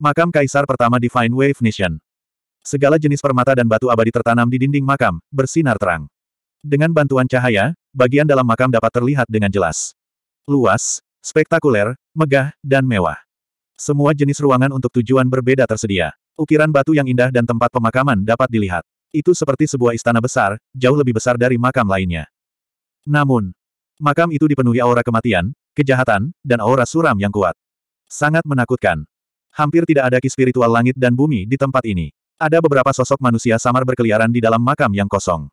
Makam Kaisar pertama Divine Wave Nation. Segala jenis permata dan batu abadi tertanam di dinding makam, bersinar terang. Dengan bantuan cahaya, bagian dalam makam dapat terlihat dengan jelas. Luas, spektakuler, megah, dan mewah. Semua jenis ruangan untuk tujuan berbeda tersedia. Ukiran batu yang indah dan tempat pemakaman dapat dilihat. Itu seperti sebuah istana besar, jauh lebih besar dari makam lainnya. Namun, makam itu dipenuhi aura kematian, kejahatan, dan aura suram yang kuat. Sangat menakutkan. Hampir tidak ada ki spiritual langit dan bumi di tempat ini. Ada beberapa sosok manusia samar berkeliaran di dalam makam yang kosong.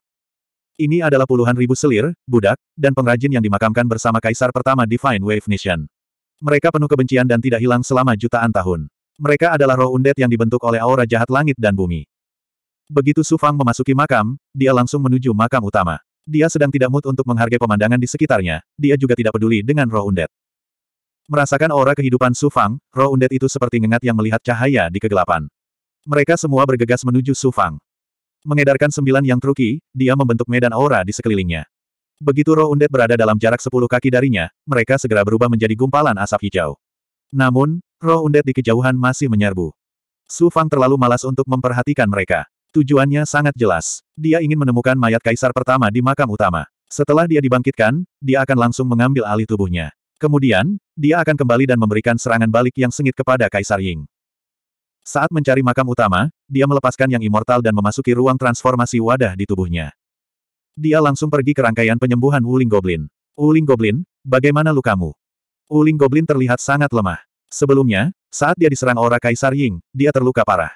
Ini adalah puluhan ribu selir, budak, dan pengrajin yang dimakamkan bersama kaisar pertama Divine Wave Nation. Mereka penuh kebencian dan tidak hilang selama jutaan tahun. Mereka adalah roh undet yang dibentuk oleh aura jahat langit dan bumi. Begitu Sufang memasuki makam, dia langsung menuju makam utama. Dia sedang tidak mood untuk menghargai pemandangan di sekitarnya, dia juga tidak peduli dengan roh undet. Merasakan aura kehidupan Sufang, roh undet itu seperti ngengat yang melihat cahaya di kegelapan. Mereka semua bergegas menuju Sufang. Mengedarkan sembilan yang truki, dia membentuk medan aura di sekelilingnya. Begitu roh undet berada dalam jarak sepuluh kaki darinya, mereka segera berubah menjadi gumpalan asap hijau. Namun, roh undet di kejauhan masih menyerbu. Sufang terlalu malas untuk memperhatikan mereka. Tujuannya sangat jelas. Dia ingin menemukan mayat kaisar pertama di makam utama. Setelah dia dibangkitkan, dia akan langsung mengambil alih tubuhnya. Kemudian, dia akan kembali dan memberikan serangan balik yang sengit kepada Kaisar Ying. Saat mencari makam utama, dia melepaskan yang immortal dan memasuki ruang transformasi wadah di tubuhnya. Dia langsung pergi ke rangkaian penyembuhan Wuling Goblin. Wuling Goblin, bagaimana lukamu? Wuling Goblin terlihat sangat lemah. Sebelumnya, saat dia diserang aura Kaisar Ying, dia terluka parah.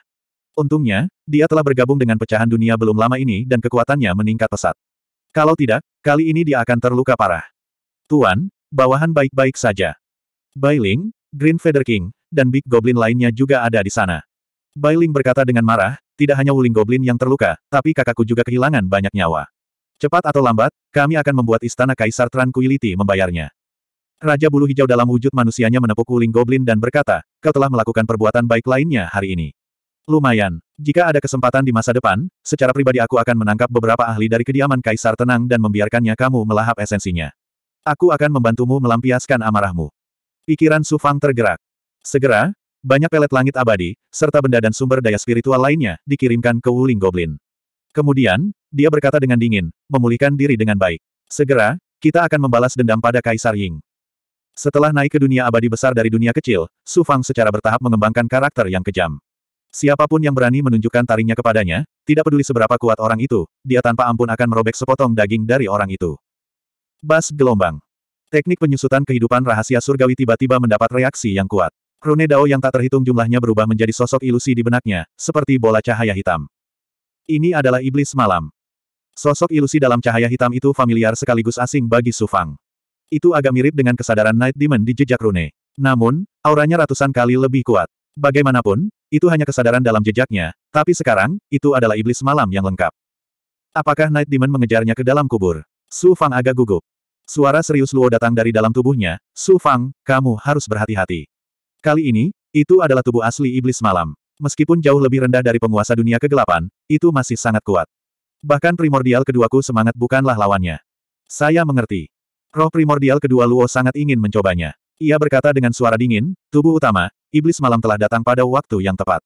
Untungnya, dia telah bergabung dengan pecahan dunia belum lama ini dan kekuatannya meningkat pesat. Kalau tidak, kali ini dia akan terluka parah. Tuan, bawahan baik-baik saja. Bailing, Green Feather King, dan Big Goblin lainnya juga ada di sana. Bailing berkata dengan marah, tidak hanya Wuling Goblin yang terluka, tapi kakakku juga kehilangan banyak nyawa. Cepat atau lambat, kami akan membuat istana Kaisar Tranquility membayarnya. Raja bulu hijau dalam wujud manusianya menepuk Wuling Goblin dan berkata, kau telah melakukan perbuatan baik lainnya hari ini. Lumayan. Jika ada kesempatan di masa depan, secara pribadi aku akan menangkap beberapa ahli dari kediaman Kaisar Tenang dan membiarkannya kamu melahap esensinya. Aku akan membantumu melampiaskan amarahmu. Pikiran Sufang tergerak. Segera, banyak pelet langit abadi, serta benda dan sumber daya spiritual lainnya, dikirimkan ke Wuling Goblin. Kemudian, dia berkata dengan dingin, memulihkan diri dengan baik. Segera, kita akan membalas dendam pada Kaisar Ying. Setelah naik ke dunia abadi besar dari dunia kecil, Sufang secara bertahap mengembangkan karakter yang kejam. Siapapun yang berani menunjukkan taringnya kepadanya, tidak peduli seberapa kuat orang itu, dia tanpa ampun akan merobek sepotong daging dari orang itu. Bas gelombang. Teknik penyusutan kehidupan rahasia surgawi tiba-tiba mendapat reaksi yang kuat. Rune Dao yang tak terhitung jumlahnya berubah menjadi sosok ilusi di benaknya, seperti bola cahaya hitam. Ini adalah iblis malam. Sosok ilusi dalam cahaya hitam itu familiar sekaligus asing bagi Sufang. Itu agak mirip dengan kesadaran Night Demon di jejak Rune. Namun, auranya ratusan kali lebih kuat. Bagaimanapun, itu hanya kesadaran dalam jejaknya, tapi sekarang, itu adalah iblis malam yang lengkap. Apakah Night Demon mengejarnya ke dalam kubur? Su Fang agak gugup. Suara serius Luo datang dari dalam tubuhnya, Su Fang, kamu harus berhati-hati. Kali ini, itu adalah tubuh asli iblis malam. Meskipun jauh lebih rendah dari penguasa dunia kegelapan, itu masih sangat kuat. Bahkan primordial keduaku semangat bukanlah lawannya. Saya mengerti. Roh primordial kedua Luo sangat ingin mencobanya. Ia berkata dengan suara dingin, tubuh utama, iblis malam telah datang pada waktu yang tepat.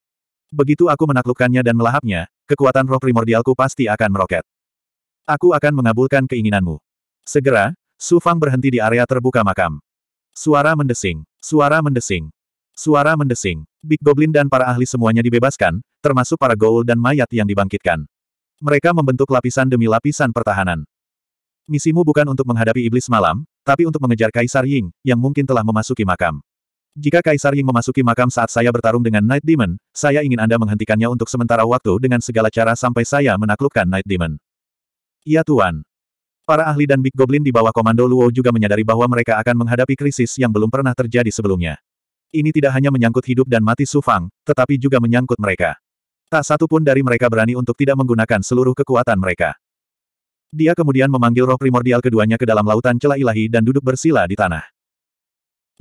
Begitu aku menaklukkannya dan melahapnya, kekuatan roh primordialku pasti akan meroket. Aku akan mengabulkan keinginanmu. Segera, Su Fang berhenti di area terbuka makam. Suara mendesing, suara mendesing, suara mendesing. Big Goblin dan para ahli semuanya dibebaskan, termasuk para Goul dan mayat yang dibangkitkan. Mereka membentuk lapisan demi lapisan pertahanan. Misimu bukan untuk menghadapi iblis malam, tapi untuk mengejar Kaisar Ying, yang mungkin telah memasuki makam. Jika Kaisar Ying memasuki makam saat saya bertarung dengan Night Demon, saya ingin Anda menghentikannya untuk sementara waktu dengan segala cara sampai saya menaklukkan Night Demon. Ya Tuan, Para ahli dan Big Goblin di bawah komando Luo juga menyadari bahwa mereka akan menghadapi krisis yang belum pernah terjadi sebelumnya. Ini tidak hanya menyangkut hidup dan mati Su Fang, tetapi juga menyangkut mereka. Tak satu pun dari mereka berani untuk tidak menggunakan seluruh kekuatan mereka. Dia kemudian memanggil roh primordial keduanya ke dalam lautan celah ilahi dan duduk bersila di tanah.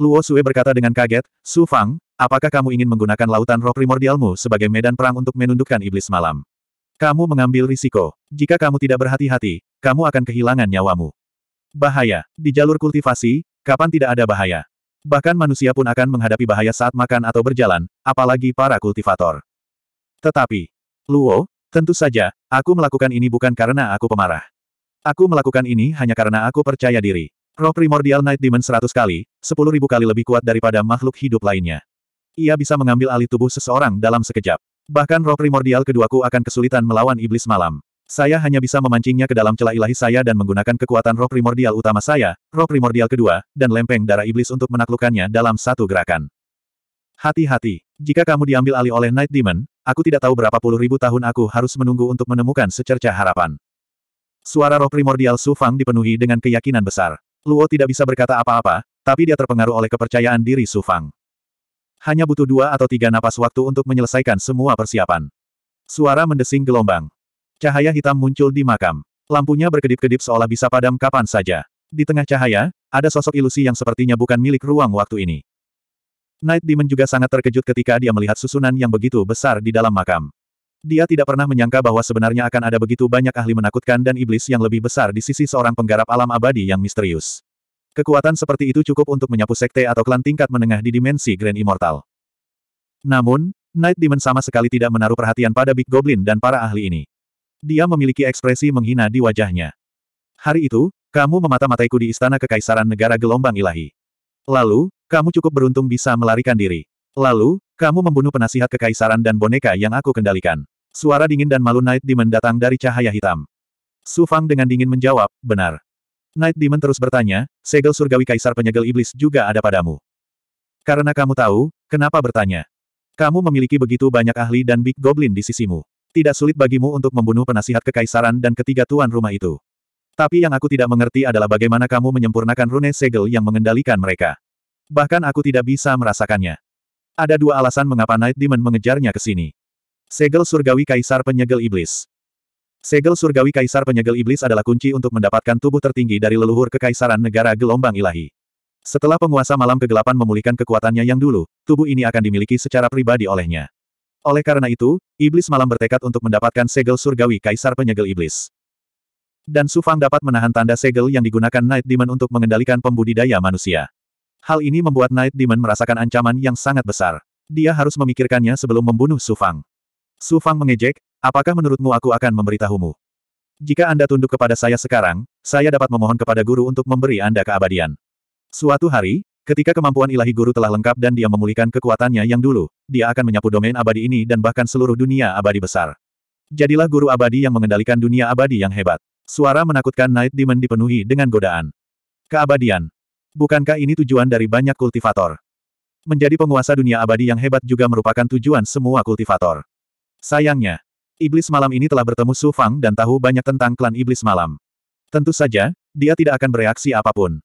Luo Sue berkata dengan kaget, Su Fang, apakah kamu ingin menggunakan lautan roh primordialmu sebagai medan perang untuk menundukkan iblis malam? Kamu mengambil risiko. Jika kamu tidak berhati-hati, kamu akan kehilangan nyawamu. Bahaya. Di jalur kultivasi, kapan tidak ada bahaya? Bahkan manusia pun akan menghadapi bahaya saat makan atau berjalan, apalagi para kultivator. Tetapi, Luo, tentu saja, aku melakukan ini bukan karena aku pemarah. Aku melakukan ini hanya karena aku percaya diri. Roh primordial Night Demon 100 kali, 10.000 kali lebih kuat daripada makhluk hidup lainnya. Ia bisa mengambil alih tubuh seseorang dalam sekejap. Bahkan roh primordial keduaku akan kesulitan melawan iblis malam. Saya hanya bisa memancingnya ke dalam celah ilahi saya dan menggunakan kekuatan roh primordial utama saya, roh primordial kedua, dan lempeng darah iblis untuk menaklukkannya dalam satu gerakan. Hati-hati, jika kamu diambil alih oleh Night Demon, aku tidak tahu berapa puluh ribu tahun aku harus menunggu untuk menemukan secerca harapan. Suara roh primordial Su Fang dipenuhi dengan keyakinan besar. Luo tidak bisa berkata apa-apa, tapi dia terpengaruh oleh kepercayaan diri Su Fang. Hanya butuh dua atau tiga napas waktu untuk menyelesaikan semua persiapan. Suara mendesing gelombang. Cahaya hitam muncul di makam. Lampunya berkedip-kedip seolah bisa padam kapan saja. Di tengah cahaya, ada sosok ilusi yang sepertinya bukan milik ruang waktu ini. Night Demon juga sangat terkejut ketika dia melihat susunan yang begitu besar di dalam makam. Dia tidak pernah menyangka bahwa sebenarnya akan ada begitu banyak ahli menakutkan dan iblis yang lebih besar di sisi seorang penggarap alam abadi yang misterius. Kekuatan seperti itu cukup untuk menyapu sekte atau klan tingkat menengah di dimensi Grand Immortal. Namun, Night Demon sama sekali tidak menaruh perhatian pada Big Goblin dan para ahli ini. Dia memiliki ekspresi menghina di wajahnya. Hari itu, kamu memata-mataiku di Istana Kekaisaran Negara Gelombang Ilahi. Lalu, kamu cukup beruntung bisa melarikan diri. Lalu, kamu membunuh penasihat kekaisaran dan boneka yang aku kendalikan. Suara dingin dan malu Night Demon datang dari cahaya hitam. Su Fang dengan dingin menjawab, benar. Night Demon terus bertanya, segel surgawi kaisar penyegel iblis juga ada padamu. Karena kamu tahu, kenapa bertanya? Kamu memiliki begitu banyak ahli dan Big Goblin di sisimu. Tidak sulit bagimu untuk membunuh penasihat kekaisaran dan ketiga tuan rumah itu. Tapi yang aku tidak mengerti adalah bagaimana kamu menyempurnakan rune segel yang mengendalikan mereka. Bahkan aku tidak bisa merasakannya. Ada dua alasan mengapa Night Demon mengejarnya ke sini. Segel surgawi kaisar penyegel iblis. Segel surgawi Kaisar Penyegel Iblis adalah kunci untuk mendapatkan tubuh tertinggi dari leluhur kekaisaran negara gelombang ilahi. Setelah penguasa malam kegelapan memulihkan kekuatannya yang dulu, tubuh ini akan dimiliki secara pribadi olehnya. Oleh karena itu, Iblis malam bertekad untuk mendapatkan segel surgawi Kaisar Penyegel Iblis. Dan Sufang dapat menahan tanda segel yang digunakan Night Demon untuk mengendalikan pembudidaya manusia. Hal ini membuat Night Demon merasakan ancaman yang sangat besar. Dia harus memikirkannya sebelum membunuh Sufang. Sufang mengejek, Apakah menurutmu aku akan memberitahumu? Jika Anda tunduk kepada saya sekarang, saya dapat memohon kepada guru untuk memberi Anda keabadian. Suatu hari, ketika kemampuan ilahi guru telah lengkap dan dia memulihkan kekuatannya yang dulu, dia akan menyapu domain abadi ini dan bahkan seluruh dunia abadi besar. Jadilah guru abadi yang mengendalikan dunia abadi yang hebat. Suara menakutkan Night Demon dipenuhi dengan godaan. Keabadian. Bukankah ini tujuan dari banyak kultivator? Menjadi penguasa dunia abadi yang hebat juga merupakan tujuan semua kultivator. Sayangnya, Iblis malam ini telah bertemu Su Fang dan tahu banyak tentang klan iblis malam. Tentu saja, dia tidak akan bereaksi apapun.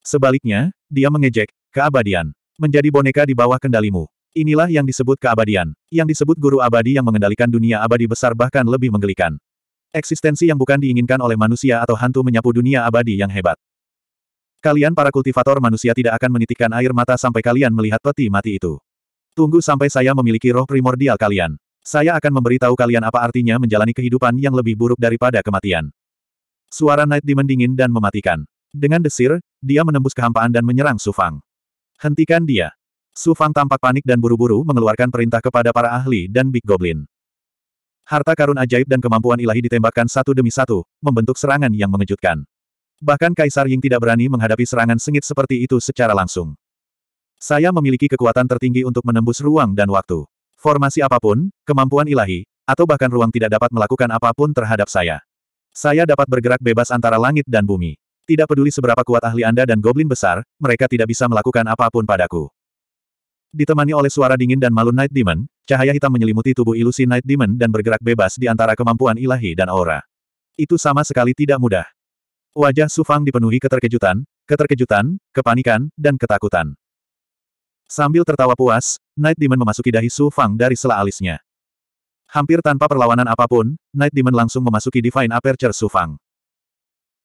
Sebaliknya, dia mengejek, keabadian. Menjadi boneka di bawah kendalimu. Inilah yang disebut keabadian, yang disebut guru abadi yang mengendalikan dunia abadi besar bahkan lebih menggelikan. Eksistensi yang bukan diinginkan oleh manusia atau hantu menyapu dunia abadi yang hebat. Kalian para kultivator manusia tidak akan menitikkan air mata sampai kalian melihat peti mati itu. Tunggu sampai saya memiliki roh primordial kalian. Saya akan memberitahu kalian apa artinya menjalani kehidupan yang lebih buruk daripada kematian. Suara Night Demon dingin dan mematikan. Dengan desir, dia menembus kehampaan dan menyerang Sufang. Hentikan dia. Sufang tampak panik dan buru-buru mengeluarkan perintah kepada para ahli dan Big Goblin. Harta karun ajaib dan kemampuan ilahi ditembakkan satu demi satu, membentuk serangan yang mengejutkan. Bahkan Kaisar Ying tidak berani menghadapi serangan sengit seperti itu secara langsung. Saya memiliki kekuatan tertinggi untuk menembus ruang dan waktu formasi apapun, kemampuan ilahi, atau bahkan ruang tidak dapat melakukan apapun terhadap saya. Saya dapat bergerak bebas antara langit dan bumi. Tidak peduli seberapa kuat ahli Anda dan goblin besar, mereka tidak bisa melakukan apapun padaku. Ditemani oleh suara dingin dan malu Night Demon, cahaya hitam menyelimuti tubuh ilusi Night Demon dan bergerak bebas di antara kemampuan ilahi dan aura. Itu sama sekali tidak mudah. Wajah Sufang dipenuhi keterkejutan, keterkejutan, kepanikan, dan ketakutan. Sambil tertawa puas, Night Demon memasuki dahi Su Fang dari sela alisnya. Hampir tanpa perlawanan apapun, Night Demon langsung memasuki Divine Aperture Su Fang.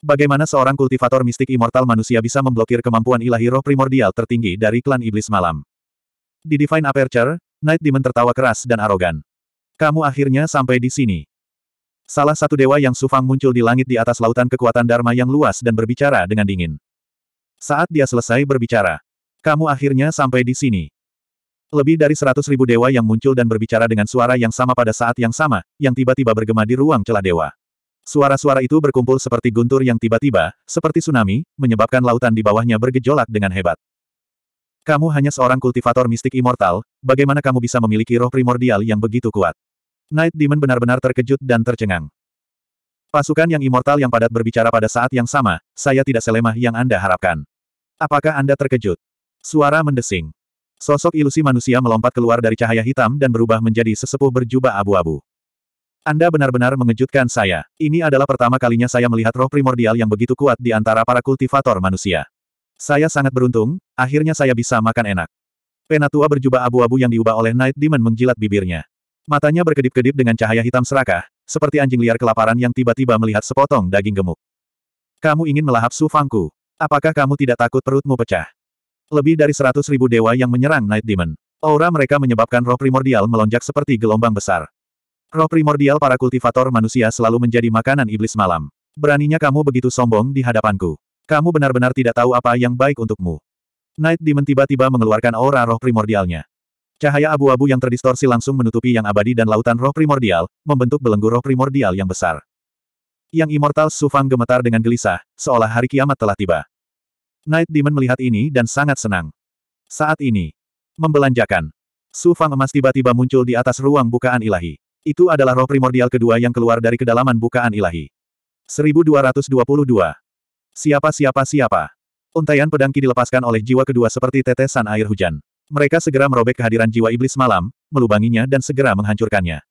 Bagaimana seorang kultivator mistik immortal manusia bisa memblokir kemampuan ilahi roh primordial tertinggi dari klan iblis malam? Di Divine Aperture, Night Demon tertawa keras dan arogan. Kamu akhirnya sampai di sini. Salah satu dewa yang Sufang muncul di langit di atas lautan kekuatan Dharma yang luas dan berbicara dengan dingin. Saat dia selesai berbicara, kamu akhirnya sampai di sini. Lebih dari seratus ribu dewa yang muncul dan berbicara dengan suara yang sama pada saat yang sama, yang tiba-tiba bergema di ruang celah dewa. Suara-suara itu berkumpul seperti guntur yang tiba-tiba, seperti tsunami, menyebabkan lautan di bawahnya bergejolak dengan hebat. Kamu hanya seorang kultivator mistik immortal, bagaimana kamu bisa memiliki roh primordial yang begitu kuat? Night Demon benar-benar terkejut dan tercengang. Pasukan yang immortal yang padat berbicara pada saat yang sama, saya tidak selemah yang Anda harapkan. Apakah Anda terkejut? Suara mendesing. Sosok ilusi manusia melompat keluar dari cahaya hitam dan berubah menjadi sesepuh berjubah abu-abu. Anda benar-benar mengejutkan saya. Ini adalah pertama kalinya saya melihat roh primordial yang begitu kuat di antara para kultivator manusia. Saya sangat beruntung, akhirnya saya bisa makan enak. Penatua berjubah abu-abu yang diubah oleh Night Demon menjilat bibirnya. Matanya berkedip-kedip dengan cahaya hitam serakah, seperti anjing liar kelaparan yang tiba-tiba melihat sepotong daging gemuk. Kamu ingin melahap sufangku? Apakah kamu tidak takut perutmu pecah? Lebih dari seratus ribu dewa yang menyerang Night Demon. Aura mereka menyebabkan roh primordial melonjak seperti gelombang besar. Roh primordial para kultivator manusia selalu menjadi makanan iblis malam. Beraninya kamu begitu sombong di hadapanku. Kamu benar-benar tidak tahu apa yang baik untukmu. Night Demon tiba-tiba mengeluarkan aura roh primordialnya. Cahaya abu-abu yang terdistorsi langsung menutupi yang abadi dan lautan roh primordial, membentuk belenggu roh primordial yang besar. Yang Immortal Sufang gemetar dengan gelisah, seolah hari kiamat telah tiba. Night Demon melihat ini dan sangat senang. Saat ini. Membelanjakan. Su Fang emas tiba-tiba muncul di atas ruang bukaan ilahi. Itu adalah roh primordial kedua yang keluar dari kedalaman bukaan ilahi. 1222. Siapa siapa siapa. Untayan pedangki dilepaskan oleh jiwa kedua seperti tetesan air hujan. Mereka segera merobek kehadiran jiwa iblis malam, melubanginya dan segera menghancurkannya.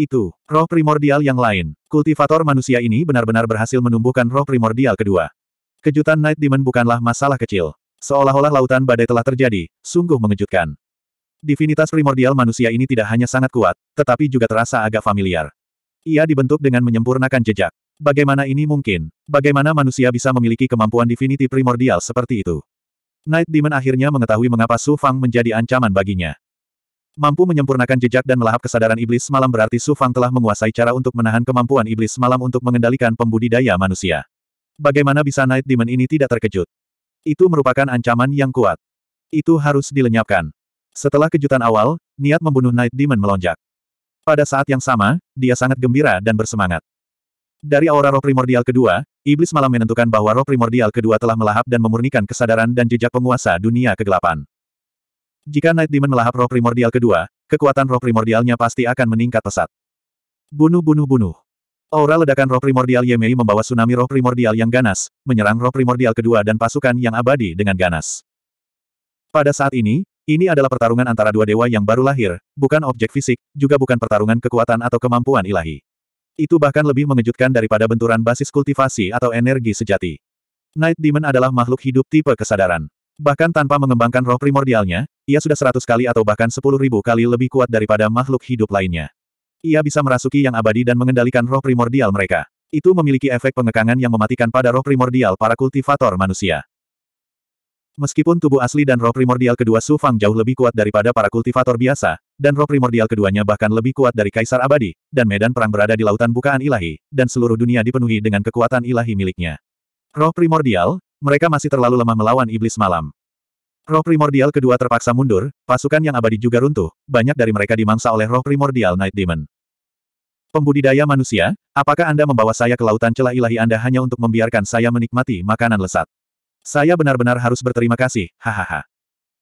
Itu, roh primordial yang lain. Kultivator manusia ini benar-benar berhasil menumbuhkan roh primordial kedua. Kejutan Night Demon bukanlah masalah kecil. Seolah-olah lautan badai telah terjadi, sungguh mengejutkan. Divinitas primordial manusia ini tidak hanya sangat kuat, tetapi juga terasa agak familiar. Ia dibentuk dengan menyempurnakan jejak. Bagaimana ini mungkin? Bagaimana manusia bisa memiliki kemampuan divinity primordial seperti itu? Night Demon akhirnya mengetahui mengapa Su Fang menjadi ancaman baginya. Mampu menyempurnakan jejak dan melahap kesadaran iblis malam berarti Su Fang telah menguasai cara untuk menahan kemampuan iblis malam untuk mengendalikan pembudidaya manusia. Bagaimana bisa Night Demon ini tidak terkejut? Itu merupakan ancaman yang kuat. Itu harus dilenyapkan. Setelah kejutan awal, niat membunuh Night Demon melonjak. Pada saat yang sama, dia sangat gembira dan bersemangat. Dari aura roh primordial kedua, Iblis malam menentukan bahwa roh primordial kedua telah melahap dan memurnikan kesadaran dan jejak penguasa dunia kegelapan. Jika Night Demon melahap roh primordial kedua, kekuatan roh primordialnya pasti akan meningkat pesat. Bunuh-bunuh-bunuh. Aura ledakan roh primordial Yemei membawa tsunami roh primordial yang ganas, menyerang roh primordial kedua dan pasukan yang abadi dengan ganas. Pada saat ini, ini adalah pertarungan antara dua dewa yang baru lahir, bukan objek fisik, juga bukan pertarungan kekuatan atau kemampuan ilahi. Itu bahkan lebih mengejutkan daripada benturan basis kultivasi atau energi sejati. Night Demon adalah makhluk hidup tipe kesadaran. Bahkan tanpa mengembangkan roh primordialnya, ia sudah seratus kali atau bahkan sepuluh ribu kali lebih kuat daripada makhluk hidup lainnya. Ia bisa merasuki yang abadi dan mengendalikan roh primordial mereka. Itu memiliki efek pengekangan yang mematikan pada roh primordial para kultivator manusia. Meskipun tubuh asli dan roh primordial kedua Su Fang jauh lebih kuat daripada para kultivator biasa, dan roh primordial keduanya bahkan lebih kuat dari Kaisar Abadi, dan medan perang berada di lautan bukaan ilahi, dan seluruh dunia dipenuhi dengan kekuatan ilahi miliknya. Roh primordial, mereka masih terlalu lemah melawan iblis malam. Roh primordial kedua terpaksa mundur, pasukan yang abadi juga runtuh, banyak dari mereka dimangsa oleh roh primordial Night Demon. Pembudidaya manusia, apakah Anda membawa saya ke lautan celah ilahi Anda hanya untuk membiarkan saya menikmati makanan lesat? Saya benar-benar harus berterima kasih, hahaha.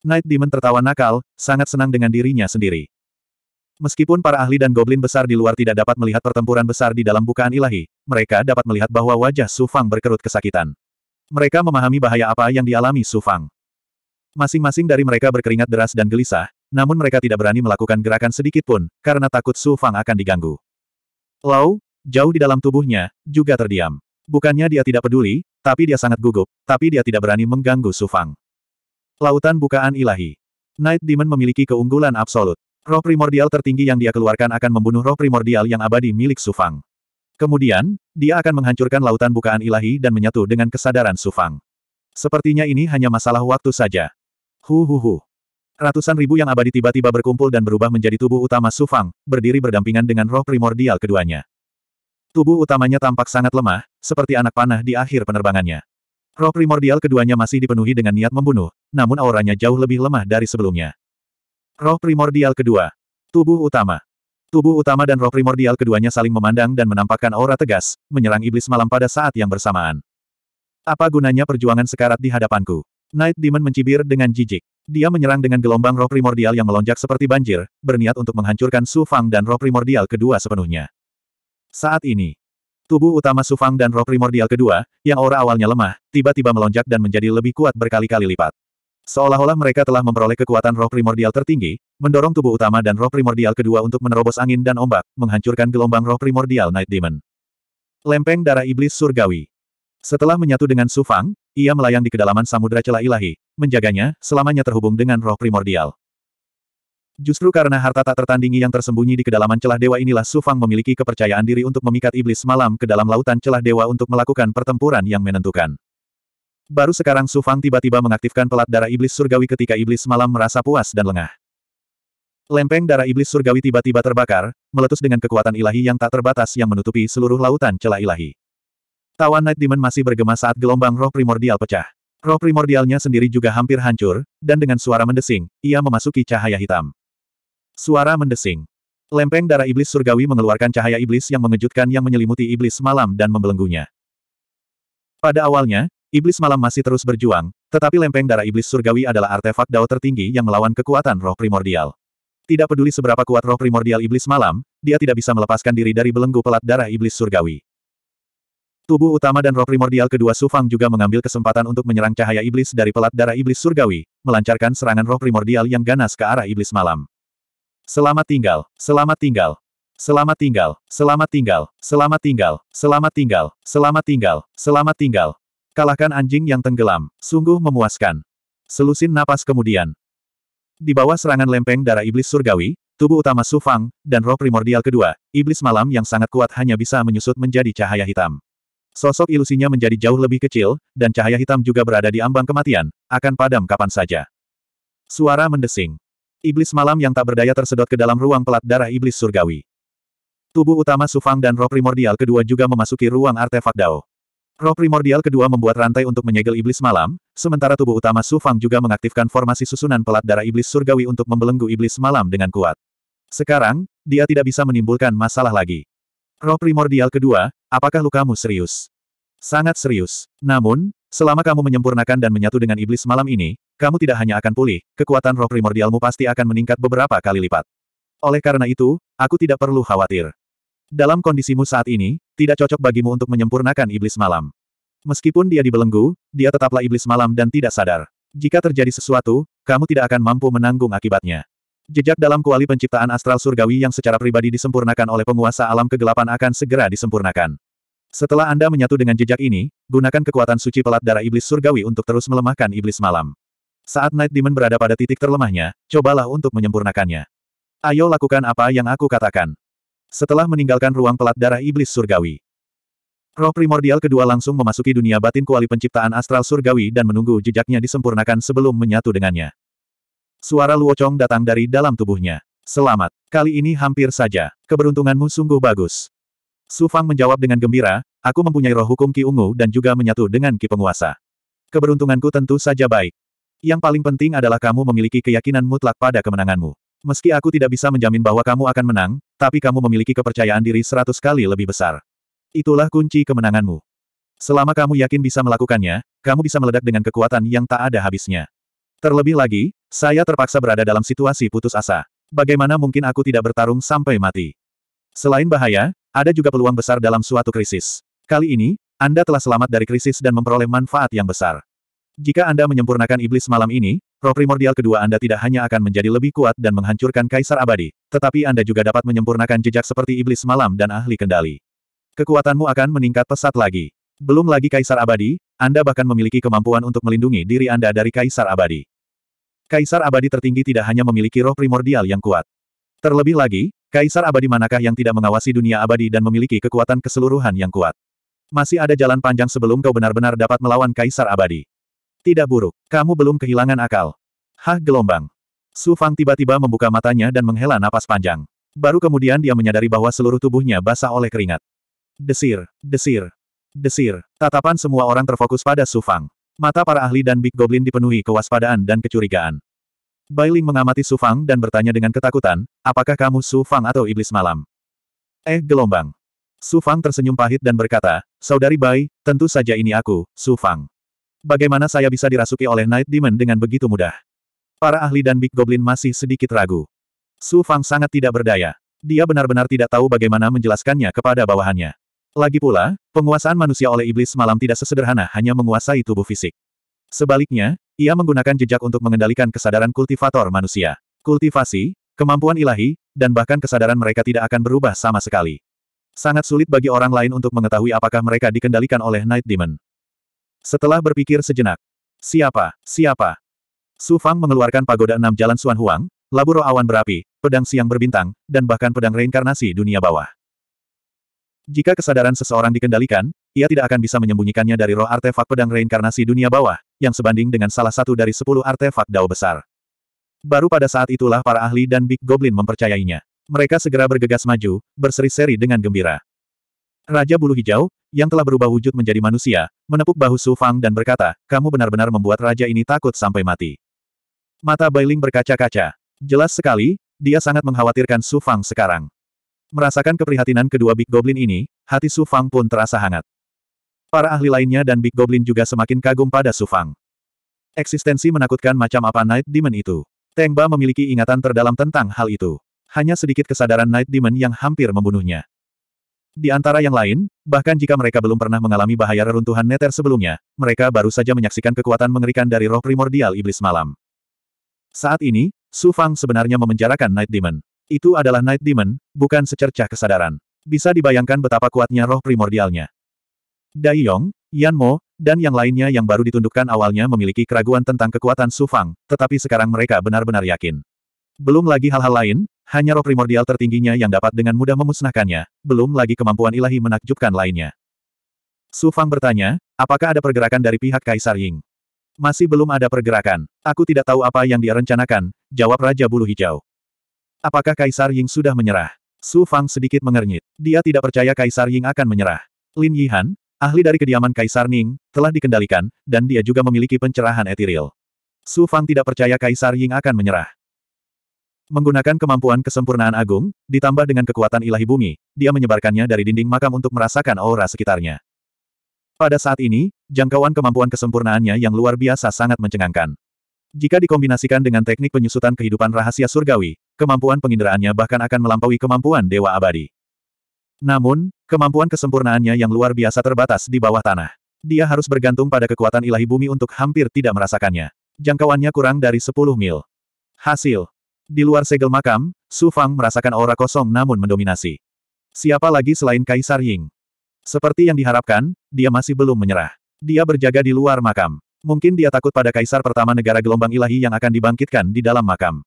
Night Demon tertawa nakal, sangat senang dengan dirinya sendiri. Meskipun para ahli dan goblin besar di luar tidak dapat melihat pertempuran besar di dalam bukaan ilahi, mereka dapat melihat bahwa wajah Su Fang berkerut kesakitan. Mereka memahami bahaya apa yang dialami Su Fang. Masing-masing dari mereka berkeringat deras dan gelisah, namun mereka tidak berani melakukan gerakan sedikit pun, karena takut Su Fang akan diganggu. Lau, jauh di dalam tubuhnya, juga terdiam. Bukannya dia tidak peduli, tapi dia sangat gugup, tapi dia tidak berani mengganggu Sufang. Lautan bukaan ilahi. Night Demon memiliki keunggulan absolut. Roh primordial tertinggi yang dia keluarkan akan membunuh roh primordial yang abadi milik Sufang. Kemudian, dia akan menghancurkan lautan bukaan ilahi dan menyatu dengan kesadaran Sufang. Sepertinya ini hanya masalah waktu saja. Hu hu hu. Ratusan ribu yang abadi tiba-tiba berkumpul dan berubah menjadi tubuh utama Sufang, berdiri berdampingan dengan roh primordial keduanya. Tubuh utamanya tampak sangat lemah, seperti anak panah di akhir penerbangannya. Roh primordial keduanya masih dipenuhi dengan niat membunuh, namun auranya jauh lebih lemah dari sebelumnya. Roh primordial kedua. Tubuh utama. Tubuh utama dan roh primordial keduanya saling memandang dan menampakkan aura tegas, menyerang iblis malam pada saat yang bersamaan. Apa gunanya perjuangan sekarat di hadapanku? Night Demon mencibir dengan jijik. Dia menyerang dengan gelombang roh primordial yang melonjak seperti banjir, berniat untuk menghancurkan Su Fang dan roh primordial kedua sepenuhnya. Saat ini, tubuh utama Su Fang dan roh primordial kedua, yang aura awalnya lemah, tiba-tiba melonjak dan menjadi lebih kuat berkali-kali lipat. Seolah-olah mereka telah memperoleh kekuatan roh primordial tertinggi, mendorong tubuh utama dan roh primordial kedua untuk menerobos angin dan ombak, menghancurkan gelombang roh primordial Night Demon. Lempeng darah iblis surgawi. Setelah menyatu dengan Su Fang, ia melayang di kedalaman samudera celah ilahi, menjaganya, selamanya terhubung dengan roh primordial. Justru karena harta tak tertandingi yang tersembunyi di kedalaman celah dewa inilah Su Fang memiliki kepercayaan diri untuk memikat iblis malam ke dalam lautan celah dewa untuk melakukan pertempuran yang menentukan. Baru sekarang Su Fang tiba-tiba mengaktifkan pelat darah iblis surgawi ketika iblis malam merasa puas dan lengah. Lempeng darah iblis surgawi tiba-tiba terbakar, meletus dengan kekuatan ilahi yang tak terbatas yang menutupi seluruh lautan celah ilahi. Tawa Night Demon masih bergema saat gelombang roh primordial pecah. Roh primordialnya sendiri juga hampir hancur, dan dengan suara mendesing, ia memasuki cahaya hitam. Suara mendesing. Lempeng darah iblis surgawi mengeluarkan cahaya iblis yang mengejutkan yang menyelimuti iblis malam dan membelenggunya. Pada awalnya, iblis malam masih terus berjuang, tetapi lempeng darah iblis surgawi adalah artefak dao tertinggi yang melawan kekuatan roh primordial. Tidak peduli seberapa kuat roh primordial iblis malam, dia tidak bisa melepaskan diri dari belenggu pelat darah iblis surgawi. Tubuh utama dan roh primordial kedua Sufang juga mengambil kesempatan untuk menyerang cahaya iblis dari pelat darah iblis surgawi, melancarkan serangan roh primordial yang ganas ke arah iblis malam. Selamat tinggal, selamat tinggal, selamat tinggal, selamat tinggal, selamat tinggal, selamat tinggal, selamat tinggal, selamat tinggal. Kalahkan anjing yang tenggelam, sungguh memuaskan. Selusin napas kemudian. Di bawah serangan lempeng darah iblis surgawi, tubuh utama Sufang, dan roh primordial kedua, iblis malam yang sangat kuat hanya bisa menyusut menjadi cahaya hitam. Sosok ilusinya menjadi jauh lebih kecil, dan cahaya hitam juga berada di ambang kematian, akan padam kapan saja. Suara mendesing. Iblis malam yang tak berdaya tersedot ke dalam ruang pelat darah iblis surgawi. Tubuh utama Sufang dan roh primordial kedua juga memasuki ruang artefak Dao. Roh primordial kedua membuat rantai untuk menyegel iblis malam, sementara tubuh utama Sufang juga mengaktifkan formasi susunan pelat darah iblis surgawi untuk membelenggu iblis malam dengan kuat. Sekarang, dia tidak bisa menimbulkan masalah lagi. Roh primordial kedua, Apakah lukamu serius? Sangat serius. Namun, selama kamu menyempurnakan dan menyatu dengan iblis malam ini, kamu tidak hanya akan pulih, kekuatan roh primordialmu pasti akan meningkat beberapa kali lipat. Oleh karena itu, aku tidak perlu khawatir. Dalam kondisimu saat ini, tidak cocok bagimu untuk menyempurnakan iblis malam. Meskipun dia dibelenggu, dia tetaplah iblis malam dan tidak sadar. Jika terjadi sesuatu, kamu tidak akan mampu menanggung akibatnya. Jejak dalam kuali penciptaan astral surgawi yang secara pribadi disempurnakan oleh penguasa alam kegelapan akan segera disempurnakan. Setelah Anda menyatu dengan jejak ini, gunakan kekuatan suci pelat darah iblis surgawi untuk terus melemahkan iblis malam. Saat Night Demon berada pada titik terlemahnya, cobalah untuk menyempurnakannya. Ayo lakukan apa yang aku katakan. Setelah meninggalkan ruang pelat darah iblis surgawi, roh primordial kedua langsung memasuki dunia batin kuali penciptaan astral surgawi dan menunggu jejaknya disempurnakan sebelum menyatu dengannya. Suara Luocong datang dari dalam tubuhnya. Selamat. Kali ini hampir saja. Keberuntunganmu sungguh bagus. Su Fang menjawab dengan gembira, aku mempunyai roh hukum Ki Ungu dan juga menyatu dengan Ki Penguasa. Keberuntunganku tentu saja baik. Yang paling penting adalah kamu memiliki keyakinan mutlak pada kemenanganmu. Meski aku tidak bisa menjamin bahwa kamu akan menang, tapi kamu memiliki kepercayaan diri seratus kali lebih besar. Itulah kunci kemenanganmu. Selama kamu yakin bisa melakukannya, kamu bisa meledak dengan kekuatan yang tak ada habisnya. Terlebih lagi, saya terpaksa berada dalam situasi putus asa. Bagaimana mungkin aku tidak bertarung sampai mati? Selain bahaya, ada juga peluang besar dalam suatu krisis. Kali ini, Anda telah selamat dari krisis dan memperoleh manfaat yang besar. Jika Anda menyempurnakan iblis malam ini, roh primordial kedua Anda tidak hanya akan menjadi lebih kuat dan menghancurkan kaisar abadi, tetapi Anda juga dapat menyempurnakan jejak seperti iblis malam dan ahli kendali. Kekuatanmu akan meningkat pesat lagi. Belum lagi kaisar abadi, Anda bahkan memiliki kemampuan untuk melindungi diri Anda dari kaisar abadi. Kaisar abadi tertinggi tidak hanya memiliki roh primordial yang kuat. Terlebih lagi, Kaisar abadi manakah yang tidak mengawasi dunia abadi dan memiliki kekuatan keseluruhan yang kuat? Masih ada jalan panjang sebelum kau benar-benar dapat melawan Kaisar abadi. Tidak buruk, kamu belum kehilangan akal. Hah gelombang. Su Fang tiba-tiba membuka matanya dan menghela napas panjang. Baru kemudian dia menyadari bahwa seluruh tubuhnya basah oleh keringat. Desir, desir, desir. Tatapan semua orang terfokus pada Su Fang. Mata para ahli dan Big Goblin dipenuhi kewaspadaan dan kecurigaan. Bailing mengamati Su Fang dan bertanya dengan ketakutan, apakah kamu Su Fang atau iblis malam? Eh gelombang. Su Fang tersenyum pahit dan berkata, Saudari Bai, tentu saja ini aku, Su Fang. Bagaimana saya bisa dirasuki oleh Night Demon dengan begitu mudah? Para ahli dan Big Goblin masih sedikit ragu. Su Fang sangat tidak berdaya. Dia benar-benar tidak tahu bagaimana menjelaskannya kepada bawahannya. Lagi pula, penguasaan manusia oleh iblis malam tidak sesederhana hanya menguasai tubuh fisik. Sebaliknya, ia menggunakan jejak untuk mengendalikan kesadaran kultivator manusia. Kultivasi, kemampuan ilahi, dan bahkan kesadaran mereka tidak akan berubah sama sekali. Sangat sulit bagi orang lain untuk mengetahui apakah mereka dikendalikan oleh Night Demon. Setelah berpikir sejenak, siapa, siapa? Su Fang mengeluarkan pagoda enam jalan Suan Huang, laburo awan berapi, pedang siang berbintang, dan bahkan pedang reinkarnasi dunia bawah. Jika kesadaran seseorang dikendalikan, ia tidak akan bisa menyembunyikannya dari roh artefak pedang reinkarnasi dunia bawah, yang sebanding dengan salah satu dari sepuluh artefak dao besar. Baru pada saat itulah para ahli dan Big Goblin mempercayainya. Mereka segera bergegas maju, berseri-seri dengan gembira. Raja Bulu Hijau, yang telah berubah wujud menjadi manusia, menepuk bahu Su Fang dan berkata, kamu benar-benar membuat raja ini takut sampai mati. Mata Bailing berkaca-kaca. Jelas sekali, dia sangat mengkhawatirkan Su Fang sekarang. Merasakan keprihatinan kedua Big Goblin ini, hati Su Fang pun terasa hangat. Para ahli lainnya dan Big Goblin juga semakin kagum pada Sufang. Eksistensi menakutkan macam apa Night Demon itu. Tengba memiliki ingatan terdalam tentang hal itu. Hanya sedikit kesadaran Night Demon yang hampir membunuhnya. Di antara yang lain, bahkan jika mereka belum pernah mengalami bahaya reruntuhan neter sebelumnya, mereka baru saja menyaksikan kekuatan mengerikan dari roh primordial iblis malam. Saat ini, Su Fang sebenarnya memenjarakan Night Demon. Itu adalah Night Demon, bukan secercah kesadaran. Bisa dibayangkan betapa kuatnya roh primordialnya. Dai Yong, Yan Mo, dan yang lainnya yang baru ditundukkan awalnya memiliki keraguan tentang kekuatan Su Fang, tetapi sekarang mereka benar-benar yakin. Belum lagi hal-hal lain, hanya roh primordial tertingginya yang dapat dengan mudah memusnahkannya, belum lagi kemampuan ilahi menakjubkan lainnya. Su Fang bertanya, apakah ada pergerakan dari pihak Kaisar Ying? Masih belum ada pergerakan. Aku tidak tahu apa yang dia rencanakan, jawab Raja Bulu Hijau. Apakah Kaisar Ying sudah menyerah? Su Fang sedikit mengernyit. Dia tidak percaya Kaisar Ying akan menyerah. Lin Yihan, Ahli dari kediaman Kaisar Ning, telah dikendalikan, dan dia juga memiliki pencerahan etiril. Su Fang tidak percaya Kaisar Ying akan menyerah. Menggunakan kemampuan kesempurnaan agung, ditambah dengan kekuatan ilahi bumi, dia menyebarkannya dari dinding makam untuk merasakan aura sekitarnya. Pada saat ini, jangkauan kemampuan kesempurnaannya yang luar biasa sangat mencengangkan. Jika dikombinasikan dengan teknik penyusutan kehidupan rahasia surgawi, kemampuan penginderaannya bahkan akan melampaui kemampuan dewa abadi. Namun, Kemampuan kesempurnaannya yang luar biasa terbatas di bawah tanah. Dia harus bergantung pada kekuatan ilahi bumi untuk hampir tidak merasakannya. Jangkauannya kurang dari 10 mil. Hasil. Di luar segel makam, Su Fang merasakan aura kosong namun mendominasi. Siapa lagi selain Kaisar Ying? Seperti yang diharapkan, dia masih belum menyerah. Dia berjaga di luar makam. Mungkin dia takut pada kaisar pertama negara gelombang ilahi yang akan dibangkitkan di dalam makam.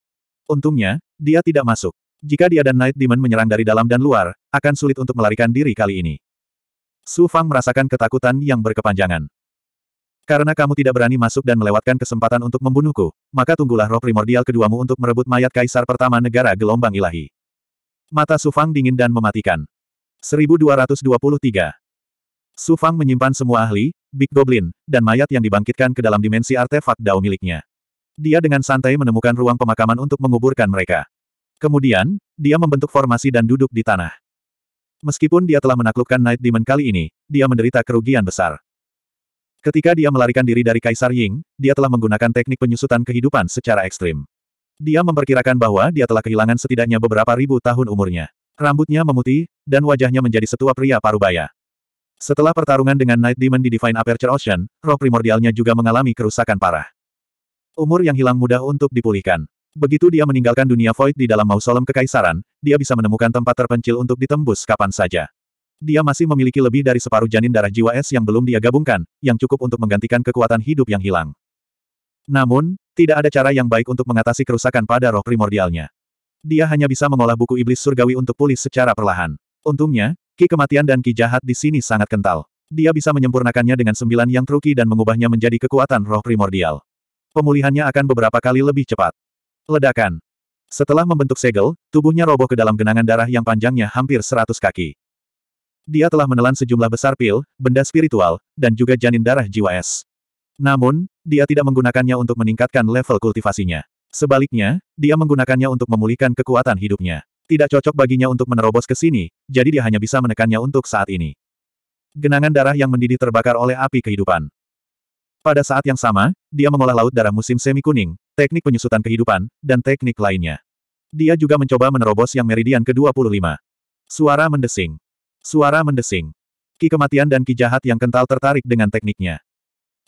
Untungnya, dia tidak masuk. Jika dia dan Night Demon menyerang dari dalam dan luar, akan sulit untuk melarikan diri kali ini. Su Fang merasakan ketakutan yang berkepanjangan. Karena kamu tidak berani masuk dan melewatkan kesempatan untuk membunuhku, maka tunggulah roh primordial keduamu untuk merebut mayat kaisar pertama negara gelombang ilahi. Mata Su Fang dingin dan mematikan. 1223 Su Fang menyimpan semua ahli, Big Goblin, dan mayat yang dibangkitkan ke dalam dimensi artefak dao miliknya. Dia dengan santai menemukan ruang pemakaman untuk menguburkan mereka. Kemudian, dia membentuk formasi dan duduk di tanah. Meskipun dia telah menaklukkan Night Demon kali ini, dia menderita kerugian besar. Ketika dia melarikan diri dari Kaisar Ying, dia telah menggunakan teknik penyusutan kehidupan secara ekstrim. Dia memperkirakan bahwa dia telah kehilangan setidaknya beberapa ribu tahun umurnya. Rambutnya memutih, dan wajahnya menjadi setua pria parubaya. Setelah pertarungan dengan Night Demon di Divine Aperture Ocean, roh primordialnya juga mengalami kerusakan parah. Umur yang hilang mudah untuk dipulihkan. Begitu dia meninggalkan dunia void di dalam mausolem kekaisaran, dia bisa menemukan tempat terpencil untuk ditembus kapan saja. Dia masih memiliki lebih dari separuh janin darah jiwa es yang belum dia gabungkan, yang cukup untuk menggantikan kekuatan hidup yang hilang. Namun, tidak ada cara yang baik untuk mengatasi kerusakan pada roh primordialnya. Dia hanya bisa mengolah buku iblis surgawi untuk pulih secara perlahan. Untungnya, ki kematian dan ki jahat di sini sangat kental. Dia bisa menyempurnakannya dengan sembilan yang truki dan mengubahnya menjadi kekuatan roh primordial. Pemulihannya akan beberapa kali lebih cepat. Ledakan. Setelah membentuk segel, tubuhnya roboh ke dalam genangan darah yang panjangnya hampir seratus kaki. Dia telah menelan sejumlah besar pil, benda spiritual, dan juga janin darah jiwa es. Namun, dia tidak menggunakannya untuk meningkatkan level kultivasinya. Sebaliknya, dia menggunakannya untuk memulihkan kekuatan hidupnya. Tidak cocok baginya untuk menerobos ke sini, jadi dia hanya bisa menekannya untuk saat ini. Genangan darah yang mendidih terbakar oleh api kehidupan. Pada saat yang sama, dia mengolah laut darah musim semi kuning, teknik penyusutan kehidupan, dan teknik lainnya. Dia juga mencoba menerobos yang meridian ke-25. Suara mendesing. Suara mendesing. Ki kematian dan ki jahat yang kental tertarik dengan tekniknya.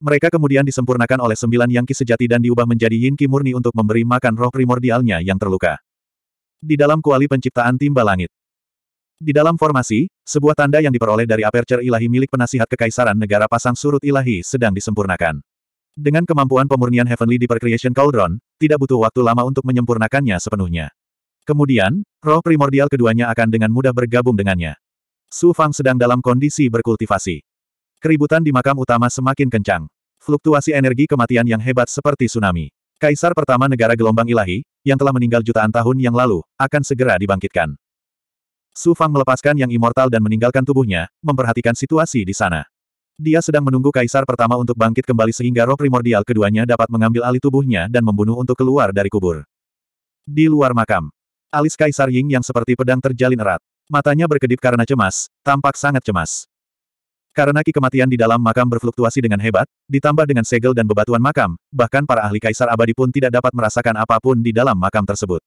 Mereka kemudian disempurnakan oleh sembilan yang ki sejati dan diubah menjadi yin ki murni untuk memberi makan roh primordialnya yang terluka. Di dalam kuali penciptaan timba langit. Di dalam formasi, sebuah tanda yang diperoleh dari aperture ilahi milik penasihat kekaisaran negara pasang surut ilahi sedang disempurnakan. Dengan kemampuan pemurnian Heavenly Deeper Creation Cauldron, tidak butuh waktu lama untuk menyempurnakannya sepenuhnya. Kemudian, roh primordial keduanya akan dengan mudah bergabung dengannya. Su Fang sedang dalam kondisi berkultivasi. Keributan di makam utama semakin kencang. Fluktuasi energi kematian yang hebat seperti tsunami. Kaisar pertama negara gelombang ilahi, yang telah meninggal jutaan tahun yang lalu, akan segera dibangkitkan. Su Fang melepaskan yang immortal dan meninggalkan tubuhnya, memperhatikan situasi di sana. Dia sedang menunggu kaisar pertama untuk bangkit kembali sehingga roh primordial keduanya dapat mengambil alih tubuhnya dan membunuh untuk keluar dari kubur. Di luar makam, alis kaisar Ying yang seperti pedang terjalin erat. Matanya berkedip karena cemas, tampak sangat cemas. Karena ki kematian di dalam makam berfluktuasi dengan hebat, ditambah dengan segel dan bebatuan makam, bahkan para ahli kaisar abadi pun tidak dapat merasakan apapun di dalam makam tersebut.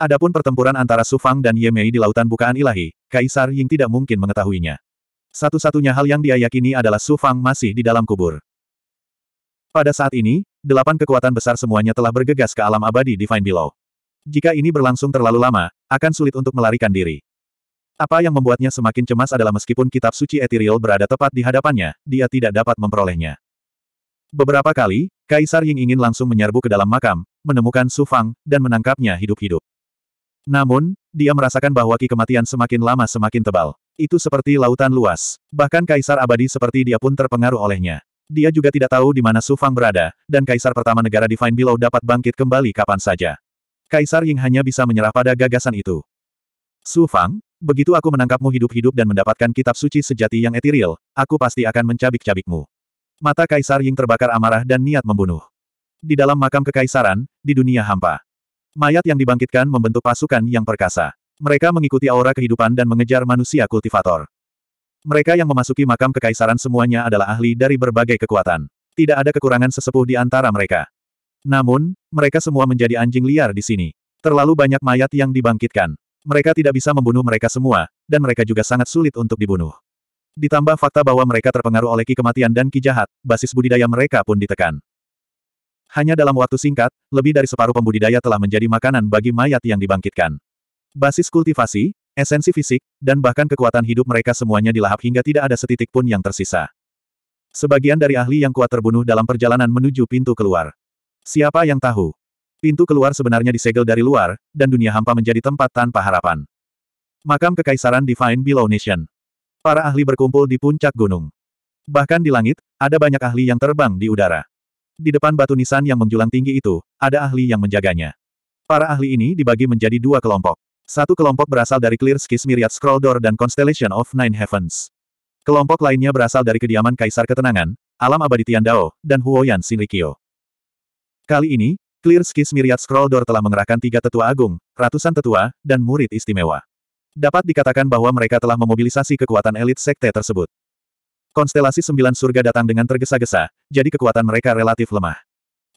Adapun pertempuran antara Sufang dan Yemei di lautan bukaan ilahi, Kaisar Ying tidak mungkin mengetahuinya. Satu-satunya hal yang dia yakini adalah Sufang masih di dalam kubur. Pada saat ini, delapan kekuatan besar semuanya telah bergegas ke alam abadi Divine Below. Jika ini berlangsung terlalu lama, akan sulit untuk melarikan diri. Apa yang membuatnya semakin cemas adalah meskipun kitab suci Ethereal berada tepat di hadapannya, dia tidak dapat memperolehnya. Beberapa kali, Kaisar Ying ingin langsung menyerbu ke dalam makam, menemukan Sufang, dan menangkapnya hidup-hidup. Namun, dia merasakan bahwa ki kematian semakin lama semakin tebal. Itu seperti lautan luas. Bahkan kaisar abadi seperti dia pun terpengaruh olehnya. Dia juga tidak tahu di mana Su Fang berada, dan kaisar pertama negara Divine Below dapat bangkit kembali kapan saja. Kaisar Ying hanya bisa menyerah pada gagasan itu. Su Fang, begitu aku menangkapmu hidup-hidup dan mendapatkan kitab suci sejati yang etiril, aku pasti akan mencabik-cabikmu. Mata Kaisar Ying terbakar amarah dan niat membunuh. Di dalam makam kekaisaran, di dunia hampa. Mayat yang dibangkitkan membentuk pasukan yang perkasa. Mereka mengikuti aura kehidupan dan mengejar manusia kultivator. Mereka yang memasuki makam kekaisaran semuanya adalah ahli dari berbagai kekuatan. Tidak ada kekurangan sesepuh di antara mereka. Namun, mereka semua menjadi anjing liar di sini. Terlalu banyak mayat yang dibangkitkan. Mereka tidak bisa membunuh mereka semua, dan mereka juga sangat sulit untuk dibunuh. Ditambah fakta bahwa mereka terpengaruh oleh ki kematian dan ki jahat, basis budidaya mereka pun ditekan. Hanya dalam waktu singkat, lebih dari separuh pembudidaya telah menjadi makanan bagi mayat yang dibangkitkan. Basis kultivasi, esensi fisik, dan bahkan kekuatan hidup mereka semuanya dilahap hingga tidak ada setitik pun yang tersisa. Sebagian dari ahli yang kuat terbunuh dalam perjalanan menuju pintu keluar. Siapa yang tahu? Pintu keluar sebenarnya disegel dari luar, dan dunia hampa menjadi tempat tanpa harapan. Makam Kekaisaran Divine Below Nation. Para ahli berkumpul di puncak gunung. Bahkan di langit, ada banyak ahli yang terbang di udara. Di depan batu nisan yang menjulang tinggi itu, ada ahli yang menjaganya. Para ahli ini dibagi menjadi dua kelompok. Satu kelompok berasal dari Clear Skies Myriad Scroll Door dan Constellation of Nine Heavens. Kelompok lainnya berasal dari kediaman Kaisar Ketenangan, Alam Abadi Tiandao, dan Huoyan Shinrikyo. Kali ini, Clear Skies Myriad Scroll Door telah mengerahkan tiga tetua agung, ratusan tetua, dan murid istimewa. Dapat dikatakan bahwa mereka telah memobilisasi kekuatan elit sekte tersebut. Konstelasi sembilan surga datang dengan tergesa-gesa, jadi kekuatan mereka relatif lemah.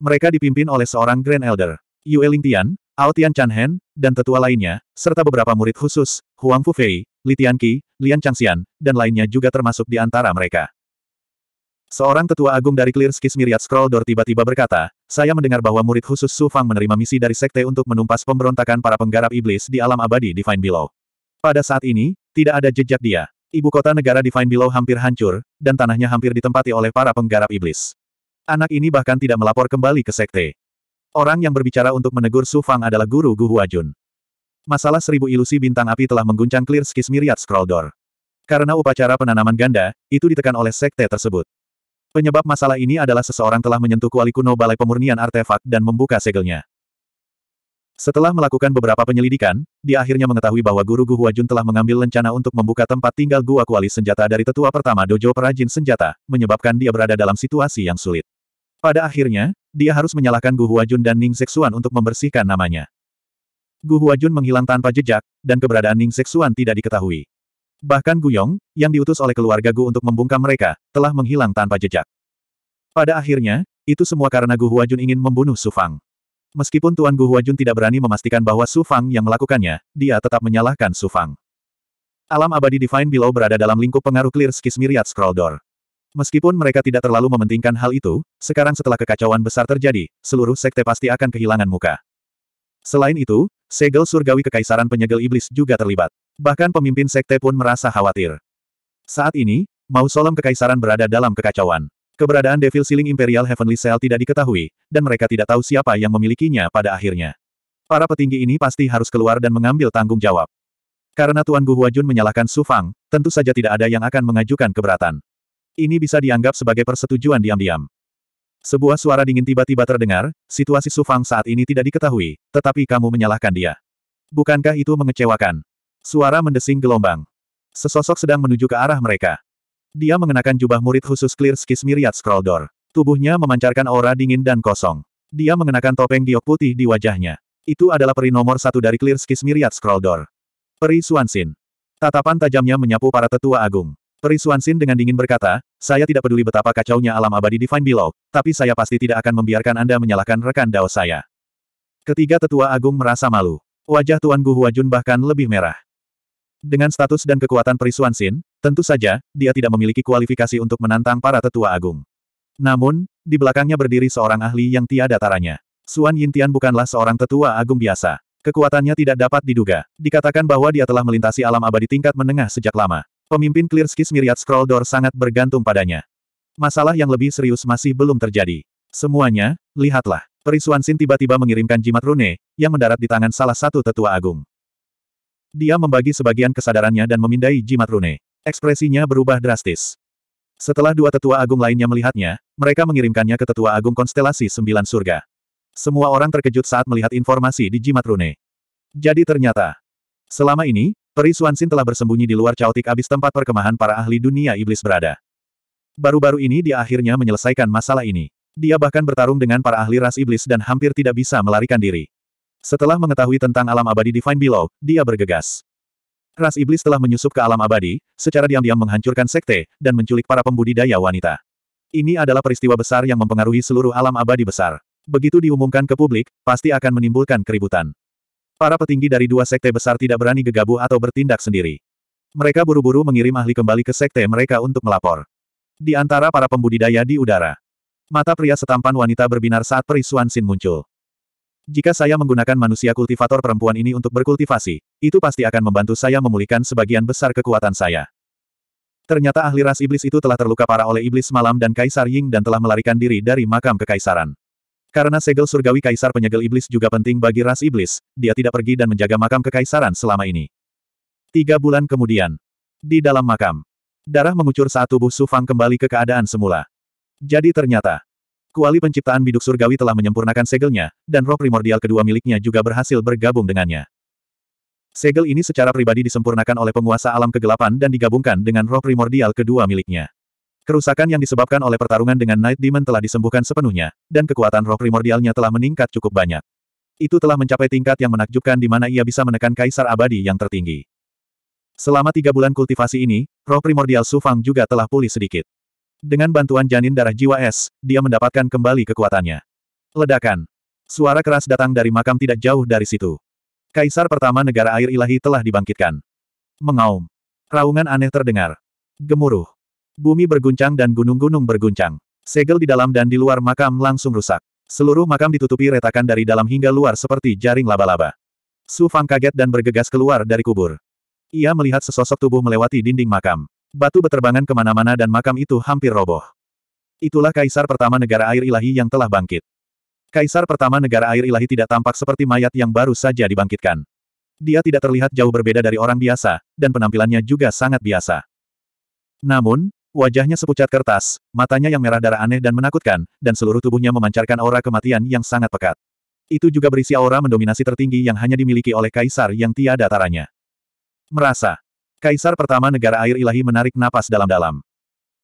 Mereka dipimpin oleh seorang Grand Elder, Yue Lingtian, Ao Tian Chanhen, dan tetua lainnya, serta beberapa murid khusus, Huang Fufei, Li Tianqi, Lian Changxian, dan lainnya juga termasuk di antara mereka. Seorang tetua agung dari Clear Skies Myriad Scroll Door tiba-tiba berkata, saya mendengar bahwa murid khusus Su Fang menerima misi dari sekte untuk menumpas pemberontakan para penggarap iblis di alam abadi Divine Below. Pada saat ini, tidak ada jejak dia. Ibu kota negara Divine Below hampir hancur, dan tanahnya hampir ditempati oleh para penggarap iblis. Anak ini bahkan tidak melapor kembali ke sekte. Orang yang berbicara untuk menegur Su Fang adalah guru Gu Huajun. Masalah seribu ilusi bintang api telah mengguncang Clear Skis Myriad Scroll Door. Karena upacara penanaman ganda, itu ditekan oleh sekte tersebut. Penyebab masalah ini adalah seseorang telah menyentuh kuali kuno balai pemurnian artefak dan membuka segelnya. Setelah melakukan beberapa penyelidikan, dia akhirnya mengetahui bahwa Guru Gu Jun telah mengambil lencana untuk membuka tempat tinggal Gua Kuali senjata dari tetua pertama dojo perajin senjata, menyebabkan dia berada dalam situasi yang sulit. Pada akhirnya, dia harus menyalahkan Gu Jun dan Ning Seksuan untuk membersihkan namanya. Gu Jun menghilang tanpa jejak, dan keberadaan Ning Seksuan tidak diketahui. Bahkan Guyong, yang diutus oleh keluarga Gu untuk membungkam mereka, telah menghilang tanpa jejak. Pada akhirnya, itu semua karena Gu Jun ingin membunuh Su Fang. Meskipun Tuan Gu Huajun tidak berani memastikan bahwa Su Fang yang melakukannya, dia tetap menyalahkan Su Fang. Alam abadi Divine Below berada dalam lingkup pengaruh Clear Skis Myriad Scroll Door. Meskipun mereka tidak terlalu mementingkan hal itu, sekarang setelah kekacauan besar terjadi, seluruh sekte pasti akan kehilangan muka. Selain itu, segel surgawi kekaisaran penyegel iblis juga terlibat. Bahkan pemimpin sekte pun merasa khawatir. Saat ini, mausolem kekaisaran berada dalam kekacauan. Keberadaan Devil Ceiling Imperial Heavenly Cell tidak diketahui, dan mereka tidak tahu siapa yang memilikinya pada akhirnya. Para petinggi ini pasti harus keluar dan mengambil tanggung jawab. Karena Tuan Gu Huajun menyalahkan Su Fang, tentu saja tidak ada yang akan mengajukan keberatan. Ini bisa dianggap sebagai persetujuan diam-diam. Sebuah suara dingin tiba-tiba terdengar, situasi Su Fang saat ini tidak diketahui, tetapi kamu menyalahkan dia. Bukankah itu mengecewakan? Suara mendesing gelombang. Sesosok sedang menuju ke arah mereka. Dia mengenakan jubah murid khusus Clear Skis Myriad Scroll Door. Tubuhnya memancarkan aura dingin dan kosong. Dia mengenakan topeng giok putih di wajahnya. Itu adalah peri nomor satu dari Clear Skis Myriad Scroll Door. Peri Suansin. Tatapan tajamnya menyapu para tetua agung. Peri Suansin dengan dingin berkata, saya tidak peduli betapa kacaunya alam abadi Divine Below, tapi saya pasti tidak akan membiarkan Anda menyalahkan rekan Dao saya. Ketiga tetua agung merasa malu. Wajah Tuan Gu Huajun bahkan lebih merah. Dengan status dan kekuatan Peri Suansin, Tentu saja, dia tidak memiliki kualifikasi untuk menantang para tetua agung. Namun, di belakangnya berdiri seorang ahli yang tiada taranya. Suan Yintian bukanlah seorang tetua agung biasa. Kekuatannya tidak dapat diduga. Dikatakan bahwa dia telah melintasi alam abadi tingkat menengah sejak lama. Pemimpin Clearski Myriad Scroll Door sangat bergantung padanya. Masalah yang lebih serius masih belum terjadi. Semuanya, lihatlah. Perisuan Sin tiba-tiba mengirimkan jimat rune, yang mendarat di tangan salah satu tetua agung. Dia membagi sebagian kesadarannya dan memindai jimat rune. Ekspresinya berubah drastis. Setelah dua tetua agung lainnya melihatnya, mereka mengirimkannya ke tetua agung konstelasi sembilan surga. Semua orang terkejut saat melihat informasi di jimat rune. Jadi ternyata, selama ini, Peri Suansin telah bersembunyi di luar caotik abis tempat perkemahan para ahli dunia iblis berada. Baru-baru ini dia akhirnya menyelesaikan masalah ini. Dia bahkan bertarung dengan para ahli ras iblis dan hampir tidak bisa melarikan diri. Setelah mengetahui tentang alam abadi Divine Below, dia bergegas. Ras iblis telah menyusup ke alam abadi, secara diam-diam menghancurkan sekte, dan menculik para pembudidaya wanita. Ini adalah peristiwa besar yang mempengaruhi seluruh alam abadi besar. Begitu diumumkan ke publik, pasti akan menimbulkan keributan. Para petinggi dari dua sekte besar tidak berani gegabah atau bertindak sendiri. Mereka buru-buru mengirim ahli kembali ke sekte mereka untuk melapor. Di antara para pembudidaya di udara, mata pria setampan wanita berbinar saat perisuan Sin muncul. Jika saya menggunakan manusia kultivator perempuan ini untuk berkultivasi, itu pasti akan membantu saya memulihkan sebagian besar kekuatan saya. Ternyata ahli ras iblis itu telah terluka parah oleh iblis malam dan Kaisar Ying dan telah melarikan diri dari makam kekaisaran. Karena segel surgawi kaisar penyegel iblis juga penting bagi ras iblis, dia tidak pergi dan menjaga makam kekaisaran selama ini. Tiga bulan kemudian, di dalam makam, darah mengucur saat tubuh Sufang kembali ke keadaan semula. Jadi ternyata, Kuali penciptaan biduk surgawi telah menyempurnakan segelnya, dan roh primordial kedua miliknya juga berhasil bergabung dengannya. Segel ini secara pribadi disempurnakan oleh penguasa alam kegelapan dan digabungkan dengan roh primordial kedua miliknya. Kerusakan yang disebabkan oleh pertarungan dengan Night Demon telah disembuhkan sepenuhnya, dan kekuatan roh primordialnya telah meningkat cukup banyak. Itu telah mencapai tingkat yang menakjubkan di mana ia bisa menekan kaisar abadi yang tertinggi. Selama tiga bulan kultivasi ini, roh primordial Sufang juga telah pulih sedikit. Dengan bantuan janin darah jiwa es, dia mendapatkan kembali kekuatannya. Ledakan. Suara keras datang dari makam tidak jauh dari situ. Kaisar pertama negara air ilahi telah dibangkitkan. Mengaum. Raungan aneh terdengar. Gemuruh. Bumi berguncang dan gunung-gunung berguncang. Segel di dalam dan di luar makam langsung rusak. Seluruh makam ditutupi retakan dari dalam hingga luar seperti jaring laba-laba. Su Fang kaget dan bergegas keluar dari kubur. Ia melihat sesosok tubuh melewati dinding makam. Batu beterbangan kemana-mana dan makam itu hampir roboh. Itulah kaisar pertama negara air ilahi yang telah bangkit. Kaisar pertama negara air ilahi tidak tampak seperti mayat yang baru saja dibangkitkan. Dia tidak terlihat jauh berbeda dari orang biasa, dan penampilannya juga sangat biasa. Namun, wajahnya sepucat kertas, matanya yang merah darah aneh dan menakutkan, dan seluruh tubuhnya memancarkan aura kematian yang sangat pekat. Itu juga berisi aura mendominasi tertinggi yang hanya dimiliki oleh kaisar yang tiada taranya. Merasa, Kaisar pertama negara air ilahi menarik napas dalam-dalam.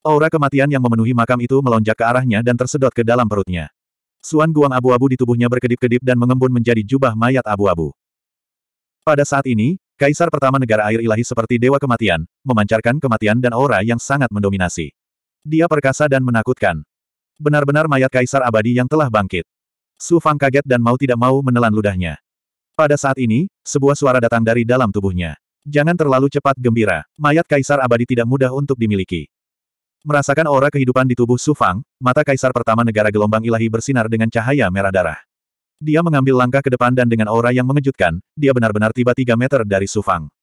Aura kematian yang memenuhi makam itu melonjak ke arahnya dan tersedot ke dalam perutnya. Suan guang abu-abu di tubuhnya berkedip-kedip dan mengembun menjadi jubah mayat abu-abu. Pada saat ini, Kaisar pertama negara air ilahi seperti dewa kematian, memancarkan kematian dan aura yang sangat mendominasi. Dia perkasa dan menakutkan. Benar-benar mayat Kaisar abadi yang telah bangkit. Su Fang kaget dan mau tidak mau menelan ludahnya. Pada saat ini, sebuah suara datang dari dalam tubuhnya. Jangan terlalu cepat gembira. Mayat kaisar abadi tidak mudah untuk dimiliki. Merasakan aura kehidupan di tubuh Sufang, mata kaisar pertama negara gelombang ilahi bersinar dengan cahaya merah darah. Dia mengambil langkah ke depan dan dengan aura yang mengejutkan, dia benar-benar tiba 3 meter dari Sufang.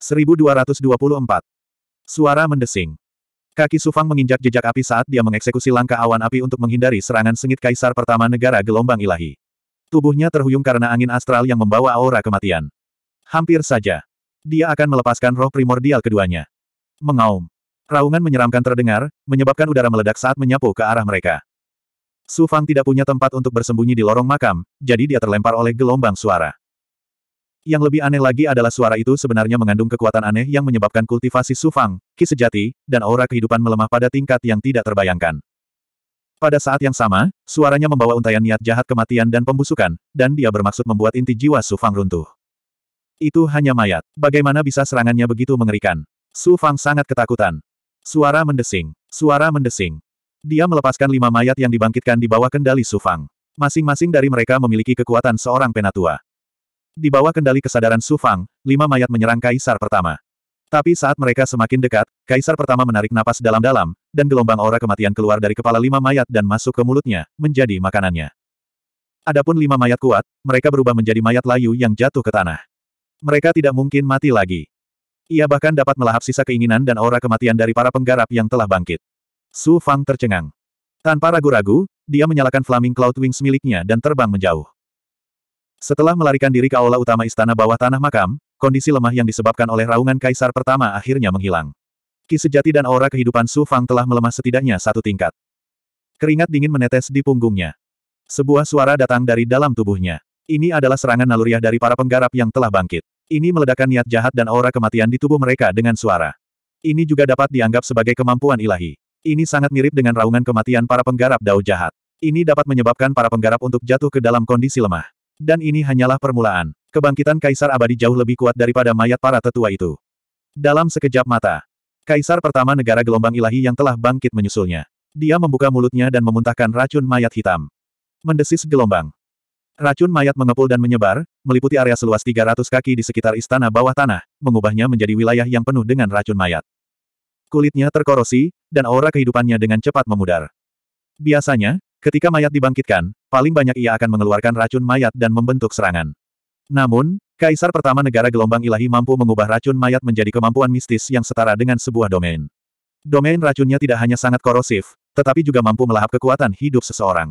1224. Suara mendesing. Kaki Sufang menginjak jejak api saat dia mengeksekusi langkah awan api untuk menghindari serangan sengit kaisar pertama negara gelombang ilahi. Tubuhnya terhuyung karena angin astral yang membawa aura kematian. Hampir saja, dia akan melepaskan roh primordial keduanya. Mengaum. Raungan menyeramkan terdengar, menyebabkan udara meledak saat menyapu ke arah mereka. Su Fang tidak punya tempat untuk bersembunyi di lorong makam, jadi dia terlempar oleh gelombang suara. Yang lebih aneh lagi adalah suara itu sebenarnya mengandung kekuatan aneh yang menyebabkan kultivasi Su Fang, ki sejati, dan aura kehidupan melemah pada tingkat yang tidak terbayangkan. Pada saat yang sama, suaranya membawa untayan niat jahat kematian dan pembusukan, dan dia bermaksud membuat inti jiwa Su Fang runtuh. Itu hanya mayat. Bagaimana bisa serangannya begitu mengerikan? Su Fang sangat ketakutan. Suara mendesing. Suara mendesing. Dia melepaskan lima mayat yang dibangkitkan di bawah kendali Su Fang. Masing-masing dari mereka memiliki kekuatan seorang penatua. Di bawah kendali kesadaran Su Fang, lima mayat menyerang kaisar pertama. Tapi saat mereka semakin dekat, kaisar pertama menarik napas dalam-dalam, dan gelombang aura kematian keluar dari kepala lima mayat dan masuk ke mulutnya, menjadi makanannya. Adapun lima mayat kuat, mereka berubah menjadi mayat layu yang jatuh ke tanah. Mereka tidak mungkin mati lagi. Ia bahkan dapat melahap sisa keinginan dan aura kematian dari para penggarap yang telah bangkit. Su Fang tercengang. Tanpa ragu-ragu, dia menyalakan Flaming Cloud Wings miliknya dan terbang menjauh. Setelah melarikan diri ke aula utama istana bawah tanah makam, kondisi lemah yang disebabkan oleh raungan kaisar pertama akhirnya menghilang. Ki sejati dan aura kehidupan Su Fang telah melemah setidaknya satu tingkat. Keringat dingin menetes di punggungnya. Sebuah suara datang dari dalam tubuhnya. Ini adalah serangan naluriah dari para penggarap yang telah bangkit. Ini meledakkan niat jahat dan aura kematian di tubuh mereka dengan suara. Ini juga dapat dianggap sebagai kemampuan ilahi. Ini sangat mirip dengan raungan kematian para penggarap dao jahat. Ini dapat menyebabkan para penggarap untuk jatuh ke dalam kondisi lemah. Dan ini hanyalah permulaan. Kebangkitan Kaisar Abadi jauh lebih kuat daripada mayat para tetua itu. Dalam sekejap mata, Kaisar pertama negara gelombang ilahi yang telah bangkit menyusulnya. Dia membuka mulutnya dan memuntahkan racun mayat hitam. Mendesis gelombang. Racun mayat mengepul dan menyebar, meliputi area seluas 300 kaki di sekitar istana bawah tanah, mengubahnya menjadi wilayah yang penuh dengan racun mayat. Kulitnya terkorosi, dan aura kehidupannya dengan cepat memudar. Biasanya, ketika mayat dibangkitkan, paling banyak ia akan mengeluarkan racun mayat dan membentuk serangan. Namun, Kaisar pertama negara gelombang ilahi mampu mengubah racun mayat menjadi kemampuan mistis yang setara dengan sebuah domain. Domain racunnya tidak hanya sangat korosif, tetapi juga mampu melahap kekuatan hidup seseorang.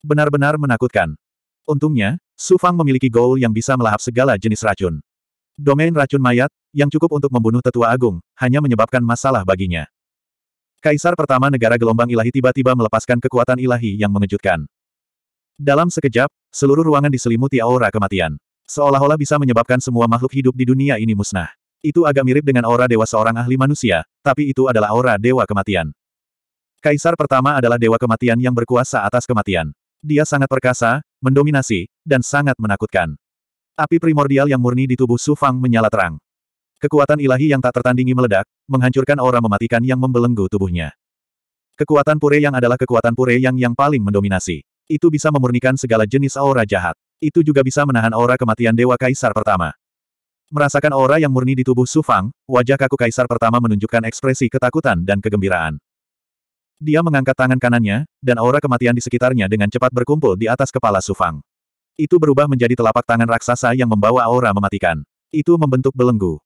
Benar-benar menakutkan. Untungnya, Su Fang memiliki goal yang bisa melahap segala jenis racun. Domain racun mayat, yang cukup untuk membunuh tetua agung, hanya menyebabkan masalah baginya. Kaisar pertama negara gelombang ilahi tiba-tiba melepaskan kekuatan ilahi yang mengejutkan. Dalam sekejap, seluruh ruangan diselimuti aura kematian. Seolah-olah bisa menyebabkan semua makhluk hidup di dunia ini musnah. Itu agak mirip dengan aura dewa seorang ahli manusia, tapi itu adalah aura dewa kematian. Kaisar pertama adalah dewa kematian yang berkuasa atas kematian. Dia sangat perkasa, mendominasi, dan sangat menakutkan. Api primordial yang murni di tubuh Su Fang menyala terang. Kekuatan ilahi yang tak tertandingi meledak, menghancurkan aura mematikan yang membelenggu tubuhnya. Kekuatan pure yang adalah kekuatan pure yang yang paling mendominasi. Itu bisa memurnikan segala jenis aura jahat. Itu juga bisa menahan aura kematian Dewa Kaisar pertama. Merasakan aura yang murni di tubuh Su Fang, wajah kaku Kaisar pertama menunjukkan ekspresi ketakutan dan kegembiraan. Dia mengangkat tangan kanannya, dan aura kematian di sekitarnya dengan cepat berkumpul di atas kepala Sufang. Itu berubah menjadi telapak tangan raksasa yang membawa aura mematikan. Itu membentuk belenggu.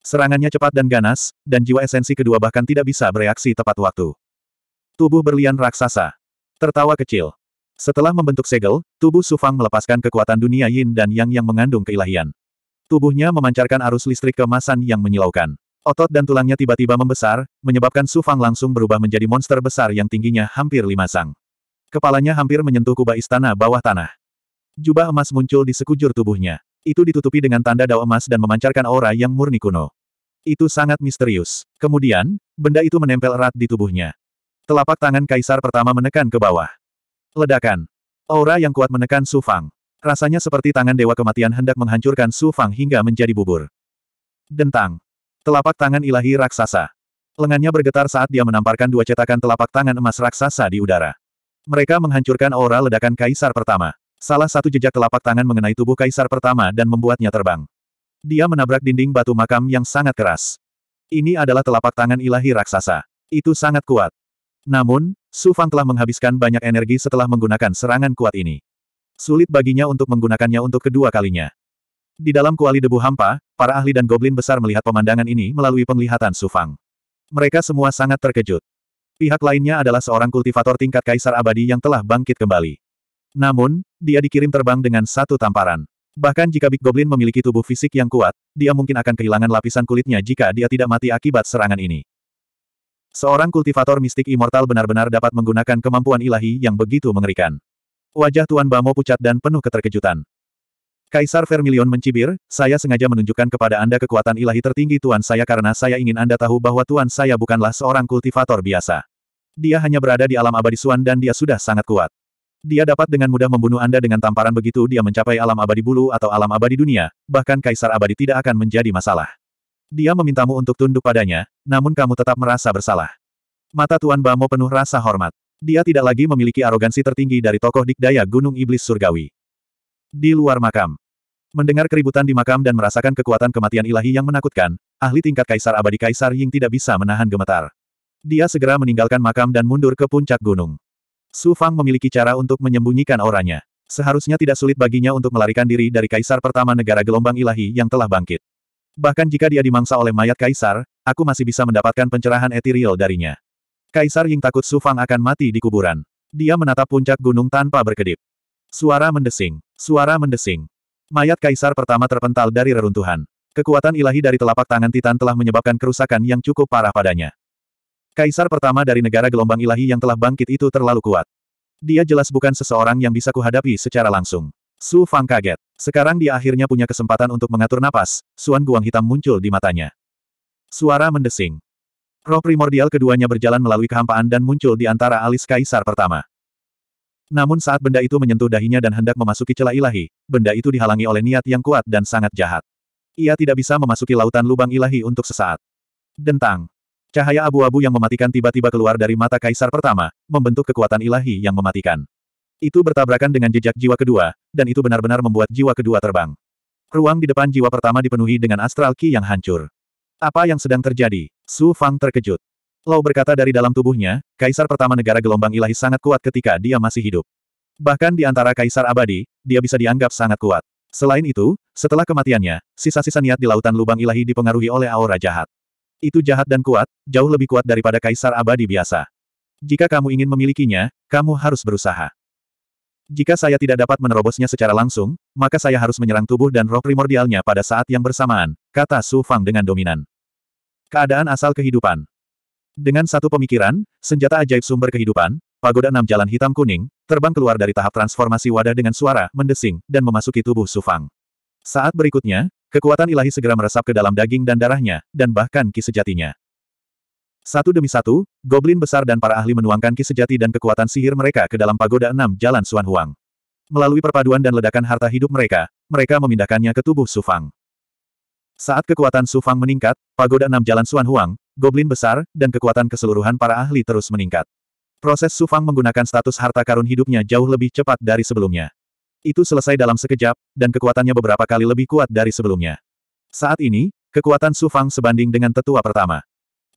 Serangannya cepat dan ganas, dan jiwa esensi kedua bahkan tidak bisa bereaksi tepat waktu. Tubuh berlian raksasa. Tertawa kecil. Setelah membentuk segel, tubuh Sufang melepaskan kekuatan dunia yin dan yang yang mengandung keilahian. Tubuhnya memancarkan arus listrik kemasan yang menyilaukan. Otot dan tulangnya tiba-tiba membesar, menyebabkan Su Fang langsung berubah menjadi monster besar yang tingginya hampir lima sang. Kepalanya hampir menyentuh kubah istana bawah tanah. Jubah emas muncul di sekujur tubuhnya. Itu ditutupi dengan tanda dao emas dan memancarkan aura yang murni kuno. Itu sangat misterius. Kemudian, benda itu menempel erat di tubuhnya. Telapak tangan kaisar pertama menekan ke bawah. Ledakan. Aura yang kuat menekan Su Fang. Rasanya seperti tangan dewa kematian hendak menghancurkan Su Fang hingga menjadi bubur. Dentang. Telapak tangan ilahi raksasa. Lengannya bergetar saat dia menamparkan dua cetakan telapak tangan emas raksasa di udara. Mereka menghancurkan aura ledakan kaisar pertama. Salah satu jejak telapak tangan mengenai tubuh kaisar pertama dan membuatnya terbang. Dia menabrak dinding batu makam yang sangat keras. Ini adalah telapak tangan ilahi raksasa. Itu sangat kuat. Namun, Su Fang telah menghabiskan banyak energi setelah menggunakan serangan kuat ini. Sulit baginya untuk menggunakannya untuk kedua kalinya. Di dalam kuali debu hampa, para ahli dan goblin besar melihat pemandangan ini melalui penglihatan Sufang. Mereka semua sangat terkejut. Pihak lainnya adalah seorang kultivator tingkat kaisar abadi yang telah bangkit kembali. Namun, dia dikirim terbang dengan satu tamparan. Bahkan jika Big Goblin memiliki tubuh fisik yang kuat, dia mungkin akan kehilangan lapisan kulitnya jika dia tidak mati akibat serangan ini. Seorang kultivator mistik immortal benar-benar dapat menggunakan kemampuan ilahi yang begitu mengerikan. Wajah Tuan Bamo pucat dan penuh keterkejutan. Kaisar Vermilion mencibir, saya sengaja menunjukkan kepada Anda kekuatan ilahi tertinggi Tuan saya karena saya ingin Anda tahu bahwa Tuan saya bukanlah seorang kultivator biasa. Dia hanya berada di alam abadi Suan dan dia sudah sangat kuat. Dia dapat dengan mudah membunuh Anda dengan tamparan begitu dia mencapai alam abadi bulu atau alam abadi dunia, bahkan Kaisar abadi tidak akan menjadi masalah. Dia memintamu untuk tunduk padanya, namun kamu tetap merasa bersalah. Mata Tuan Bamo penuh rasa hormat. Dia tidak lagi memiliki arogansi tertinggi dari tokoh dikdaya Gunung Iblis Surgawi. Di luar makam, Mendengar keributan di makam dan merasakan kekuatan kematian ilahi yang menakutkan, ahli tingkat Kaisar Abadi Kaisar Ying tidak bisa menahan gemetar. Dia segera meninggalkan makam dan mundur ke puncak gunung. Su Fang memiliki cara untuk menyembunyikan orangnya. Seharusnya tidak sulit baginya untuk melarikan diri dari Kaisar pertama negara gelombang ilahi yang telah bangkit. Bahkan jika dia dimangsa oleh mayat Kaisar, aku masih bisa mendapatkan pencerahan etiril darinya. Kaisar Ying takut Su Fang akan mati di kuburan. Dia menatap puncak gunung tanpa berkedip. Suara mendesing. Suara mendesing. Mayat kaisar pertama terpental dari reruntuhan. Kekuatan ilahi dari telapak tangan Titan telah menyebabkan kerusakan yang cukup parah padanya. Kaisar pertama dari negara gelombang ilahi yang telah bangkit itu terlalu kuat. Dia jelas bukan seseorang yang bisa kuhadapi secara langsung. Su Fang kaget. Sekarang dia akhirnya punya kesempatan untuk mengatur napas, suan guang hitam muncul di matanya. Suara mendesing. Roh primordial keduanya berjalan melalui kehampaan dan muncul di antara alis kaisar pertama. Namun saat benda itu menyentuh dahinya dan hendak memasuki celah ilahi, benda itu dihalangi oleh niat yang kuat dan sangat jahat. Ia tidak bisa memasuki lautan lubang ilahi untuk sesaat. Dentang. Cahaya abu-abu yang mematikan tiba-tiba keluar dari mata kaisar pertama, membentuk kekuatan ilahi yang mematikan. Itu bertabrakan dengan jejak jiwa kedua, dan itu benar-benar membuat jiwa kedua terbang. Ruang di depan jiwa pertama dipenuhi dengan astral ki yang hancur. Apa yang sedang terjadi? Su Fang terkejut. Lau berkata dari dalam tubuhnya, kaisar pertama negara gelombang ilahi sangat kuat ketika dia masih hidup. Bahkan di antara kaisar abadi, dia bisa dianggap sangat kuat. Selain itu, setelah kematiannya, sisa-sisa niat di lautan lubang ilahi dipengaruhi oleh aura jahat. Itu jahat dan kuat, jauh lebih kuat daripada kaisar abadi biasa. Jika kamu ingin memilikinya, kamu harus berusaha. Jika saya tidak dapat menerobosnya secara langsung, maka saya harus menyerang tubuh dan roh primordialnya pada saat yang bersamaan, kata Su Fang dengan dominan. Keadaan asal kehidupan dengan satu pemikiran, senjata ajaib sumber kehidupan, pagoda enam jalan hitam kuning, terbang keluar dari tahap transformasi wadah dengan suara mendesing dan memasuki tubuh Sufang. Saat berikutnya, kekuatan ilahi segera meresap ke dalam daging dan darahnya, dan bahkan ki sejatinya. Satu demi satu, goblin besar dan para ahli menuangkan ki sejati dan kekuatan sihir mereka ke dalam pagoda enam jalan Suan Huang. Melalui perpaduan dan ledakan harta hidup mereka, mereka memindahkannya ke tubuh Sufang. Saat kekuatan Su Fang meningkat, pagoda enam jalan Suan Huang, goblin besar, dan kekuatan keseluruhan para ahli terus meningkat. Proses Su Fang menggunakan status harta karun hidupnya jauh lebih cepat dari sebelumnya. Itu selesai dalam sekejap, dan kekuatannya beberapa kali lebih kuat dari sebelumnya. Saat ini, kekuatan Su Fang sebanding dengan tetua pertama.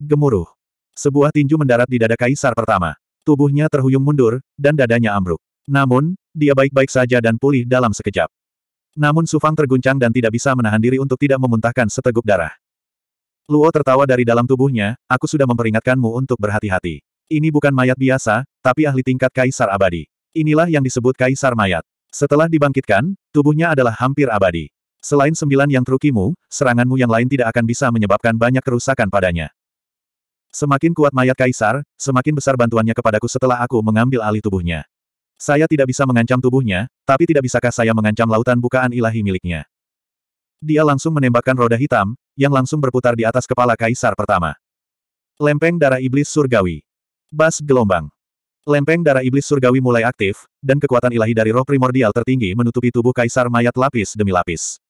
Gemuruh. Sebuah tinju mendarat di dada kaisar pertama. Tubuhnya terhuyung mundur, dan dadanya ambruk. Namun, dia baik-baik saja dan pulih dalam sekejap. Namun Sufang terguncang dan tidak bisa menahan diri untuk tidak memuntahkan seteguk darah. Luo tertawa dari dalam tubuhnya, aku sudah memperingatkanmu untuk berhati-hati. Ini bukan mayat biasa, tapi ahli tingkat Kaisar Abadi. Inilah yang disebut Kaisar Mayat. Setelah dibangkitkan, tubuhnya adalah hampir abadi. Selain sembilan yang trukimu, seranganmu yang lain tidak akan bisa menyebabkan banyak kerusakan padanya. Semakin kuat mayat kaisar, semakin besar bantuannya kepadaku setelah aku mengambil alih tubuhnya. Saya tidak bisa mengancam tubuhnya, tapi tidak bisakah saya mengancam lautan bukaan ilahi miliknya? Dia langsung menembakkan roda hitam, yang langsung berputar di atas kepala kaisar pertama. Lempeng darah iblis surgawi. Bas gelombang. Lempeng darah iblis surgawi mulai aktif, dan kekuatan ilahi dari roh primordial tertinggi menutupi tubuh kaisar mayat lapis demi lapis.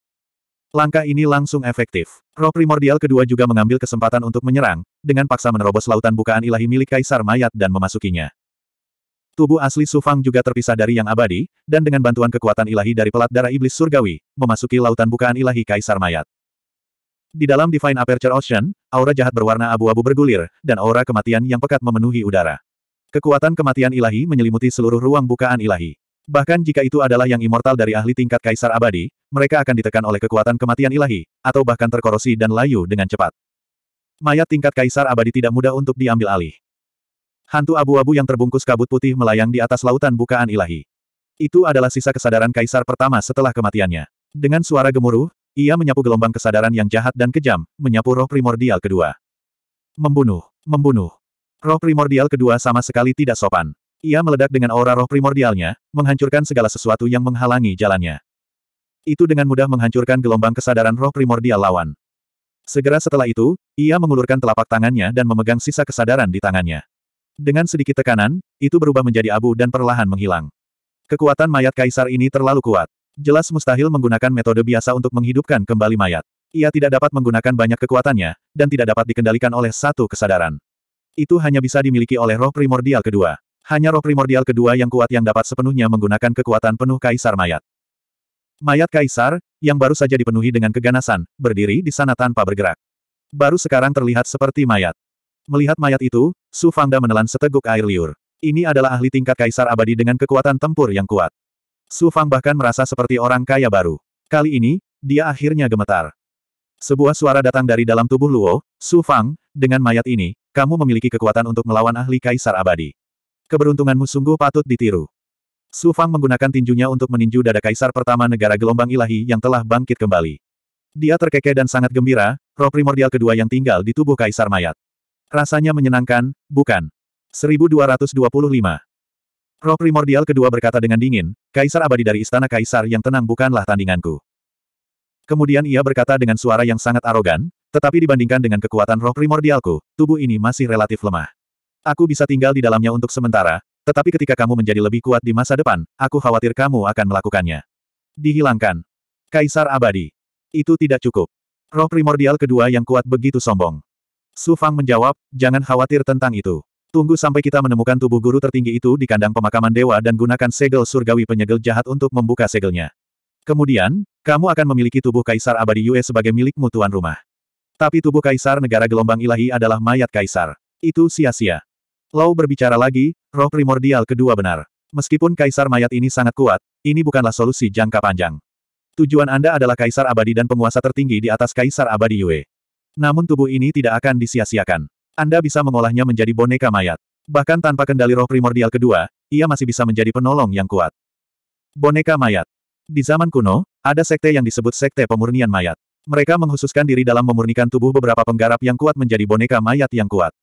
Langkah ini langsung efektif. Roh primordial kedua juga mengambil kesempatan untuk menyerang, dengan paksa menerobos lautan bukaan ilahi milik kaisar mayat dan memasukinya. Tubuh asli Sufang juga terpisah dari yang abadi, dan dengan bantuan kekuatan ilahi dari pelat darah iblis surgawi, memasuki lautan bukaan ilahi Kaisar Mayat. Di dalam Divine Aperture Ocean, aura jahat berwarna abu-abu bergulir, dan aura kematian yang pekat memenuhi udara. Kekuatan kematian ilahi menyelimuti seluruh ruang bukaan ilahi. Bahkan jika itu adalah yang immortal dari ahli tingkat Kaisar Abadi, mereka akan ditekan oleh kekuatan kematian ilahi, atau bahkan terkorosi dan layu dengan cepat. Mayat tingkat Kaisar Abadi tidak mudah untuk diambil alih. Hantu abu-abu yang terbungkus kabut putih melayang di atas lautan bukaan ilahi. Itu adalah sisa kesadaran kaisar pertama setelah kematiannya. Dengan suara gemuruh, ia menyapu gelombang kesadaran yang jahat dan kejam, menyapu roh primordial kedua. Membunuh, membunuh. Roh primordial kedua sama sekali tidak sopan. Ia meledak dengan aura roh primordialnya, menghancurkan segala sesuatu yang menghalangi jalannya. Itu dengan mudah menghancurkan gelombang kesadaran roh primordial lawan. Segera setelah itu, ia mengulurkan telapak tangannya dan memegang sisa kesadaran di tangannya. Dengan sedikit tekanan, itu berubah menjadi abu dan perlahan menghilang. Kekuatan mayat kaisar ini terlalu kuat. Jelas mustahil menggunakan metode biasa untuk menghidupkan kembali mayat. Ia tidak dapat menggunakan banyak kekuatannya, dan tidak dapat dikendalikan oleh satu kesadaran. Itu hanya bisa dimiliki oleh roh primordial kedua. Hanya roh primordial kedua yang kuat yang dapat sepenuhnya menggunakan kekuatan penuh kaisar mayat. Mayat kaisar, yang baru saja dipenuhi dengan keganasan, berdiri di sana tanpa bergerak. Baru sekarang terlihat seperti mayat. Melihat mayat itu, Su Fangda menelan seteguk air liur. Ini adalah ahli tingkat kaisar abadi dengan kekuatan tempur yang kuat. Su Fang bahkan merasa seperti orang kaya baru. Kali ini, dia akhirnya gemetar. Sebuah suara datang dari dalam tubuh Luo, Su Fang, dengan mayat ini, kamu memiliki kekuatan untuk melawan ahli kaisar abadi. Keberuntunganmu sungguh patut ditiru. Su Fang menggunakan tinjunya untuk meninju dada kaisar pertama negara gelombang ilahi yang telah bangkit kembali. Dia terkekeh dan sangat gembira, roh primordial kedua yang tinggal di tubuh kaisar mayat. Rasanya menyenangkan, bukan? 1225. Roh primordial kedua berkata dengan dingin, Kaisar abadi dari istana Kaisar yang tenang bukanlah tandinganku. Kemudian ia berkata dengan suara yang sangat arogan, tetapi dibandingkan dengan kekuatan roh primordialku, tubuh ini masih relatif lemah. Aku bisa tinggal di dalamnya untuk sementara, tetapi ketika kamu menjadi lebih kuat di masa depan, aku khawatir kamu akan melakukannya. Dihilangkan. Kaisar abadi. Itu tidak cukup. Roh primordial kedua yang kuat begitu sombong. Su Fang menjawab, jangan khawatir tentang itu. Tunggu sampai kita menemukan tubuh guru tertinggi itu di kandang pemakaman dewa dan gunakan segel surgawi penyegel jahat untuk membuka segelnya. Kemudian, kamu akan memiliki tubuh Kaisar Abadi Yue sebagai milikmu tuan rumah. Tapi tubuh Kaisar Negara Gelombang Ilahi adalah mayat Kaisar. Itu sia-sia. Lau berbicara lagi, roh primordial kedua benar. Meskipun Kaisar mayat ini sangat kuat, ini bukanlah solusi jangka panjang. Tujuan Anda adalah Kaisar Abadi dan penguasa tertinggi di atas Kaisar Abadi Yue. Namun tubuh ini tidak akan disia-siakan. Anda bisa mengolahnya menjadi boneka mayat. Bahkan tanpa kendali roh primordial kedua, ia masih bisa menjadi penolong yang kuat. Boneka mayat. Di zaman kuno, ada sekte yang disebut sekte pemurnian mayat. Mereka menghususkan diri dalam memurnikan tubuh beberapa penggarap yang kuat menjadi boneka mayat yang kuat.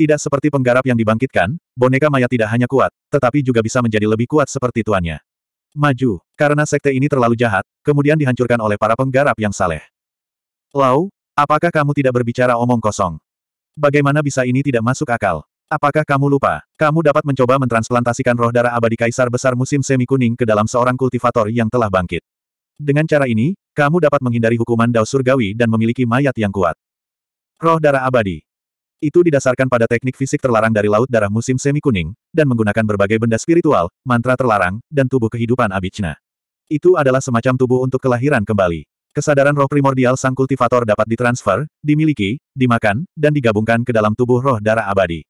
Tidak seperti penggarap yang dibangkitkan, boneka mayat tidak hanya kuat, tetapi juga bisa menjadi lebih kuat seperti tuannya. Maju, karena sekte ini terlalu jahat, kemudian dihancurkan oleh para penggarap yang saleh. Lau, Apakah kamu tidak berbicara omong kosong? Bagaimana bisa ini tidak masuk akal? Apakah kamu lupa? Kamu dapat mencoba mentransplantasikan roh darah abadi kaisar besar musim semi kuning ke dalam seorang kultivator yang telah bangkit. Dengan cara ini, kamu dapat menghindari hukuman dao surgawi dan memiliki mayat yang kuat. Roh darah abadi. Itu didasarkan pada teknik fisik terlarang dari Laut Darah Musim Semi Kuning, dan menggunakan berbagai benda spiritual, mantra terlarang, dan tubuh kehidupan abicna. Itu adalah semacam tubuh untuk kelahiran kembali. Kesadaran roh primordial sang kultivator dapat ditransfer, dimiliki, dimakan, dan digabungkan ke dalam tubuh roh darah abadi.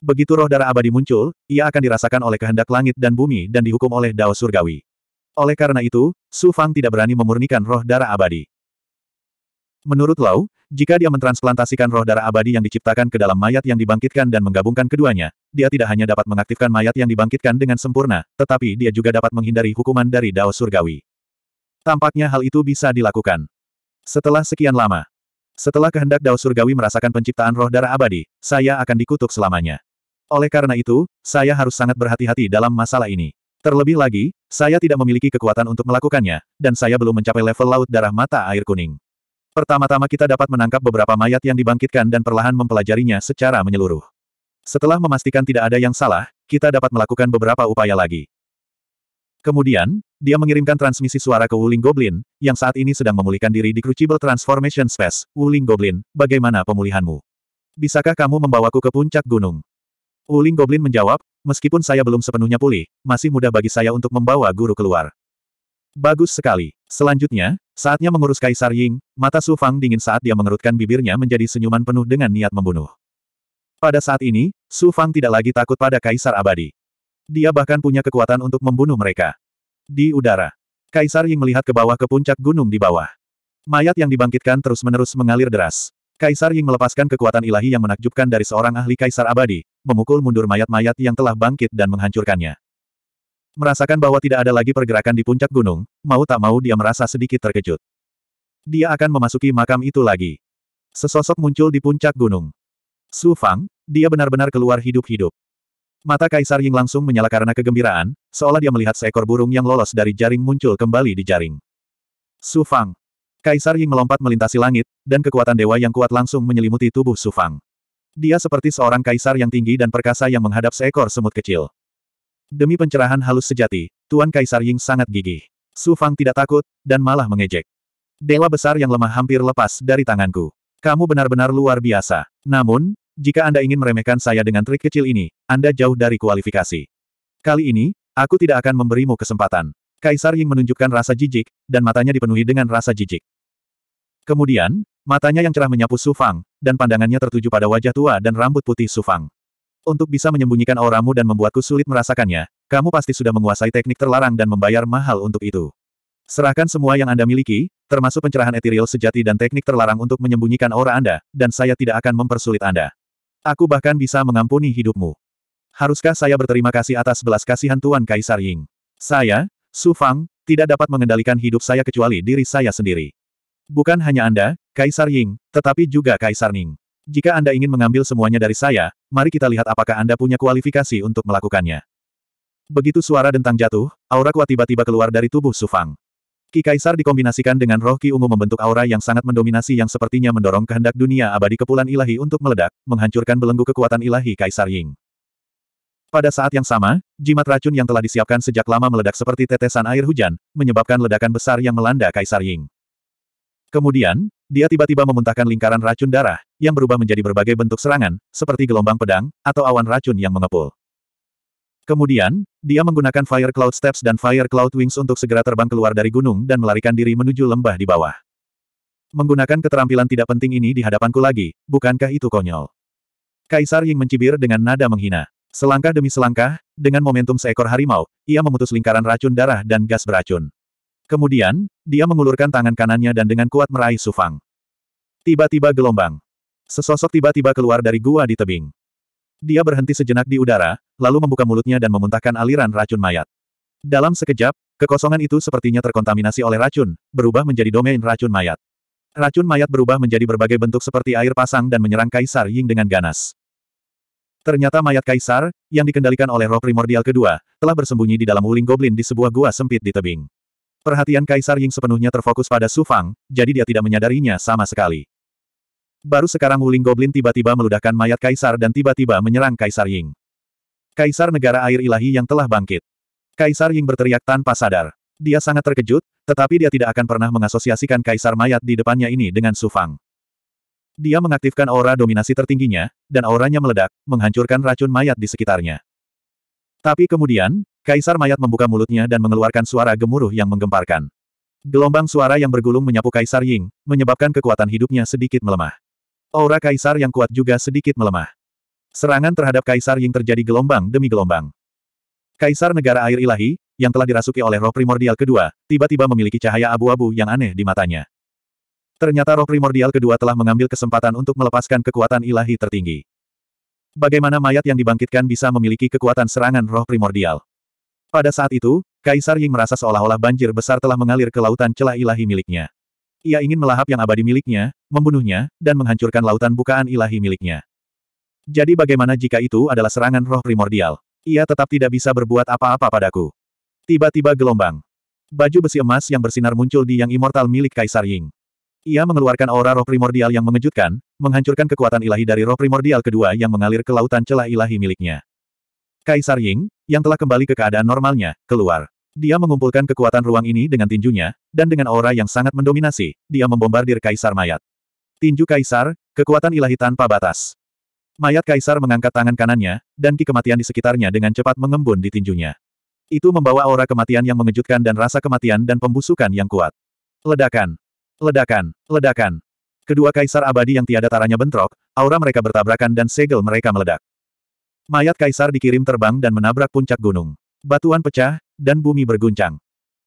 Begitu roh darah abadi muncul, ia akan dirasakan oleh kehendak langit dan bumi dan dihukum oleh Dao Surgawi. Oleh karena itu, Su Fang tidak berani memurnikan roh darah abadi. Menurut Lau, jika dia mentransplantasikan roh darah abadi yang diciptakan ke dalam mayat yang dibangkitkan dan menggabungkan keduanya, dia tidak hanya dapat mengaktifkan mayat yang dibangkitkan dengan sempurna, tetapi dia juga dapat menghindari hukuman dari Dao Surgawi. Tampaknya hal itu bisa dilakukan. Setelah sekian lama, setelah kehendak Dao Surgawi merasakan penciptaan roh darah abadi, saya akan dikutuk selamanya. Oleh karena itu, saya harus sangat berhati-hati dalam masalah ini. Terlebih lagi, saya tidak memiliki kekuatan untuk melakukannya, dan saya belum mencapai level laut darah mata air kuning. Pertama-tama kita dapat menangkap beberapa mayat yang dibangkitkan dan perlahan mempelajarinya secara menyeluruh. Setelah memastikan tidak ada yang salah, kita dapat melakukan beberapa upaya lagi. Kemudian, dia mengirimkan transmisi suara ke Wuling Goblin, yang saat ini sedang memulihkan diri di Crucible Transformation Space. Wuling Goblin, bagaimana pemulihanmu? Bisakah kamu membawaku ke puncak gunung? Wuling Goblin menjawab, meskipun saya belum sepenuhnya pulih, masih mudah bagi saya untuk membawa guru keluar. Bagus sekali. Selanjutnya, saatnya mengurus Kaisar Ying, mata Su Fang dingin saat dia mengerutkan bibirnya menjadi senyuman penuh dengan niat membunuh. Pada saat ini, Su Fang tidak lagi takut pada Kaisar Abadi. Dia bahkan punya kekuatan untuk membunuh mereka. Di udara. Kaisar Ying melihat ke bawah ke puncak gunung di bawah. Mayat yang dibangkitkan terus-menerus mengalir deras. Kaisar Ying melepaskan kekuatan ilahi yang menakjubkan dari seorang ahli kaisar abadi, memukul mundur mayat-mayat yang telah bangkit dan menghancurkannya. Merasakan bahwa tidak ada lagi pergerakan di puncak gunung, mau tak mau dia merasa sedikit terkejut. Dia akan memasuki makam itu lagi. Sesosok muncul di puncak gunung. Su Fang, dia benar-benar keluar hidup-hidup. Mata Kaisar Ying langsung menyala karena kegembiraan, seolah dia melihat seekor burung yang lolos dari jaring muncul kembali di jaring. Su Fang. Kaisar Ying melompat melintasi langit, dan kekuatan dewa yang kuat langsung menyelimuti tubuh Su Fang. Dia seperti seorang kaisar yang tinggi dan perkasa yang menghadap seekor semut kecil. Demi pencerahan halus sejati, Tuan Kaisar Ying sangat gigih. Su Fang tidak takut, dan malah mengejek. Dewa besar yang lemah hampir lepas dari tanganku. Kamu benar-benar luar biasa. Namun, jika Anda ingin meremehkan saya dengan trik kecil ini, Anda jauh dari kualifikasi. Kali ini, aku tidak akan memberimu kesempatan. Kaisar Ying menunjukkan rasa jijik, dan matanya dipenuhi dengan rasa jijik. Kemudian, matanya yang cerah menyapu Su Fang, dan pandangannya tertuju pada wajah tua dan rambut putih Su Fang. Untuk bisa menyembunyikan auramu dan membuatku sulit merasakannya, kamu pasti sudah menguasai teknik terlarang dan membayar mahal untuk itu. Serahkan semua yang Anda miliki, termasuk pencerahan etiril sejati dan teknik terlarang untuk menyembunyikan aura Anda, dan saya tidak akan mempersulit Anda. Aku bahkan bisa mengampuni hidupmu. Haruskah saya berterima kasih atas belas kasihan Tuan Kaisar Ying? Saya, Su Fang, tidak dapat mengendalikan hidup saya kecuali diri saya sendiri. Bukan hanya Anda, Kaisar Ying, tetapi juga Kaisar Ning. Jika Anda ingin mengambil semuanya dari saya, mari kita lihat apakah Anda punya kualifikasi untuk melakukannya. Begitu suara dentang jatuh, aura kuat tiba-tiba keluar dari tubuh Su Fang. Ki Kaisar dikombinasikan dengan roh Ki Ungu membentuk aura yang sangat mendominasi yang sepertinya mendorong kehendak dunia abadi kepulan ilahi untuk meledak, menghancurkan belenggu kekuatan ilahi Kaisar Ying. Pada saat yang sama, jimat racun yang telah disiapkan sejak lama meledak seperti tetesan air hujan, menyebabkan ledakan besar yang melanda Kaisar Ying. Kemudian, dia tiba-tiba memuntahkan lingkaran racun darah, yang berubah menjadi berbagai bentuk serangan, seperti gelombang pedang, atau awan racun yang mengepul. Kemudian, dia menggunakan Fire Cloud Steps dan Fire Cloud Wings untuk segera terbang keluar dari gunung dan melarikan diri menuju lembah di bawah. Menggunakan keterampilan tidak penting ini di hadapanku lagi, bukankah itu konyol? Kaisar Ying mencibir dengan nada menghina. Selangkah demi selangkah, dengan momentum seekor harimau, ia memutus lingkaran racun darah dan gas beracun. Kemudian, dia mengulurkan tangan kanannya dan dengan kuat meraih Sufang. Tiba-tiba gelombang. Sesosok tiba-tiba keluar dari gua di tebing. Dia berhenti sejenak di udara, lalu membuka mulutnya dan memuntahkan aliran racun mayat. Dalam sekejap, kekosongan itu sepertinya terkontaminasi oleh racun, berubah menjadi domain racun mayat. Racun mayat berubah menjadi berbagai bentuk seperti air pasang dan menyerang Kaisar Ying dengan ganas. Ternyata mayat Kaisar, yang dikendalikan oleh roh primordial kedua, telah bersembunyi di dalam wuling goblin di sebuah gua sempit di tebing. Perhatian Kaisar Ying sepenuhnya terfokus pada Su Fang, jadi dia tidak menyadarinya sama sekali. Baru sekarang Wuling Goblin tiba-tiba meludahkan mayat Kaisar dan tiba-tiba menyerang Kaisar Ying. Kaisar negara air ilahi yang telah bangkit. Kaisar Ying berteriak tanpa sadar. Dia sangat terkejut, tetapi dia tidak akan pernah mengasosiasikan Kaisar mayat di depannya ini dengan Sufang. Dia mengaktifkan aura dominasi tertingginya, dan auranya meledak, menghancurkan racun mayat di sekitarnya. Tapi kemudian, Kaisar mayat membuka mulutnya dan mengeluarkan suara gemuruh yang menggemparkan. Gelombang suara yang bergulung menyapu Kaisar Ying, menyebabkan kekuatan hidupnya sedikit melemah. Aura kaisar yang kuat juga sedikit melemah. Serangan terhadap kaisar Ying terjadi gelombang demi gelombang. Kaisar negara air ilahi, yang telah dirasuki oleh roh primordial kedua, tiba-tiba memiliki cahaya abu-abu yang aneh di matanya. Ternyata roh primordial kedua telah mengambil kesempatan untuk melepaskan kekuatan ilahi tertinggi. Bagaimana mayat yang dibangkitkan bisa memiliki kekuatan serangan roh primordial? Pada saat itu, Kaisar Ying merasa seolah-olah banjir besar telah mengalir ke lautan celah ilahi miliknya. Ia ingin melahap yang abadi miliknya, membunuhnya, dan menghancurkan lautan bukaan ilahi miliknya. Jadi bagaimana jika itu adalah serangan roh primordial? Ia tetap tidak bisa berbuat apa-apa padaku. Tiba-tiba gelombang. Baju besi emas yang bersinar muncul di yang immortal milik Kaisar Ying. Ia mengeluarkan aura roh primordial yang mengejutkan, menghancurkan kekuatan ilahi dari roh primordial kedua yang mengalir ke lautan celah ilahi miliknya. Kaisar Ying, yang telah kembali ke keadaan normalnya, keluar. Dia mengumpulkan kekuatan ruang ini dengan tinjunya, dan dengan aura yang sangat mendominasi, dia membombardir Kaisar Mayat. Tinju Kaisar, kekuatan ilahi tanpa batas. Mayat Kaisar mengangkat tangan kanannya, dan ki kematian di sekitarnya dengan cepat mengembun di tinjunya. Itu membawa aura kematian yang mengejutkan dan rasa kematian dan pembusukan yang kuat. Ledakan. Ledakan. Ledakan. Kedua kaisar abadi yang tiada taranya bentrok, aura mereka bertabrakan dan segel mereka meledak. Mayat kaisar dikirim terbang dan menabrak puncak gunung. Batuan pecah, dan bumi berguncang.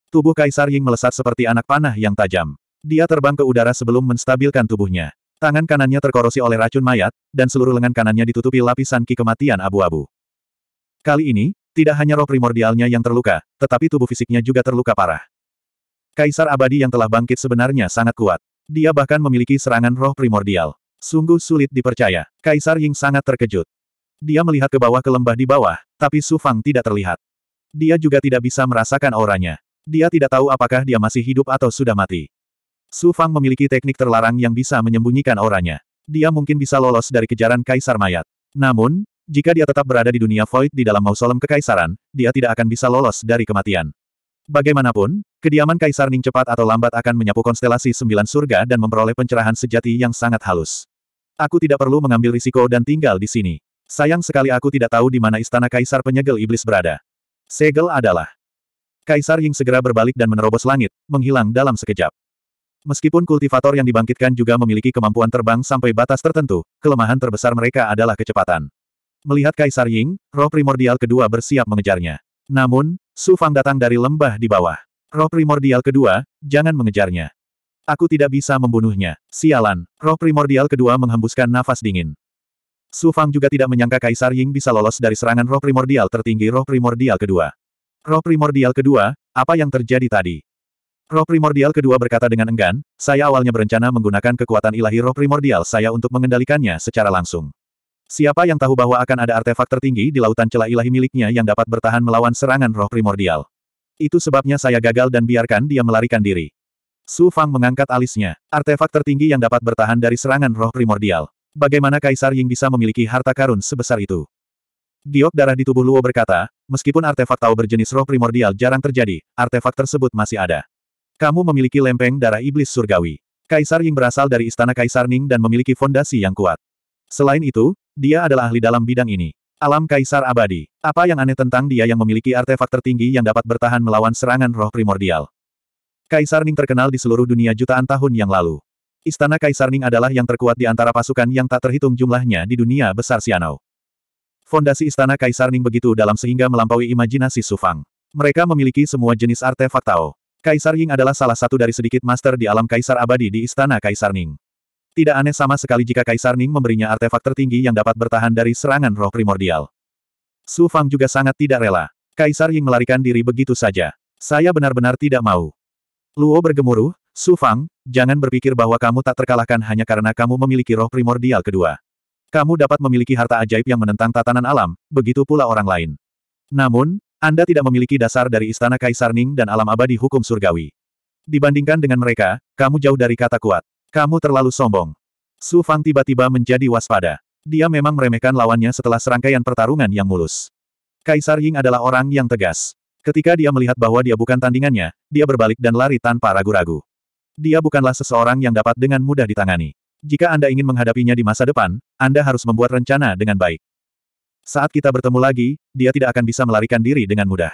Tubuh Kaisar Ying melesat seperti anak panah yang tajam. Dia terbang ke udara sebelum menstabilkan tubuhnya. Tangan kanannya terkorosi oleh racun mayat, dan seluruh lengan kanannya ditutupi lapisan ki kematian abu-abu. Kali ini, tidak hanya roh primordialnya yang terluka, tetapi tubuh fisiknya juga terluka parah. Kaisar abadi yang telah bangkit sebenarnya sangat kuat. Dia bahkan memiliki serangan roh primordial. Sungguh sulit dipercaya. Kaisar Ying sangat terkejut. Dia melihat ke bawah ke lembah di bawah, tapi Su Fang tidak terlihat. Dia juga tidak bisa merasakan auranya. Dia tidak tahu apakah dia masih hidup atau sudah mati. Su Fang memiliki teknik terlarang yang bisa menyembunyikan auranya. Dia mungkin bisa lolos dari kejaran kaisar mayat. Namun, jika dia tetap berada di dunia void di dalam mausolem kekaisaran, dia tidak akan bisa lolos dari kematian. Bagaimanapun, kediaman Kaisar Ning cepat atau lambat akan menyapu konstelasi sembilan surga dan memperoleh pencerahan sejati yang sangat halus. Aku tidak perlu mengambil risiko dan tinggal di sini. Sayang sekali aku tidak tahu di mana istana Kaisar Penyegel Iblis berada. Segel adalah. Kaisar Ying segera berbalik dan menerobos langit, menghilang dalam sekejap. Meskipun kultivator yang dibangkitkan juga memiliki kemampuan terbang sampai batas tertentu, kelemahan terbesar mereka adalah kecepatan. Melihat Kaisar Ying, roh primordial kedua bersiap mengejarnya. Namun, Su Fang datang dari lembah di bawah. Roh primordial kedua, jangan mengejarnya. Aku tidak bisa membunuhnya. Sialan, roh primordial kedua menghembuskan nafas dingin. Su Fang juga tidak menyangka Kaisar Ying bisa lolos dari serangan roh primordial tertinggi roh primordial kedua. Roh primordial kedua, apa yang terjadi tadi? Roh primordial kedua berkata dengan enggan, saya awalnya berencana menggunakan kekuatan ilahi roh primordial saya untuk mengendalikannya secara langsung. Siapa yang tahu bahwa akan ada artefak tertinggi di lautan celah ilahi miliknya yang dapat bertahan melawan serangan roh primordial. Itu sebabnya saya gagal dan biarkan dia melarikan diri. Su Fang mengangkat alisnya. Artefak tertinggi yang dapat bertahan dari serangan roh primordial. Bagaimana Kaisar Ying bisa memiliki harta karun sebesar itu? Giok darah di tubuh Luo berkata, meskipun artefak tahu berjenis roh primordial jarang terjadi, artefak tersebut masih ada. Kamu memiliki lempeng darah iblis surgawi. Kaisar Ying berasal dari istana Kaisar Ning dan memiliki fondasi yang kuat. Selain itu, dia adalah ahli dalam bidang ini. Alam Kaisar Abadi. Apa yang aneh tentang dia yang memiliki artefak tertinggi yang dapat bertahan melawan serangan roh primordial? Kaisar Ning terkenal di seluruh dunia jutaan tahun yang lalu. Istana Kaisar Ning adalah yang terkuat di antara pasukan yang tak terhitung jumlahnya di dunia besar Xianao. Fondasi Istana Kaisar Ning begitu dalam sehingga melampaui imajinasi Sufang. Mereka memiliki semua jenis artefak Tao. Kaisar Ying adalah salah satu dari sedikit master di alam Kaisar Abadi di Istana Kaisar Ning. Tidak aneh sama sekali jika Kaisar Ning memberinya artefak tertinggi yang dapat bertahan dari serangan roh primordial. Su Fang juga sangat tidak rela. Kaisar Ying melarikan diri begitu saja. Saya benar-benar tidak mau. Luo bergemuruh, Su Fang, jangan berpikir bahwa kamu tak terkalahkan hanya karena kamu memiliki roh primordial kedua. Kamu dapat memiliki harta ajaib yang menentang tatanan alam, begitu pula orang lain. Namun, Anda tidak memiliki dasar dari Istana Kaisar Ning dan alam abadi hukum surgawi. Dibandingkan dengan mereka, kamu jauh dari kata kuat. Kamu terlalu sombong. Su Fang tiba-tiba menjadi waspada. Dia memang meremehkan lawannya setelah serangkaian pertarungan yang mulus. Kaisar Ying adalah orang yang tegas. Ketika dia melihat bahwa dia bukan tandingannya, dia berbalik dan lari tanpa ragu-ragu. Dia bukanlah seseorang yang dapat dengan mudah ditangani. Jika Anda ingin menghadapinya di masa depan, Anda harus membuat rencana dengan baik. Saat kita bertemu lagi, dia tidak akan bisa melarikan diri dengan mudah.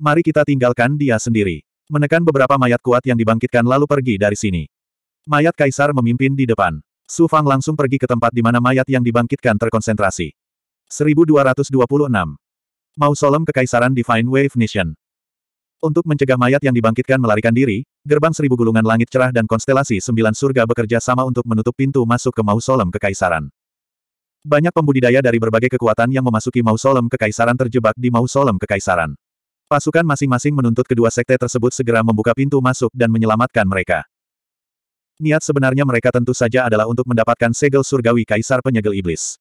Mari kita tinggalkan dia sendiri. Menekan beberapa mayat kuat yang dibangkitkan lalu pergi dari sini. Mayat kaisar memimpin di depan. Su Fang langsung pergi ke tempat di mana mayat yang dibangkitkan terkonsentrasi. 1226. Mausoleum Kekaisaran Divine Wave Nation. Untuk mencegah mayat yang dibangkitkan melarikan diri, gerbang seribu gulungan langit cerah dan konstelasi sembilan surga bekerja sama untuk menutup pintu masuk ke mausolem kekaisaran. Banyak pembudidaya dari berbagai kekuatan yang memasuki mausolem kekaisaran terjebak di mausolem kekaisaran. Pasukan masing-masing menuntut kedua sekte tersebut segera membuka pintu masuk dan menyelamatkan mereka. Niat sebenarnya mereka tentu saja adalah untuk mendapatkan segel surgawi kaisar penyegel iblis.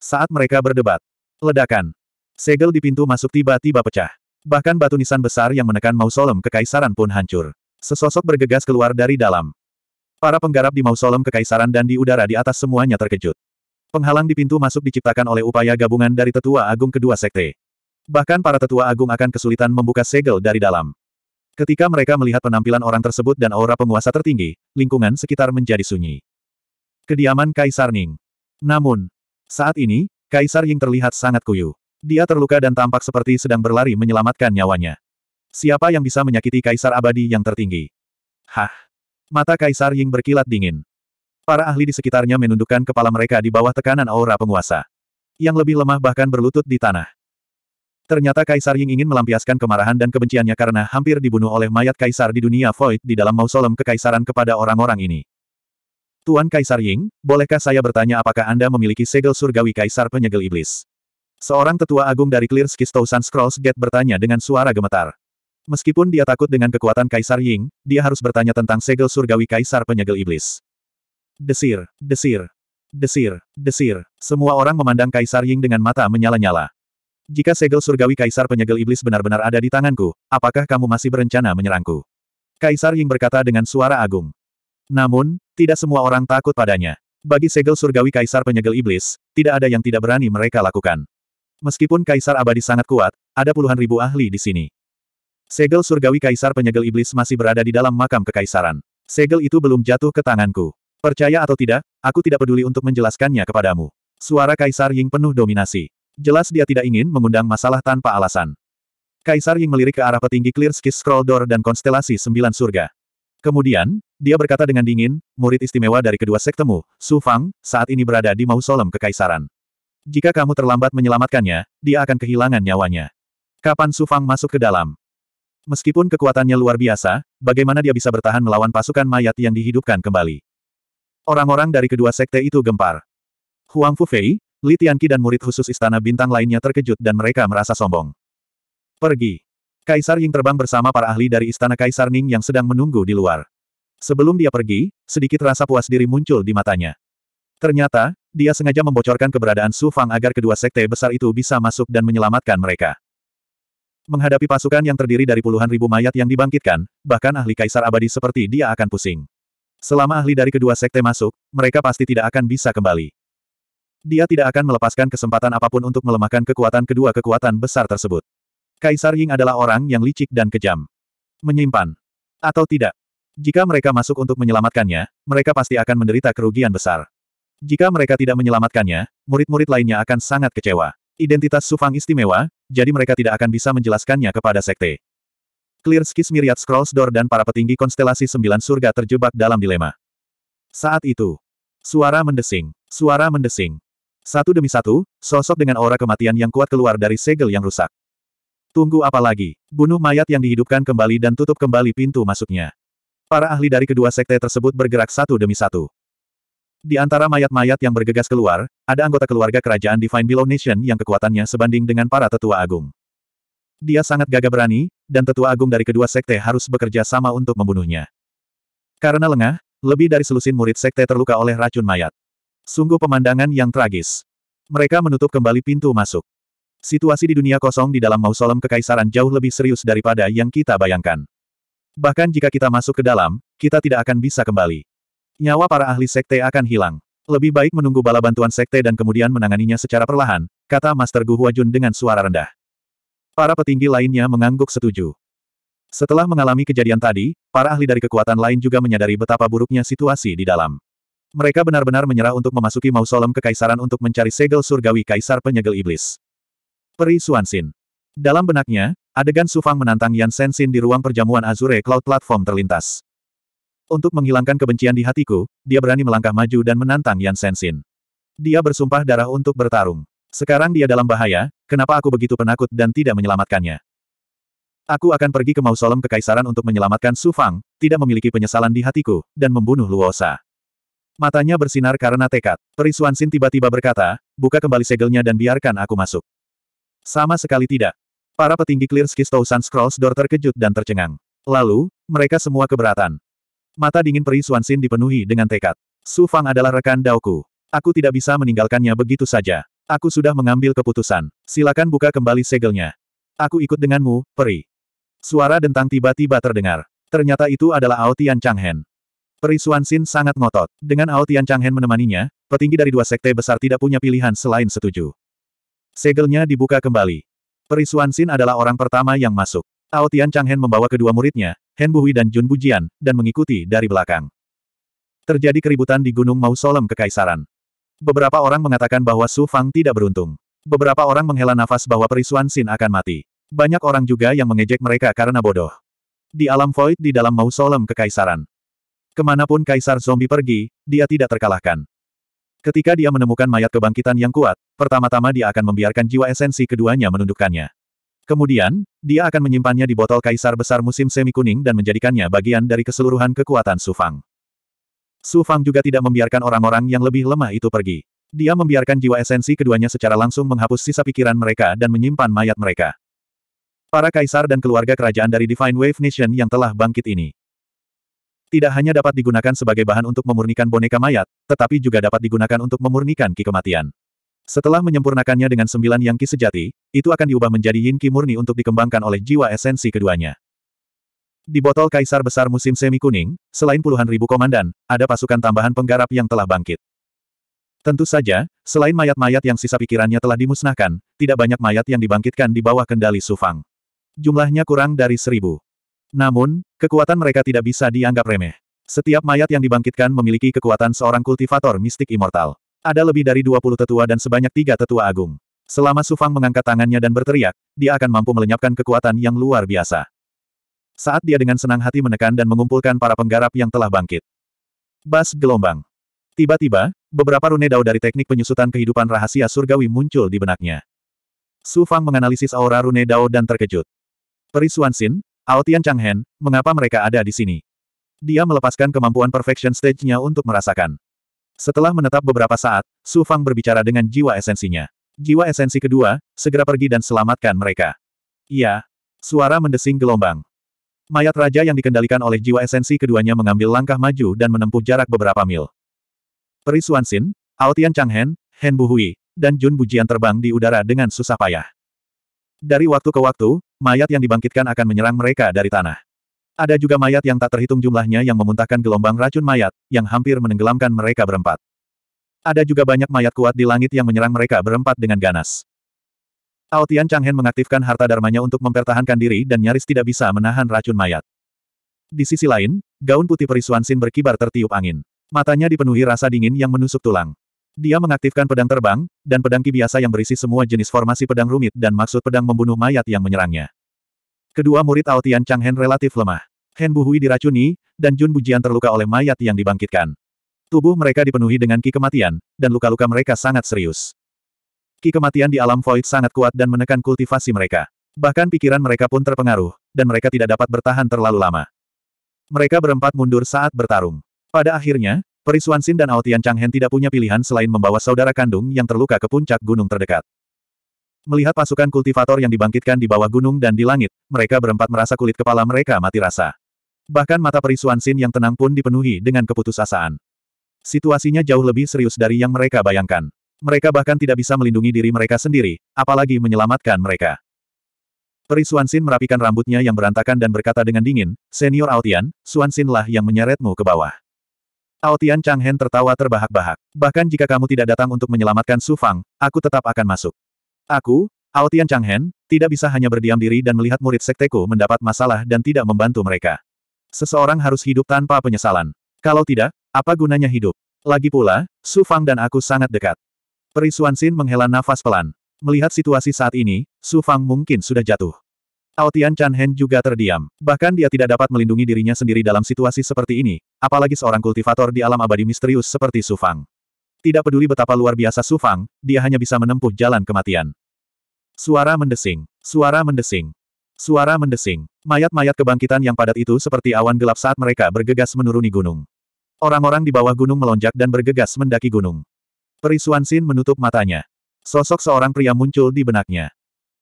Saat mereka berdebat, ledakan. Segel di pintu masuk tiba-tiba pecah. Bahkan batu nisan besar yang menekan mausolem kekaisaran pun hancur. Sesosok bergegas keluar dari dalam. Para penggarap di mausolem kekaisaran dan di udara di atas semuanya terkejut. Penghalang di pintu masuk diciptakan oleh upaya gabungan dari tetua agung kedua sekte. Bahkan para tetua agung akan kesulitan membuka segel dari dalam. Ketika mereka melihat penampilan orang tersebut dan aura penguasa tertinggi, lingkungan sekitar menjadi sunyi. Kediaman Kaisar Ning. Namun, saat ini, Kaisar Ying terlihat sangat kuyuh. Dia terluka dan tampak seperti sedang berlari menyelamatkan nyawanya. Siapa yang bisa menyakiti kaisar abadi yang tertinggi? Hah! Mata kaisar Ying berkilat dingin. Para ahli di sekitarnya menundukkan kepala mereka di bawah tekanan aura penguasa. Yang lebih lemah bahkan berlutut di tanah. Ternyata Kaisar Ying ingin melampiaskan kemarahan dan kebenciannya karena hampir dibunuh oleh mayat Kaisar di dunia Void di dalam mausolem kekaisaran kepada orang-orang ini. Tuan Kaisar Ying, bolehkah saya bertanya apakah Anda memiliki segel surgawi Kaisar Penyegel Iblis? Seorang tetua agung dari Clear Skistousan Scrolls Gate bertanya dengan suara gemetar. Meskipun dia takut dengan kekuatan Kaisar Ying, dia harus bertanya tentang segel surgawi Kaisar Penyegel Iblis. Desir, desir, desir, desir. Semua orang memandang Kaisar Ying dengan mata menyala-nyala. Jika segel surgawi Kaisar Penyegel Iblis benar-benar ada di tanganku, apakah kamu masih berencana menyerangku? Kaisar Ying berkata dengan suara agung. Namun, tidak semua orang takut padanya. Bagi segel surgawi Kaisar Penyegel Iblis, tidak ada yang tidak berani mereka lakukan. Meskipun Kaisar Abadi sangat kuat, ada puluhan ribu ahli di sini. Segel surgawi Kaisar Penyegel Iblis masih berada di dalam makam kekaisaran. Segel itu belum jatuh ke tanganku. Percaya atau tidak, aku tidak peduli untuk menjelaskannya kepadamu. Suara Kaisar Ying penuh dominasi. Jelas dia tidak ingin mengundang masalah tanpa alasan. Kaisar Ying melirik ke arah petinggi Clear Skis Scroll Door dan konstelasi Sembilan Surga. Kemudian, dia berkata dengan dingin, murid istimewa dari kedua sektemu, Su Fang, saat ini berada di mausoleum kekaisaran. Jika kamu terlambat menyelamatkannya, dia akan kehilangan nyawanya. Kapan Sufang masuk ke dalam? Meskipun kekuatannya luar biasa, bagaimana dia bisa bertahan melawan pasukan mayat yang dihidupkan kembali? Orang-orang dari kedua sekte itu gempar. Huang Fufei, Li Tianqi dan murid khusus istana bintang lainnya terkejut dan mereka merasa sombong. Pergi. Kaisar Ying terbang bersama para ahli dari istana Kaisar Ning yang sedang menunggu di luar. Sebelum dia pergi, sedikit rasa puas diri muncul di matanya. Ternyata, dia sengaja membocorkan keberadaan Su Fang agar kedua sekte besar itu bisa masuk dan menyelamatkan mereka. Menghadapi pasukan yang terdiri dari puluhan ribu mayat yang dibangkitkan, bahkan ahli kaisar abadi seperti dia akan pusing. Selama ahli dari kedua sekte masuk, mereka pasti tidak akan bisa kembali. Dia tidak akan melepaskan kesempatan apapun untuk melemahkan kekuatan kedua kekuatan besar tersebut. Kaisar Ying adalah orang yang licik dan kejam. Menyimpan. Atau tidak. Jika mereka masuk untuk menyelamatkannya, mereka pasti akan menderita kerugian besar. Jika mereka tidak menyelamatkannya, murid-murid lainnya akan sangat kecewa. Identitas Sufang istimewa, jadi mereka tidak akan bisa menjelaskannya kepada sekte. Clear Skis Myriad Scrolls Door dan para petinggi konstelasi sembilan surga terjebak dalam dilema. Saat itu, suara mendesing, suara mendesing. Satu demi satu, sosok dengan aura kematian yang kuat keluar dari segel yang rusak. Tunggu apa lagi? Bunuh mayat yang dihidupkan kembali dan tutup kembali pintu masuknya. Para ahli dari kedua sekte tersebut bergerak satu demi satu. Di antara mayat-mayat yang bergegas keluar, ada anggota keluarga kerajaan Divine Below Nation yang kekuatannya sebanding dengan para tetua agung. Dia sangat gagah berani, dan tetua agung dari kedua sekte harus bekerja sama untuk membunuhnya. Karena lengah, lebih dari selusin murid sekte terluka oleh racun mayat. Sungguh pemandangan yang tragis. Mereka menutup kembali pintu masuk. Situasi di dunia kosong di dalam mausolem kekaisaran jauh lebih serius daripada yang kita bayangkan. Bahkan jika kita masuk ke dalam, kita tidak akan bisa kembali nyawa para ahli sekte akan hilang. Lebih baik menunggu bala bantuan sekte dan kemudian menanganinya secara perlahan, kata Master Gu Huajun dengan suara rendah. Para petinggi lainnya mengangguk setuju. Setelah mengalami kejadian tadi, para ahli dari kekuatan lain juga menyadari betapa buruknya situasi di dalam. Mereka benar-benar menyerah untuk memasuki mausolem kekaisaran untuk mencari segel surgawi kaisar penyegel iblis. Peri Suansin. Dalam benaknya, adegan Sufang menantang Yan Sensin di ruang perjamuan Azure Cloud Platform terlintas. Untuk menghilangkan kebencian di hatiku, dia berani melangkah maju dan menantang Yan Sensin. Dia bersumpah darah untuk bertarung. Sekarang dia dalam bahaya, kenapa aku begitu penakut dan tidak menyelamatkannya? Aku akan pergi ke mausolem kekaisaran untuk menyelamatkan Su Fang, tidak memiliki penyesalan di hatiku, dan membunuh Luosa. Matanya bersinar karena tekad. Perisuan Sin tiba-tiba berkata, buka kembali segelnya dan biarkan aku masuk. Sama sekali tidak. Para petinggi Clear Sun Scrolls Door terkejut dan tercengang. Lalu, mereka semua keberatan. Mata dingin peri Suansin dipenuhi dengan tekad. Su Fang adalah rekan Daoku. Aku tidak bisa meninggalkannya begitu saja. Aku sudah mengambil keputusan. Silakan buka kembali segelnya. Aku ikut denganmu, peri. Suara dentang tiba-tiba terdengar. Ternyata itu adalah Ao Tian Changhen. Peri Suansin sangat ngotot. Dengan Ao Tian Changhen menemaninya, petinggi dari dua sekte besar tidak punya pilihan selain setuju. Segelnya dibuka kembali. Peri Suansin adalah orang pertama yang masuk. Ao Tian Changhen membawa kedua muridnya, Hen Buhui dan Jun Bujian, dan mengikuti dari belakang. Terjadi keributan di Gunung Mausolem Kekaisaran. Beberapa orang mengatakan bahwa Su Fang tidak beruntung. Beberapa orang menghela nafas bahwa perisuan Sin akan mati. Banyak orang juga yang mengejek mereka karena bodoh. Di alam void di dalam mausolem kekaisaran. Kemanapun kaisar zombie pergi, dia tidak terkalahkan. Ketika dia menemukan mayat kebangkitan yang kuat, pertama-tama dia akan membiarkan jiwa esensi keduanya menundukkannya. Kemudian, dia akan menyimpannya di botol kaisar besar musim semi kuning dan menjadikannya bagian dari keseluruhan kekuatan Sufang. Sufang juga tidak membiarkan orang-orang yang lebih lemah itu pergi. Dia membiarkan jiwa esensi keduanya secara langsung menghapus sisa pikiran mereka dan menyimpan mayat mereka. Para kaisar dan keluarga kerajaan dari Divine Wave Nation yang telah bangkit ini. Tidak hanya dapat digunakan sebagai bahan untuk memurnikan boneka mayat, tetapi juga dapat digunakan untuk memurnikan ki kematian. Setelah menyempurnakannya dengan sembilan yang ki sejati, itu akan diubah menjadi yin ki murni untuk dikembangkan oleh jiwa esensi keduanya. Di botol kaisar besar musim semi kuning, selain puluhan ribu komandan, ada pasukan tambahan penggarap yang telah bangkit. Tentu saja, selain mayat-mayat yang sisa pikirannya telah dimusnahkan, tidak banyak mayat yang dibangkitkan di bawah kendali Sufang. Jumlahnya kurang dari seribu. Namun, kekuatan mereka tidak bisa dianggap remeh. Setiap mayat yang dibangkitkan memiliki kekuatan seorang kultivator mistik immortal. Ada lebih dari 20 tetua dan sebanyak tiga tetua agung. Selama Sufang mengangkat tangannya dan berteriak, dia akan mampu melenyapkan kekuatan yang luar biasa. Saat dia dengan senang hati menekan dan mengumpulkan para penggarap yang telah bangkit. Bas gelombang. Tiba-tiba, beberapa rune dao dari teknik penyusutan kehidupan rahasia surgawi muncul di benaknya. Sufang menganalisis aura rune dao dan terkejut. Perisuan Sin, Aotian Changhen, mengapa mereka ada di sini? Dia melepaskan kemampuan perfection stage-nya untuk merasakan. Setelah menetap beberapa saat, Su Fang berbicara dengan jiwa esensinya. Jiwa esensi kedua, segera pergi dan selamatkan mereka. Iya. Suara mendesing gelombang. Mayat raja yang dikendalikan oleh jiwa esensi keduanya mengambil langkah maju dan menempuh jarak beberapa mil. Peri Suansin, Aotian Changhen, Hen Buhui, dan Jun Bujian terbang di udara dengan susah payah. Dari waktu ke waktu, mayat yang dibangkitkan akan menyerang mereka dari tanah. Ada juga mayat yang tak terhitung jumlahnya yang memuntahkan gelombang racun mayat, yang hampir menenggelamkan mereka berempat. Ada juga banyak mayat kuat di langit yang menyerang mereka berempat dengan ganas. Aotian Changhen mengaktifkan harta Darmanya untuk mempertahankan diri dan nyaris tidak bisa menahan racun mayat. Di sisi lain, gaun putih perisuan Sin berkibar tertiup angin. Matanya dipenuhi rasa dingin yang menusuk tulang. Dia mengaktifkan pedang terbang, dan pedang ki biasa yang berisi semua jenis formasi pedang rumit dan maksud pedang membunuh mayat yang menyerangnya. Kedua murid Ao Tian hen relatif lemah. Hen Buhui diracuni, dan Jun Bujian terluka oleh mayat yang dibangkitkan. Tubuh mereka dipenuhi dengan ki kematian, dan luka-luka mereka sangat serius. Ki kematian di alam void sangat kuat dan menekan kultivasi mereka. Bahkan pikiran mereka pun terpengaruh, dan mereka tidak dapat bertahan terlalu lama. Mereka berempat mundur saat bertarung. Pada akhirnya, Perisuan Sin dan Aotian Changhen tidak punya pilihan selain membawa saudara kandung yang terluka ke puncak gunung terdekat. Melihat pasukan kultivator yang dibangkitkan di bawah gunung dan di langit, mereka berempat merasa kulit kepala mereka mati rasa. Bahkan mata peri Sin yang tenang pun dipenuhi dengan keputusasaan. Situasinya jauh lebih serius dari yang mereka bayangkan. Mereka bahkan tidak bisa melindungi diri mereka sendiri, apalagi menyelamatkan mereka. Peri Sin merapikan rambutnya yang berantakan dan berkata dengan dingin, Senior Aotian, Sin lah yang menyeretmu ke bawah. Aotian Changhen tertawa terbahak-bahak. Bahkan jika kamu tidak datang untuk menyelamatkan Su Fang, aku tetap akan masuk. Aku, Aotian Changhen, tidak bisa hanya berdiam diri dan melihat murid sekteku mendapat masalah dan tidak membantu mereka. Seseorang harus hidup tanpa penyesalan. Kalau tidak, apa gunanya hidup? Lagi pula, Su Fang dan aku sangat dekat. Perisuan Xin menghela nafas pelan. Melihat situasi saat ini, Su Fang mungkin sudah jatuh. Aotian Changhen juga terdiam. Bahkan dia tidak dapat melindungi dirinya sendiri dalam situasi seperti ini, apalagi seorang kultivator di alam abadi misterius seperti Su Fang. Tidak peduli betapa luar biasa Su Fang, dia hanya bisa menempuh jalan kematian. Suara mendesing. Suara mendesing. Suara mendesing. Mayat-mayat kebangkitan yang padat itu seperti awan gelap saat mereka bergegas menuruni gunung. Orang-orang di bawah gunung melonjak dan bergegas mendaki gunung. Perisuan Sin menutup matanya. Sosok seorang pria muncul di benaknya.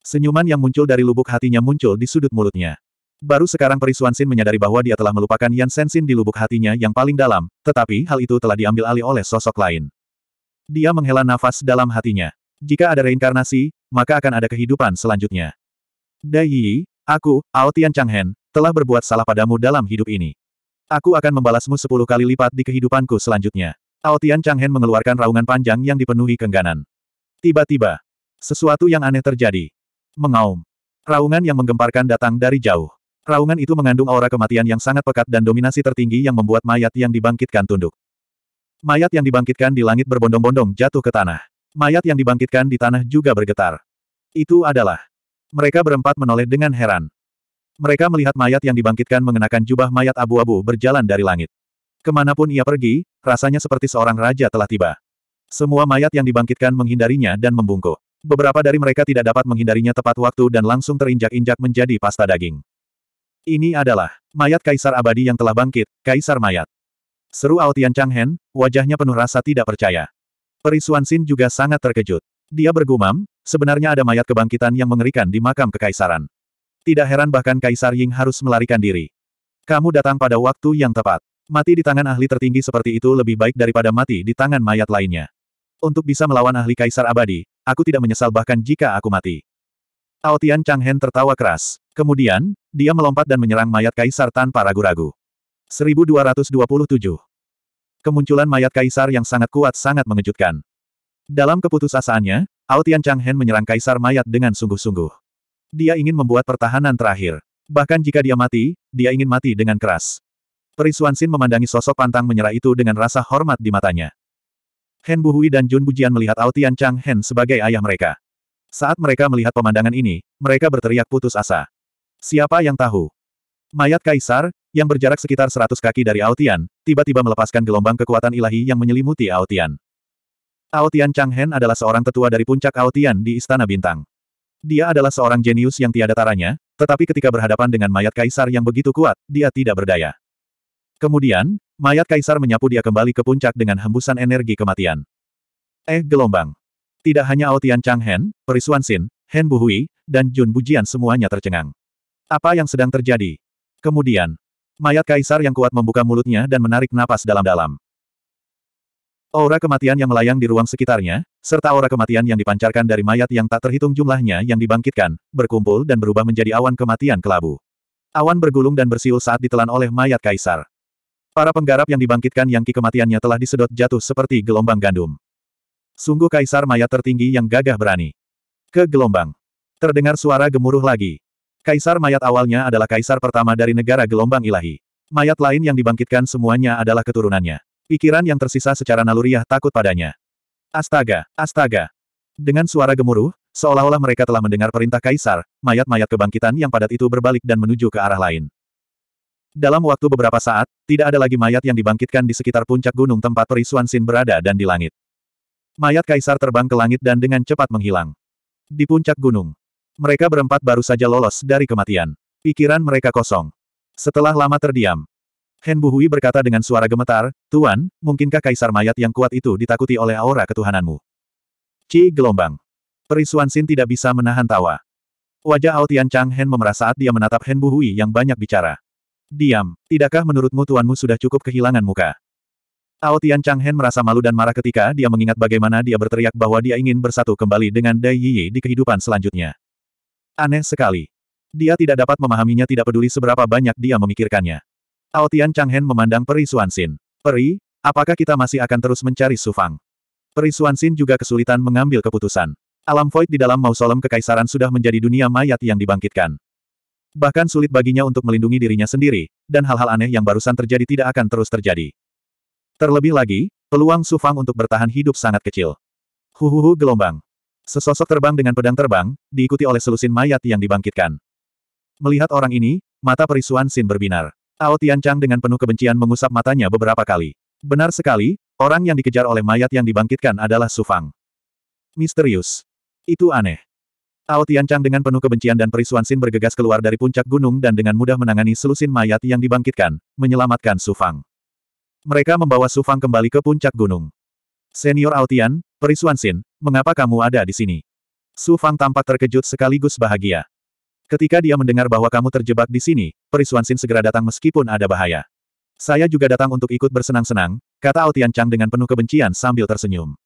Senyuman yang muncul dari lubuk hatinya muncul di sudut mulutnya. Baru sekarang Perisuan Sin menyadari bahwa dia telah melupakan Yan Sensin di lubuk hatinya yang paling dalam, tetapi hal itu telah diambil alih oleh sosok lain. Dia menghela nafas dalam hatinya. Jika ada reinkarnasi, maka akan ada kehidupan selanjutnya. Dai Yi, aku, Ao Tian Changhen, telah berbuat salah padamu dalam hidup ini. Aku akan membalasmu sepuluh kali lipat di kehidupanku selanjutnya. Ao Tian Changhen mengeluarkan raungan panjang yang dipenuhi kengganan. Tiba-tiba, sesuatu yang aneh terjadi. Mengaum. Raungan yang menggemparkan datang dari jauh. Raungan itu mengandung aura kematian yang sangat pekat dan dominasi tertinggi yang membuat mayat yang dibangkitkan tunduk. Mayat yang dibangkitkan di langit berbondong-bondong jatuh ke tanah. Mayat yang dibangkitkan di tanah juga bergetar. Itu adalah. Mereka berempat menoleh dengan heran. Mereka melihat mayat yang dibangkitkan mengenakan jubah mayat abu-abu berjalan dari langit. Kemanapun ia pergi, rasanya seperti seorang raja telah tiba. Semua mayat yang dibangkitkan menghindarinya dan membungkuk. Beberapa dari mereka tidak dapat menghindarinya tepat waktu dan langsung terinjak-injak menjadi pasta daging. Ini adalah mayat kaisar abadi yang telah bangkit, kaisar mayat. Seru Aotian Changhen, wajahnya penuh rasa tidak percaya. Perisuan Sin juga sangat terkejut. Dia bergumam, sebenarnya ada mayat kebangkitan yang mengerikan di makam kekaisaran. Tidak heran bahkan Kaisar Ying harus melarikan diri. Kamu datang pada waktu yang tepat. Mati di tangan ahli tertinggi seperti itu lebih baik daripada mati di tangan mayat lainnya. Untuk bisa melawan ahli kaisar abadi, aku tidak menyesal bahkan jika aku mati. Aotian Changhen tertawa keras. Kemudian, dia melompat dan menyerang mayat kaisar tanpa ragu-ragu. 1227 Kemunculan mayat kaisar yang sangat kuat sangat mengejutkan. Dalam keputusasaannya, Ao Tian Changhen menyerang kaisar mayat dengan sungguh-sungguh. Dia ingin membuat pertahanan terakhir. Bahkan jika dia mati, dia ingin mati dengan keras. Perisuan Xin memandangi sosok pantang menyerah itu dengan rasa hormat di matanya. Hen Buhui dan Jun Bujian melihat Ao Tian Changhen sebagai ayah mereka. Saat mereka melihat pemandangan ini, mereka berteriak putus asa. Siapa yang tahu, Mayat kaisar, yang berjarak sekitar 100 kaki dari Aotian, tiba-tiba melepaskan gelombang kekuatan ilahi yang menyelimuti Aotian. Aotian Changhen adalah seorang tetua dari puncak Aotian di Istana Bintang. Dia adalah seorang jenius yang tiada taranya, tetapi ketika berhadapan dengan mayat kaisar yang begitu kuat, dia tidak berdaya. Kemudian, mayat kaisar menyapu dia kembali ke puncak dengan hembusan energi kematian. Eh gelombang. Tidak hanya Aotian Changhen, Perisuan Sin, Hen Buhui, dan Jun Bujian semuanya tercengang. Apa yang sedang terjadi? Kemudian, mayat kaisar yang kuat membuka mulutnya dan menarik napas dalam-dalam. Aura kematian yang melayang di ruang sekitarnya, serta aura kematian yang dipancarkan dari mayat yang tak terhitung jumlahnya yang dibangkitkan, berkumpul dan berubah menjadi awan kematian kelabu. Awan bergulung dan bersiul saat ditelan oleh mayat kaisar. Para penggarap yang dibangkitkan yang ki kematiannya telah disedot jatuh seperti gelombang gandum. Sungguh kaisar mayat tertinggi yang gagah berani. Ke gelombang. Terdengar suara gemuruh lagi. Kaisar mayat awalnya adalah kaisar pertama dari negara gelombang ilahi. Mayat lain yang dibangkitkan semuanya adalah keturunannya. Pikiran yang tersisa secara naluriah takut padanya. Astaga, astaga. Dengan suara gemuruh, seolah-olah mereka telah mendengar perintah kaisar, mayat-mayat kebangkitan yang padat itu berbalik dan menuju ke arah lain. Dalam waktu beberapa saat, tidak ada lagi mayat yang dibangkitkan di sekitar puncak gunung tempat perisuan Sin berada dan di langit. Mayat kaisar terbang ke langit dan dengan cepat menghilang. Di puncak gunung, mereka berempat baru saja lolos dari kematian. Pikiran mereka kosong. Setelah lama terdiam, Hen Buhui berkata dengan suara gemetar, Tuan, mungkinkah kaisar mayat yang kuat itu ditakuti oleh aura ketuhananmu? Ci gelombang. Perisuan Sin tidak bisa menahan tawa. Wajah Ao Tian Chang Hen memerah saat dia menatap Hen Buhui yang banyak bicara. Diam, tidakkah menurutmu tuanmu sudah cukup kehilangan muka? Ao Tian Chang Hen merasa malu dan marah ketika dia mengingat bagaimana dia berteriak bahwa dia ingin bersatu kembali dengan Dai Yi di kehidupan selanjutnya. Aneh sekali. Dia tidak dapat memahaminya tidak peduli seberapa banyak dia memikirkannya. Aotian Changhen memandang Peri Suansin. Peri, apakah kita masih akan terus mencari Sufang? Peri Suansin juga kesulitan mengambil keputusan. Alam void di dalam mausolem kekaisaran sudah menjadi dunia mayat yang dibangkitkan. Bahkan sulit baginya untuk melindungi dirinya sendiri, dan hal-hal aneh yang barusan terjadi tidak akan terus terjadi. Terlebih lagi, peluang Sufang untuk bertahan hidup sangat kecil. Huhuhu gelombang. Sesosok terbang dengan pedang terbang, diikuti oleh selusin mayat yang dibangkitkan. Melihat orang ini, mata perisuan Sin berbinar. Ao Tianchang dengan penuh kebencian mengusap matanya beberapa kali. Benar sekali, orang yang dikejar oleh mayat yang dibangkitkan adalah Su Fang. Misterius. Itu aneh. Ao Tianchang dengan penuh kebencian dan perisuan Sin bergegas keluar dari puncak gunung dan dengan mudah menangani selusin mayat yang dibangkitkan, menyelamatkan Su Fang. Mereka membawa Su Fang kembali ke puncak gunung. Senior Ao Tian, Perisuan Sin, mengapa kamu ada di sini? Su Fang tampak terkejut sekaligus bahagia. Ketika dia mendengar bahwa kamu terjebak di sini, Perisuan Sin segera datang meskipun ada bahaya. Saya juga datang untuk ikut bersenang-senang, kata Aotian Chang dengan penuh kebencian sambil tersenyum.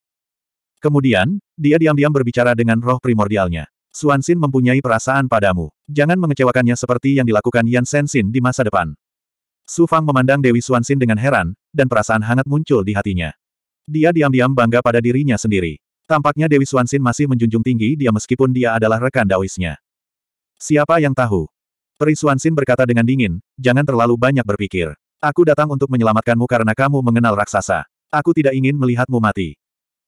Kemudian, dia diam-diam berbicara dengan roh primordialnya. Suan Sin mempunyai perasaan padamu. Jangan mengecewakannya seperti yang dilakukan Yan Sen Sin di masa depan. Su Fang memandang Dewi Suan Sin dengan heran, dan perasaan hangat muncul di hatinya. Dia diam-diam bangga pada dirinya sendiri. Tampaknya Dewi Suansin masih menjunjung tinggi dia meskipun dia adalah rekan Daoisnya. Siapa yang tahu? Peri Suansin berkata dengan dingin, jangan terlalu banyak berpikir. Aku datang untuk menyelamatkanmu karena kamu mengenal raksasa. Aku tidak ingin melihatmu mati.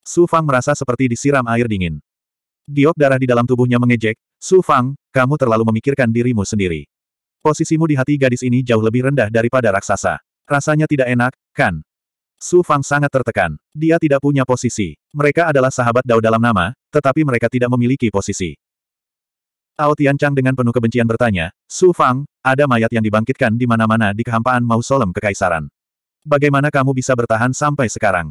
Su Fang merasa seperti disiram air dingin. Giok darah di dalam tubuhnya mengejek, Su Fang, kamu terlalu memikirkan dirimu sendiri. Posisimu di hati gadis ini jauh lebih rendah daripada raksasa. Rasanya tidak enak, kan? Su Fang sangat tertekan. Dia tidak punya posisi. Mereka adalah sahabat Dao dalam nama, tetapi mereka tidak memiliki posisi. Ao Tianchang dengan penuh kebencian bertanya, Su Fang, ada mayat yang dibangkitkan di mana-mana di kehampaan mausolem kekaisaran. Bagaimana kamu bisa bertahan sampai sekarang?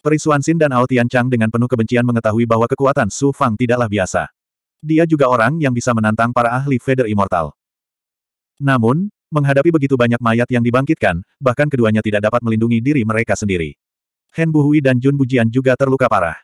Perisuan Sin dan Ao Tianchang dengan penuh kebencian mengetahui bahwa kekuatan Su Fang tidaklah biasa. Dia juga orang yang bisa menantang para ahli Feder Immortal. Namun, Menghadapi begitu banyak mayat yang dibangkitkan, bahkan keduanya tidak dapat melindungi diri mereka sendiri. Hen Buhui dan Jun Bujian juga terluka parah.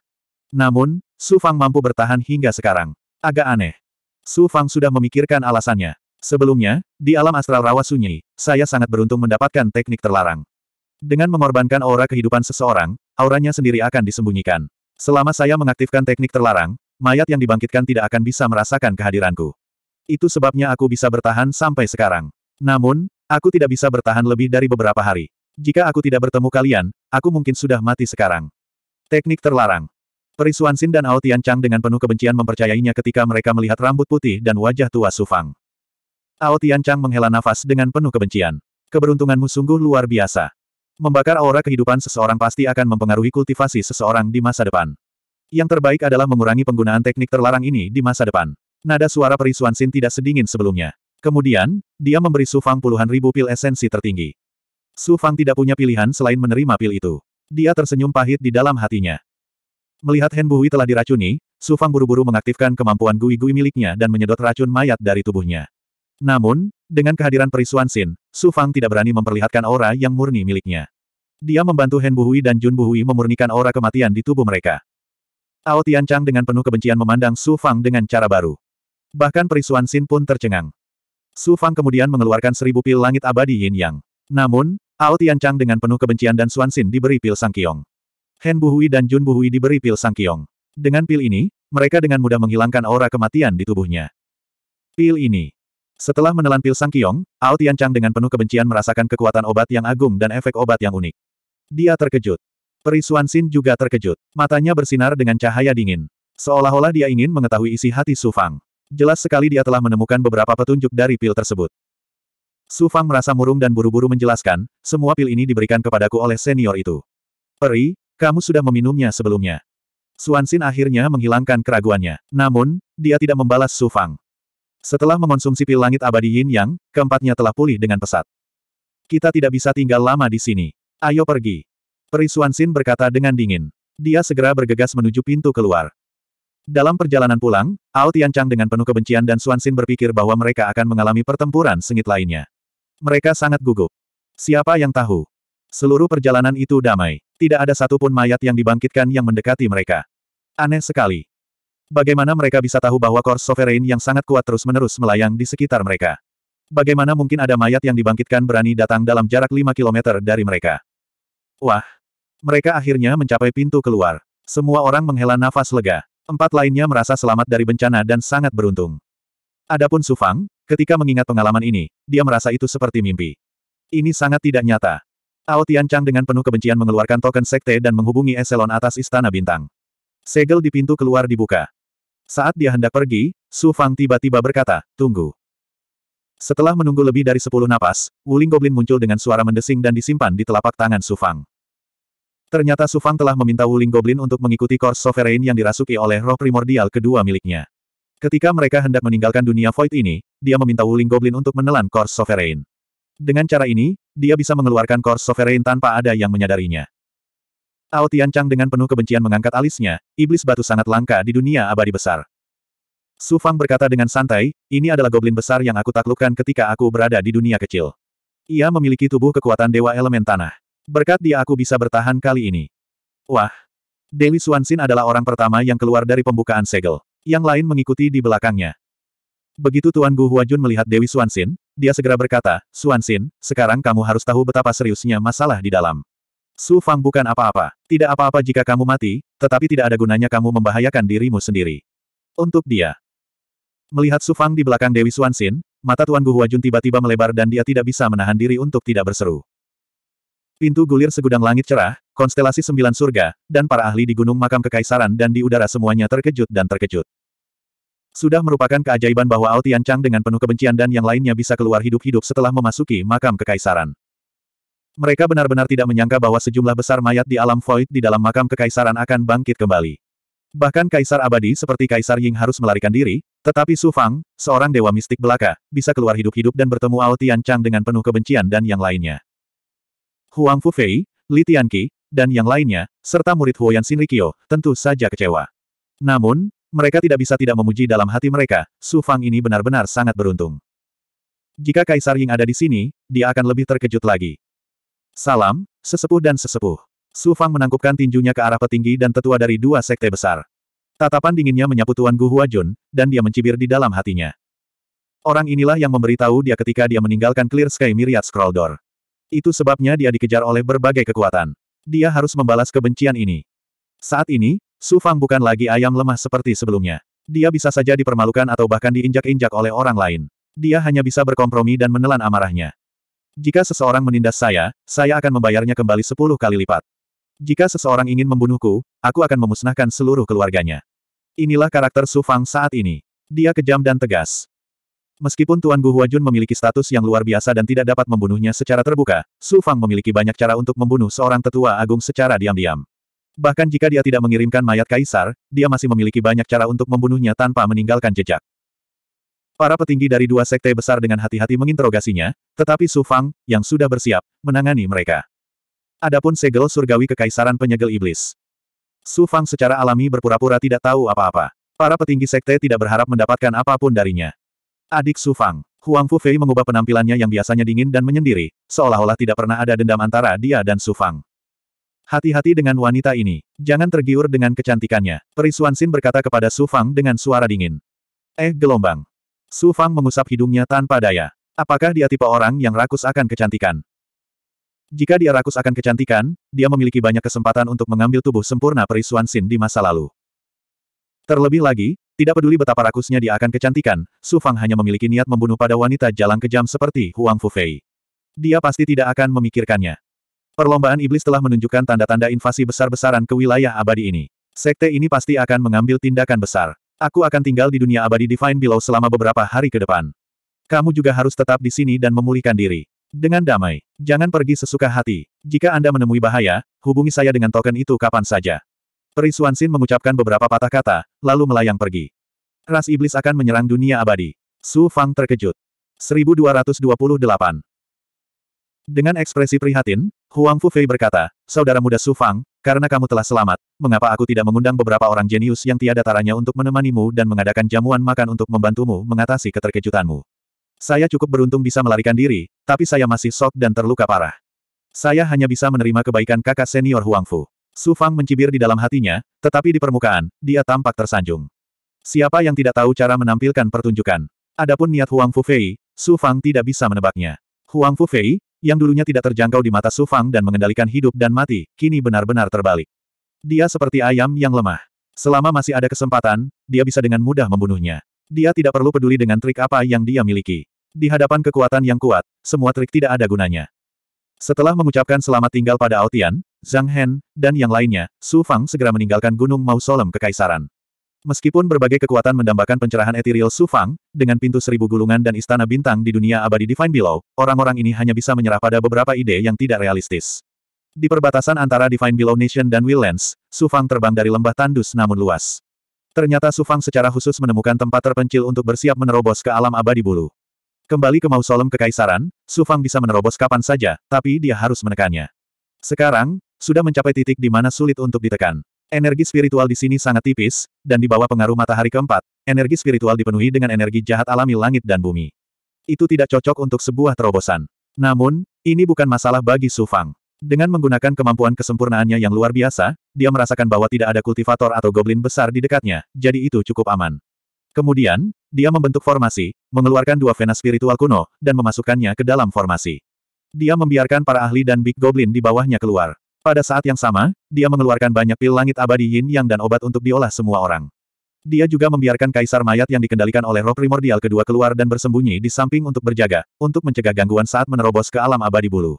Namun, Su Fang mampu bertahan hingga sekarang. Agak aneh. Su Fang sudah memikirkan alasannya. Sebelumnya, di alam astral rawa sunyi, saya sangat beruntung mendapatkan teknik terlarang. Dengan mengorbankan aura kehidupan seseorang, auranya sendiri akan disembunyikan. Selama saya mengaktifkan teknik terlarang, mayat yang dibangkitkan tidak akan bisa merasakan kehadiranku. Itu sebabnya aku bisa bertahan sampai sekarang. Namun, aku tidak bisa bertahan lebih dari beberapa hari. Jika aku tidak bertemu kalian, aku mungkin sudah mati sekarang. Teknik terlarang. Perisuan Sin dan Ao Tian Chang dengan penuh kebencian mempercayainya ketika mereka melihat rambut putih dan wajah tua Sufang. Ao Tian Chang menghela nafas dengan penuh kebencian. Keberuntunganmu sungguh luar biasa. Membakar aura kehidupan seseorang pasti akan mempengaruhi kultivasi seseorang di masa depan. Yang terbaik adalah mengurangi penggunaan teknik terlarang ini di masa depan. Nada suara perisuan Sin tidak sedingin sebelumnya. Kemudian, dia memberi Su Fang puluhan ribu pil esensi tertinggi. Su Fang tidak punya pilihan selain menerima pil itu. Dia tersenyum pahit di dalam hatinya. Melihat Hen Buhui telah diracuni, Su Fang buru-buru mengaktifkan kemampuan Gui-Gui miliknya dan menyedot racun mayat dari tubuhnya. Namun, dengan kehadiran perisuan Sin, Su Fang tidak berani memperlihatkan aura yang murni miliknya. Dia membantu Hen Buhui dan Jun Buhui memurnikan aura kematian di tubuh mereka. Ao Tian Chang dengan penuh kebencian memandang Su Fang dengan cara baru. Bahkan perisuan Sin pun tercengang. Su Fang kemudian mengeluarkan seribu pil langit abadi yin yang. Namun, Ao Tian Chang dengan penuh kebencian dan Suan Xin diberi pil Sang Kiong. Hen Buhui dan Jun Buhui diberi pil Sang Kiong. Dengan pil ini, mereka dengan mudah menghilangkan aura kematian di tubuhnya. Pil ini. Setelah menelan pil Sang Kiong, Ao Tian Chang dengan penuh kebencian merasakan kekuatan obat yang agung dan efek obat yang unik. Dia terkejut. Peri Suan Xin juga terkejut. Matanya bersinar dengan cahaya dingin. Seolah-olah dia ingin mengetahui isi hati Su Fang. Jelas sekali dia telah menemukan beberapa petunjuk dari pil tersebut. Su Fang merasa murung dan buru-buru menjelaskan, semua pil ini diberikan kepadaku oleh senior itu. Peri, kamu sudah meminumnya sebelumnya. Suan Xin akhirnya menghilangkan keraguannya. Namun, dia tidak membalas Su Fang. Setelah mengonsumsi pil langit abadi Yin Yang, keempatnya telah pulih dengan pesat. Kita tidak bisa tinggal lama di sini. Ayo pergi. Peri Suan Xin berkata dengan dingin. Dia segera bergegas menuju pintu keluar. Dalam perjalanan pulang, Ao Tianchang dengan penuh kebencian dan Xin berpikir bahwa mereka akan mengalami pertempuran sengit lainnya. Mereka sangat gugup. Siapa yang tahu? Seluruh perjalanan itu damai. Tidak ada satupun mayat yang dibangkitkan yang mendekati mereka. Aneh sekali. Bagaimana mereka bisa tahu bahwa Kors Sovereign yang sangat kuat terus-menerus melayang di sekitar mereka? Bagaimana mungkin ada mayat yang dibangkitkan berani datang dalam jarak 5 km dari mereka? Wah! Mereka akhirnya mencapai pintu keluar. Semua orang menghela nafas lega. Empat lainnya merasa selamat dari bencana dan sangat beruntung. Adapun Sufang, ketika mengingat pengalaman ini, dia merasa itu seperti mimpi. Ini sangat tidak nyata. Ao Tian Chang dengan penuh kebencian mengeluarkan token sekte dan menghubungi eselon atas istana bintang. Segel di pintu keluar dibuka. Saat dia hendak pergi, Su Fang tiba-tiba berkata, tunggu. Setelah menunggu lebih dari sepuluh napas, Wuling Goblin muncul dengan suara mendesing dan disimpan di telapak tangan Su Fang. Ternyata Sufang telah meminta Wuling Goblin untuk mengikuti Kors Sovereign yang dirasuki oleh roh primordial kedua miliknya. Ketika mereka hendak meninggalkan dunia Void ini, dia meminta Wuling Goblin untuk menelan Kors Sovereign. Dengan cara ini, dia bisa mengeluarkan Kors Sovereign tanpa ada yang menyadarinya. Ao Chang dengan penuh kebencian mengangkat alisnya, iblis batu sangat langka di dunia abadi besar. Su Fang berkata dengan santai, ini adalah goblin besar yang aku taklukkan ketika aku berada di dunia kecil. Ia memiliki tubuh kekuatan dewa elemen tanah. Berkat dia aku bisa bertahan kali ini. Wah! Dewi Suansin adalah orang pertama yang keluar dari pembukaan segel. Yang lain mengikuti di belakangnya. Begitu Tuan Gu Huajun melihat Dewi Suansin, dia segera berkata, Suansin, sekarang kamu harus tahu betapa seriusnya masalah di dalam. Su Fang bukan apa-apa. Tidak apa-apa jika kamu mati, tetapi tidak ada gunanya kamu membahayakan dirimu sendiri. Untuk dia. Melihat Su Fang di belakang Dewi Suansin, mata Tuan Gu Huajun tiba-tiba melebar dan dia tidak bisa menahan diri untuk tidak berseru. Pintu gulir segudang langit cerah, konstelasi sembilan surga, dan para ahli di gunung makam kekaisaran dan di udara semuanya terkejut dan terkejut. Sudah merupakan keajaiban bahwa Ao Tianchang dengan penuh kebencian dan yang lainnya bisa keluar hidup-hidup setelah memasuki makam kekaisaran. Mereka benar-benar tidak menyangka bahwa sejumlah besar mayat di alam void di dalam makam kekaisaran akan bangkit kembali. Bahkan kaisar abadi seperti Kaisar Ying harus melarikan diri, tetapi Su Fang, seorang dewa mistik belaka, bisa keluar hidup-hidup dan bertemu Ao Tianchang dengan penuh kebencian dan yang lainnya. Huang Fufei, Li Tianqi, dan yang lainnya, serta murid Huoyan Sinrikyo, tentu saja kecewa. Namun, mereka tidak bisa tidak memuji dalam hati mereka, Su Fang ini benar-benar sangat beruntung. Jika Kaisar Ying ada di sini, dia akan lebih terkejut lagi. Salam, sesepuh dan sesepuh. Su Fang menangkupkan tinjunya ke arah petinggi dan tetua dari dua sekte besar. Tatapan dinginnya menyapu Tuan Gu Huajun, dan dia mencibir di dalam hatinya. Orang inilah yang memberitahu dia ketika dia meninggalkan Clear Sky Myriad Scroll Door. Itu sebabnya dia dikejar oleh berbagai kekuatan. Dia harus membalas kebencian ini. Saat ini, Su Fang bukan lagi ayam lemah seperti sebelumnya. Dia bisa saja dipermalukan atau bahkan diinjak-injak oleh orang lain. Dia hanya bisa berkompromi dan menelan amarahnya. Jika seseorang menindas saya, saya akan membayarnya kembali sepuluh kali lipat. Jika seseorang ingin membunuhku, aku akan memusnahkan seluruh keluarganya. Inilah karakter Su Fang saat ini. Dia kejam dan tegas. Meskipun Tuan Gu Huajun memiliki status yang luar biasa dan tidak dapat membunuhnya secara terbuka, Su Fang memiliki banyak cara untuk membunuh seorang tetua agung secara diam-diam. Bahkan jika dia tidak mengirimkan mayat kaisar, dia masih memiliki banyak cara untuk membunuhnya tanpa meninggalkan jejak. Para petinggi dari dua sekte besar dengan hati-hati menginterogasinya, tetapi Su Fang, yang sudah bersiap, menangani mereka. Adapun segel surgawi kekaisaran penyegel iblis. Su Fang secara alami berpura-pura tidak tahu apa-apa. Para petinggi sekte tidak berharap mendapatkan apapun darinya. Adik Su Fang. Huang Fufei mengubah penampilannya yang biasanya dingin dan menyendiri, seolah-olah tidak pernah ada dendam antara dia dan Su Fang. Hati-hati dengan wanita ini. Jangan tergiur dengan kecantikannya. Perisuan Sin berkata kepada Su Fang dengan suara dingin. Eh gelombang. Su Fang mengusap hidungnya tanpa daya. Apakah dia tipe orang yang rakus akan kecantikan? Jika dia rakus akan kecantikan, dia memiliki banyak kesempatan untuk mengambil tubuh sempurna perisuan Sin di masa lalu. Terlebih lagi, tidak peduli betapa rakusnya dia akan kecantikan, Su Fang hanya memiliki niat membunuh pada wanita jalan kejam seperti Huang Fu Fei. Dia pasti tidak akan memikirkannya. Perlombaan iblis telah menunjukkan tanda-tanda invasi besar-besaran ke wilayah abadi ini. Sekte ini pasti akan mengambil tindakan besar. Aku akan tinggal di dunia abadi Divine Below selama beberapa hari ke depan. Kamu juga harus tetap di sini dan memulihkan diri. Dengan damai, jangan pergi sesuka hati. Jika Anda menemui bahaya, hubungi saya dengan token itu kapan saja. Suansin mengucapkan beberapa patah kata, lalu melayang pergi. Ras iblis akan menyerang dunia abadi. Su Fang terkejut. 1228 Dengan ekspresi prihatin, Huang Fu Fei berkata, Saudara muda Su Fang, karena kamu telah selamat, mengapa aku tidak mengundang beberapa orang jenius yang tiada taranya untuk menemanimu dan mengadakan jamuan makan untuk membantumu mengatasi keterkejutanmu? Saya cukup beruntung bisa melarikan diri, tapi saya masih sok dan terluka parah. Saya hanya bisa menerima kebaikan kakak senior Huang Fu. Su Fang mencibir di dalam hatinya, tetapi di permukaan, dia tampak tersanjung. Siapa yang tidak tahu cara menampilkan pertunjukan? Adapun niat Huang Fufei, Su Fang tidak bisa menebaknya. Huang Fu Fei, yang dulunya tidak terjangkau di mata Su Fang dan mengendalikan hidup dan mati, kini benar-benar terbalik. Dia seperti ayam yang lemah. Selama masih ada kesempatan, dia bisa dengan mudah membunuhnya. Dia tidak perlu peduli dengan trik apa yang dia miliki. Di hadapan kekuatan yang kuat, semua trik tidak ada gunanya. Setelah mengucapkan selamat tinggal pada Aotian, Zhang Hen, dan yang lainnya, Su Fang segera meninggalkan Gunung Mausolem Kekaisaran. Meskipun berbagai kekuatan mendambakan pencerahan etiril Su Fang, dengan pintu seribu gulungan dan istana bintang di dunia abadi Divine Below, orang-orang ini hanya bisa menyerah pada beberapa ide yang tidak realistis. Di perbatasan antara Divine Below Nation dan Willens, Su Fang terbang dari lembah tandus namun luas. Ternyata Su Fang secara khusus menemukan tempat terpencil untuk bersiap menerobos ke alam abadi bulu. Kembali ke mausolem kekaisaran, Su Fang bisa menerobos kapan saja, tapi dia harus menekannya. Sekarang, sudah mencapai titik di mana sulit untuk ditekan. Energi spiritual di sini sangat tipis, dan di bawah pengaruh matahari keempat, energi spiritual dipenuhi dengan energi jahat alami langit dan bumi. Itu tidak cocok untuk sebuah terobosan. Namun, ini bukan masalah bagi Su Fang. Dengan menggunakan kemampuan kesempurnaannya yang luar biasa, dia merasakan bahwa tidak ada kultivator atau goblin besar di dekatnya, jadi itu cukup aman. Kemudian, dia membentuk formasi, mengeluarkan dua vena spiritual kuno, dan memasukkannya ke dalam formasi. Dia membiarkan para ahli dan Big Goblin di bawahnya keluar. Pada saat yang sama, dia mengeluarkan banyak pil langit abadi yin yang dan obat untuk diolah semua orang. Dia juga membiarkan kaisar mayat yang dikendalikan oleh roh primordial kedua keluar dan bersembunyi di samping untuk berjaga, untuk mencegah gangguan saat menerobos ke alam abadi bulu.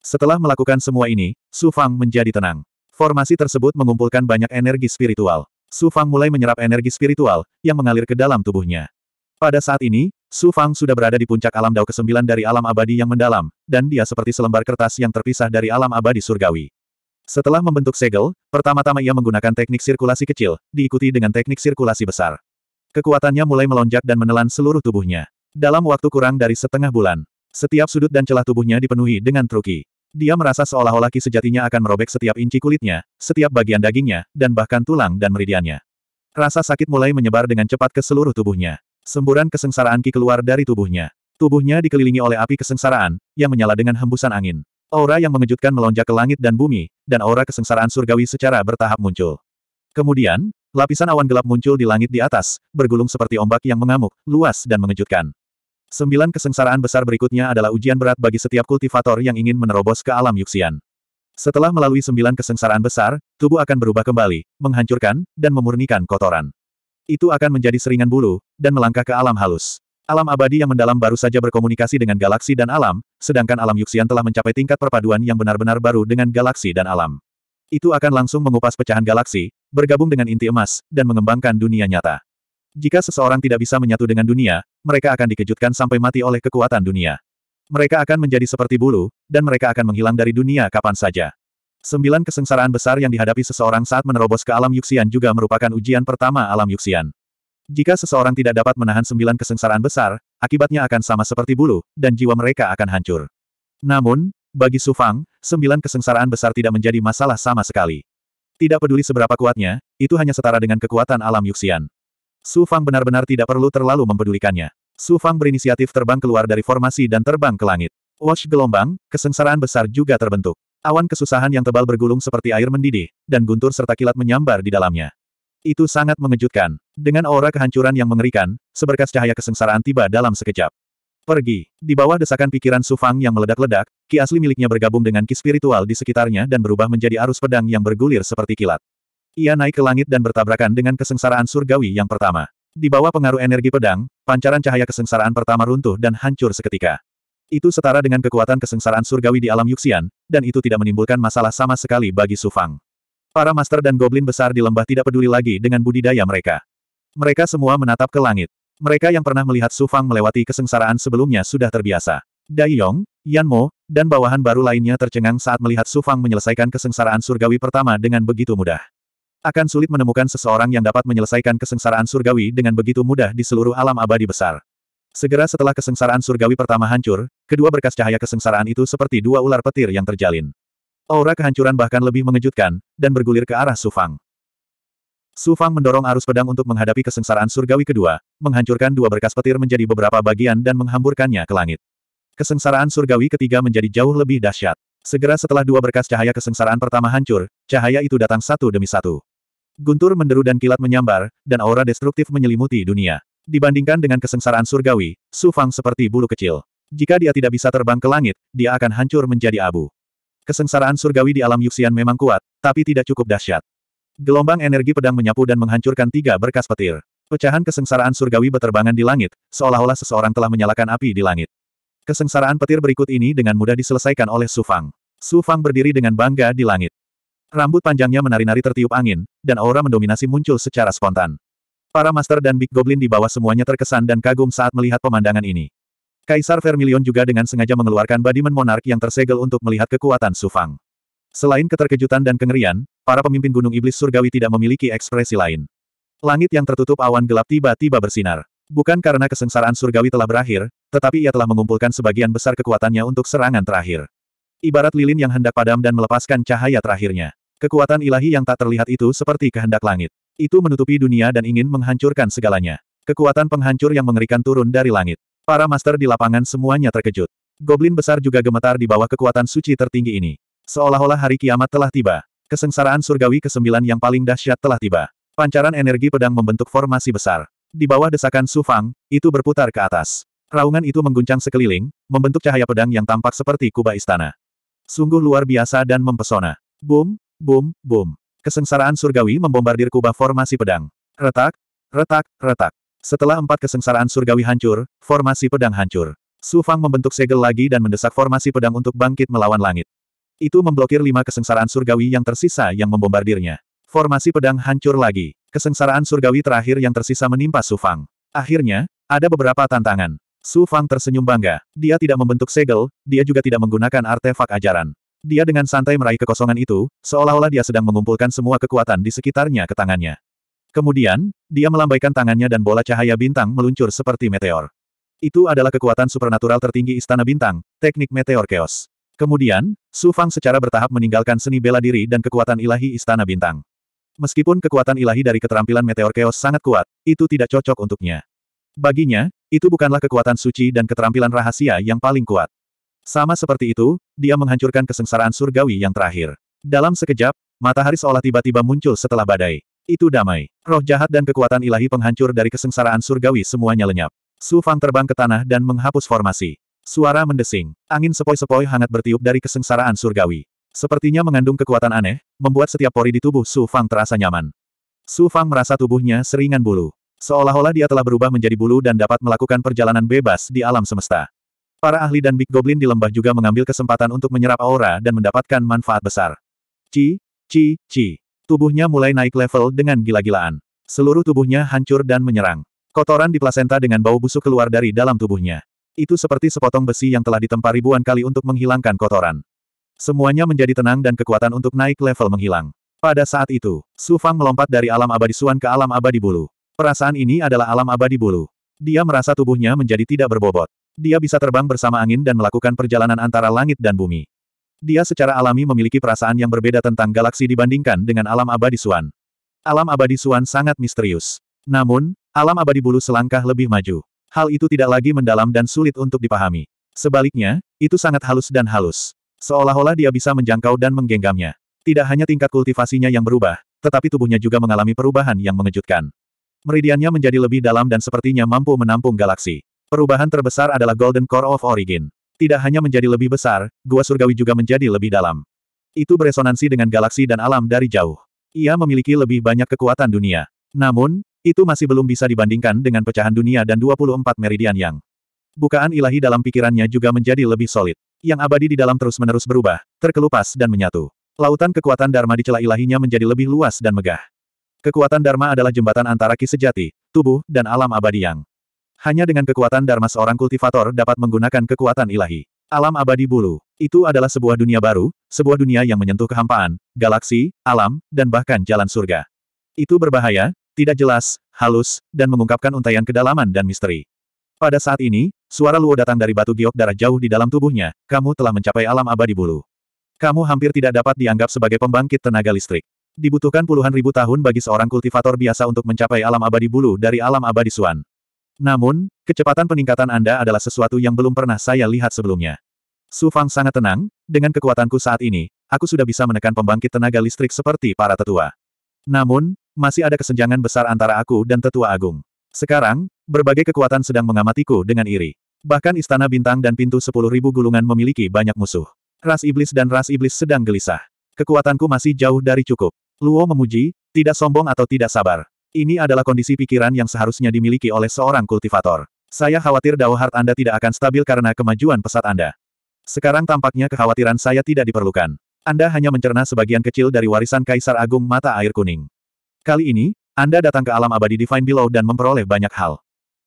Setelah melakukan semua ini, Su Fang menjadi tenang. Formasi tersebut mengumpulkan banyak energi spiritual. Su Fang mulai menyerap energi spiritual, yang mengalir ke dalam tubuhnya. Pada saat ini, Su Fang sudah berada di puncak alam Dao ke-9 dari alam abadi yang mendalam, dan dia seperti selembar kertas yang terpisah dari alam abadi surgawi. Setelah membentuk segel, pertama-tama ia menggunakan teknik sirkulasi kecil, diikuti dengan teknik sirkulasi besar. Kekuatannya mulai melonjak dan menelan seluruh tubuhnya. Dalam waktu kurang dari setengah bulan, setiap sudut dan celah tubuhnya dipenuhi dengan truki. Dia merasa seolah-olah ki sejatinya akan merobek setiap inci kulitnya, setiap bagian dagingnya, dan bahkan tulang dan meridiannya. Rasa sakit mulai menyebar dengan cepat ke seluruh tubuhnya. Semburan kesengsaraan ki keluar dari tubuhnya. Tubuhnya dikelilingi oleh api kesengsaraan, yang menyala dengan hembusan angin. Aura yang mengejutkan melonjak ke langit dan bumi, dan aura kesengsaraan surgawi secara bertahap muncul. Kemudian, lapisan awan gelap muncul di langit di atas, bergulung seperti ombak yang mengamuk, luas dan mengejutkan. Sembilan kesengsaraan besar berikutnya adalah ujian berat bagi setiap kultivator yang ingin menerobos ke alam Yuxian. Setelah melalui sembilan kesengsaraan besar, tubuh akan berubah kembali, menghancurkan, dan memurnikan kotoran. Itu akan menjadi seringan bulu, dan melangkah ke alam halus. Alam abadi yang mendalam baru saja berkomunikasi dengan galaksi dan alam, sedangkan alam Yuxian telah mencapai tingkat perpaduan yang benar-benar baru dengan galaksi dan alam. Itu akan langsung mengupas pecahan galaksi, bergabung dengan inti emas, dan mengembangkan dunia nyata. Jika seseorang tidak bisa menyatu dengan dunia, mereka akan dikejutkan sampai mati oleh kekuatan dunia. Mereka akan menjadi seperti bulu, dan mereka akan menghilang dari dunia kapan saja. Sembilan kesengsaraan besar yang dihadapi seseorang saat menerobos ke alam Yuxian juga merupakan ujian pertama alam Yuxian. Jika seseorang tidak dapat menahan sembilan kesengsaraan besar, akibatnya akan sama seperti bulu, dan jiwa mereka akan hancur. Namun, bagi Su Fang, sembilan kesengsaraan besar tidak menjadi masalah sama sekali. Tidak peduli seberapa kuatnya, itu hanya setara dengan kekuatan alam Yuxian. Su Fang benar-benar tidak perlu terlalu mempedulikannya. Su Fang berinisiatif terbang keluar dari formasi dan terbang ke langit. Watch gelombang, kesengsaraan besar juga terbentuk. Awan kesusahan yang tebal bergulung seperti air mendidih, dan guntur serta kilat menyambar di dalamnya. Itu sangat mengejutkan. Dengan aura kehancuran yang mengerikan, seberkas cahaya kesengsaraan tiba dalam sekejap. Pergi. Di bawah desakan pikiran Sufang yang meledak-ledak, ki asli miliknya bergabung dengan ki spiritual di sekitarnya dan berubah menjadi arus pedang yang bergulir seperti kilat. Ia naik ke langit dan bertabrakan dengan kesengsaraan surgawi yang pertama. Di bawah pengaruh energi pedang, pancaran cahaya kesengsaraan pertama runtuh dan hancur seketika. Itu setara dengan kekuatan kesengsaraan surgawi di alam Yuxian, dan itu tidak menimbulkan masalah sama sekali bagi Sufang. Para master dan goblin besar di lembah tidak peduli lagi dengan budidaya mereka. Mereka semua menatap ke langit. Mereka yang pernah melihat Su Fang melewati kesengsaraan sebelumnya sudah terbiasa. Dai Yong, Yan Mo, dan bawahan baru lainnya tercengang saat melihat Su Fang menyelesaikan kesengsaraan surgawi pertama dengan begitu mudah. Akan sulit menemukan seseorang yang dapat menyelesaikan kesengsaraan surgawi dengan begitu mudah di seluruh alam abadi besar. Segera setelah kesengsaraan surgawi pertama hancur, kedua berkas cahaya kesengsaraan itu seperti dua ular petir yang terjalin. Aura kehancuran bahkan lebih mengejutkan, dan bergulir ke arah Sufang. Sufang mendorong arus pedang untuk menghadapi kesengsaraan surgawi kedua, menghancurkan dua berkas petir menjadi beberapa bagian dan menghamburkannya ke langit. Kesengsaraan surgawi ketiga menjadi jauh lebih dahsyat. Segera setelah dua berkas cahaya kesengsaraan pertama hancur, cahaya itu datang satu demi satu. Guntur menderu dan kilat menyambar, dan aura destruktif menyelimuti dunia. Dibandingkan dengan kesengsaraan surgawi, Sufang seperti bulu kecil. Jika dia tidak bisa terbang ke langit, dia akan hancur menjadi abu. Kesengsaraan surgawi di alam Yuxian memang kuat, tapi tidak cukup dahsyat. Gelombang energi pedang menyapu dan menghancurkan tiga berkas petir. Pecahan kesengsaraan surgawi berterbangan di langit, seolah-olah seseorang telah menyalakan api di langit. Kesengsaraan petir berikut ini dengan mudah diselesaikan oleh Su Fang. Su Fang berdiri dengan bangga di langit. Rambut panjangnya menari-nari tertiup angin, dan aura mendominasi muncul secara spontan. Para master dan Big Goblin di bawah semuanya terkesan dan kagum saat melihat pemandangan ini. Kaisar Vermilion juga dengan sengaja mengeluarkan Badiman Monark yang tersegel untuk melihat kekuatan Sufang. Selain keterkejutan dan kengerian, para pemimpin Gunung Iblis Surgawi tidak memiliki ekspresi lain. Langit yang tertutup awan gelap tiba-tiba bersinar. Bukan karena kesengsaraan Surgawi telah berakhir, tetapi ia telah mengumpulkan sebagian besar kekuatannya untuk serangan terakhir. Ibarat lilin yang hendak padam dan melepaskan cahaya terakhirnya. Kekuatan ilahi yang tak terlihat itu seperti kehendak langit. Itu menutupi dunia dan ingin menghancurkan segalanya. Kekuatan penghancur yang mengerikan turun dari langit. Para master di lapangan semuanya terkejut. Goblin besar juga gemetar di bawah kekuatan suci tertinggi ini. Seolah-olah hari kiamat telah tiba. Kesengsaraan surgawi ke-9 yang paling dahsyat telah tiba. Pancaran energi pedang membentuk formasi besar. Di bawah desakan Su Fang, itu berputar ke atas. Raungan itu mengguncang sekeliling, membentuk cahaya pedang yang tampak seperti kubah istana. Sungguh luar biasa dan mempesona. Boom, boom, boom. Kesengsaraan surgawi membombardir kubah formasi pedang. Retak, retak, retak. Setelah empat kesengsaraan surgawi hancur, formasi pedang hancur. Su Fang membentuk segel lagi dan mendesak formasi pedang untuk bangkit melawan langit. Itu memblokir lima kesengsaraan surgawi yang tersisa yang membombardirnya. Formasi pedang hancur lagi. Kesengsaraan surgawi terakhir yang tersisa menimpa Su Fang. Akhirnya, ada beberapa tantangan. Su Fang tersenyum bangga. Dia tidak membentuk segel, dia juga tidak menggunakan artefak ajaran. Dia dengan santai meraih kekosongan itu, seolah-olah dia sedang mengumpulkan semua kekuatan di sekitarnya ke tangannya. Kemudian, dia melambaikan tangannya dan bola cahaya bintang meluncur seperti meteor. Itu adalah kekuatan supernatural tertinggi Istana Bintang, teknik meteor chaos. Kemudian, Su Fang secara bertahap meninggalkan seni bela diri dan kekuatan ilahi Istana Bintang. Meskipun kekuatan ilahi dari keterampilan meteor chaos sangat kuat, itu tidak cocok untuknya. Baginya, itu bukanlah kekuatan suci dan keterampilan rahasia yang paling kuat. Sama seperti itu, dia menghancurkan kesengsaraan surgawi yang terakhir. Dalam sekejap, matahari seolah tiba-tiba muncul setelah badai. Itu damai. Roh jahat dan kekuatan ilahi penghancur dari kesengsaraan surgawi semuanya lenyap. Su Fang terbang ke tanah dan menghapus formasi. Suara mendesing. Angin sepoi-sepoi hangat bertiup dari kesengsaraan surgawi. Sepertinya mengandung kekuatan aneh, membuat setiap pori di tubuh Su Fang terasa nyaman. Su Fang merasa tubuhnya seringan bulu. Seolah-olah dia telah berubah menjadi bulu dan dapat melakukan perjalanan bebas di alam semesta. Para ahli dan Big Goblin di lembah juga mengambil kesempatan untuk menyerap aura dan mendapatkan manfaat besar. Ci, ci, ci. Tubuhnya mulai naik level dengan gila-gilaan. Seluruh tubuhnya hancur dan menyerang. Kotoran di plasenta dengan bau busuk keluar dari dalam tubuhnya. Itu seperti sepotong besi yang telah ditempa ribuan kali untuk menghilangkan kotoran. Semuanya menjadi tenang dan kekuatan untuk naik level menghilang. Pada saat itu, Su Fang melompat dari alam abadi suan ke alam abadi bulu. Perasaan ini adalah alam abadi bulu. Dia merasa tubuhnya menjadi tidak berbobot. Dia bisa terbang bersama angin dan melakukan perjalanan antara langit dan bumi. Dia secara alami memiliki perasaan yang berbeda tentang galaksi dibandingkan dengan alam abadi Suan. Alam abadi Suan sangat misterius. Namun, alam abadi bulu selangkah lebih maju. Hal itu tidak lagi mendalam dan sulit untuk dipahami. Sebaliknya, itu sangat halus dan halus. Seolah-olah dia bisa menjangkau dan menggenggamnya. Tidak hanya tingkat kultivasinya yang berubah, tetapi tubuhnya juga mengalami perubahan yang mengejutkan. Meridiannya menjadi lebih dalam dan sepertinya mampu menampung galaksi. Perubahan terbesar adalah Golden Core of Origin. Tidak hanya menjadi lebih besar, gua surgawi juga menjadi lebih dalam. Itu beresonansi dengan galaksi dan alam dari jauh. Ia memiliki lebih banyak kekuatan dunia. Namun, itu masih belum bisa dibandingkan dengan pecahan dunia dan 24 meridian yang. Bukaan ilahi dalam pikirannya juga menjadi lebih solid. Yang abadi di dalam terus-menerus berubah, terkelupas dan menyatu. Lautan kekuatan Dharma di celah ilahinya menjadi lebih luas dan megah. Kekuatan Dharma adalah jembatan antara ki sejati, tubuh, dan alam abadi yang hanya dengan kekuatan Dharma seorang kultivator dapat menggunakan kekuatan ilahi. Alam abadi bulu. Itu adalah sebuah dunia baru, sebuah dunia yang menyentuh kehampaan, galaksi, alam, dan bahkan jalan surga. Itu berbahaya, tidak jelas, halus, dan mengungkapkan untaian kedalaman dan misteri. Pada saat ini, suara Luo datang dari batu giok darah jauh di dalam tubuhnya, kamu telah mencapai alam abadi bulu. Kamu hampir tidak dapat dianggap sebagai pembangkit tenaga listrik. Dibutuhkan puluhan ribu tahun bagi seorang kultivator biasa untuk mencapai alam abadi bulu dari alam abadi suan. Namun, kecepatan peningkatan Anda adalah sesuatu yang belum pernah saya lihat sebelumnya. Su Fang sangat tenang, dengan kekuatanku saat ini, aku sudah bisa menekan pembangkit tenaga listrik seperti para tetua. Namun, masih ada kesenjangan besar antara aku dan tetua agung. Sekarang, berbagai kekuatan sedang mengamatiku dengan iri. Bahkan istana bintang dan pintu sepuluh ribu gulungan memiliki banyak musuh. Ras iblis dan ras iblis sedang gelisah. Kekuatanku masih jauh dari cukup. Luo memuji, tidak sombong atau tidak sabar. Ini adalah kondisi pikiran yang seharusnya dimiliki oleh seorang kultivator. Saya khawatir Dao Hart Anda tidak akan stabil karena kemajuan pesat Anda. Sekarang tampaknya kekhawatiran saya tidak diperlukan. Anda hanya mencerna sebagian kecil dari warisan Kaisar Agung Mata Air Kuning. Kali ini, Anda datang ke alam abadi Divine Below dan memperoleh banyak hal.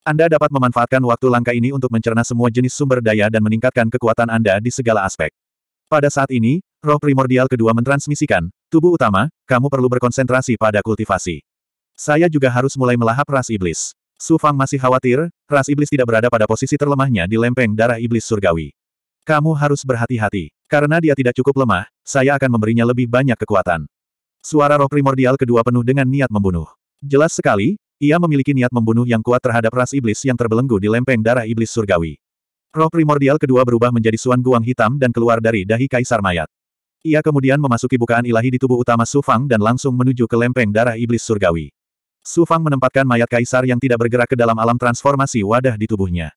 Anda dapat memanfaatkan waktu langka ini untuk mencerna semua jenis sumber daya dan meningkatkan kekuatan Anda di segala aspek. Pada saat ini, roh primordial kedua mentransmisikan, tubuh utama, kamu perlu berkonsentrasi pada kultivasi. Saya juga harus mulai melahap ras iblis. Su Fang masih khawatir, ras iblis tidak berada pada posisi terlemahnya di lempeng darah iblis surgawi. Kamu harus berhati-hati. Karena dia tidak cukup lemah, saya akan memberinya lebih banyak kekuatan. Suara roh primordial kedua penuh dengan niat membunuh. Jelas sekali, ia memiliki niat membunuh yang kuat terhadap ras iblis yang terbelenggu di lempeng darah iblis surgawi. Roh primordial kedua berubah menjadi suan guang hitam dan keluar dari dahi kaisar mayat. Ia kemudian memasuki bukaan ilahi di tubuh utama Sufang dan langsung menuju ke lempeng darah iblis surgawi. Su Fang menempatkan mayat kaisar yang tidak bergerak ke dalam alam transformasi wadah di tubuhnya.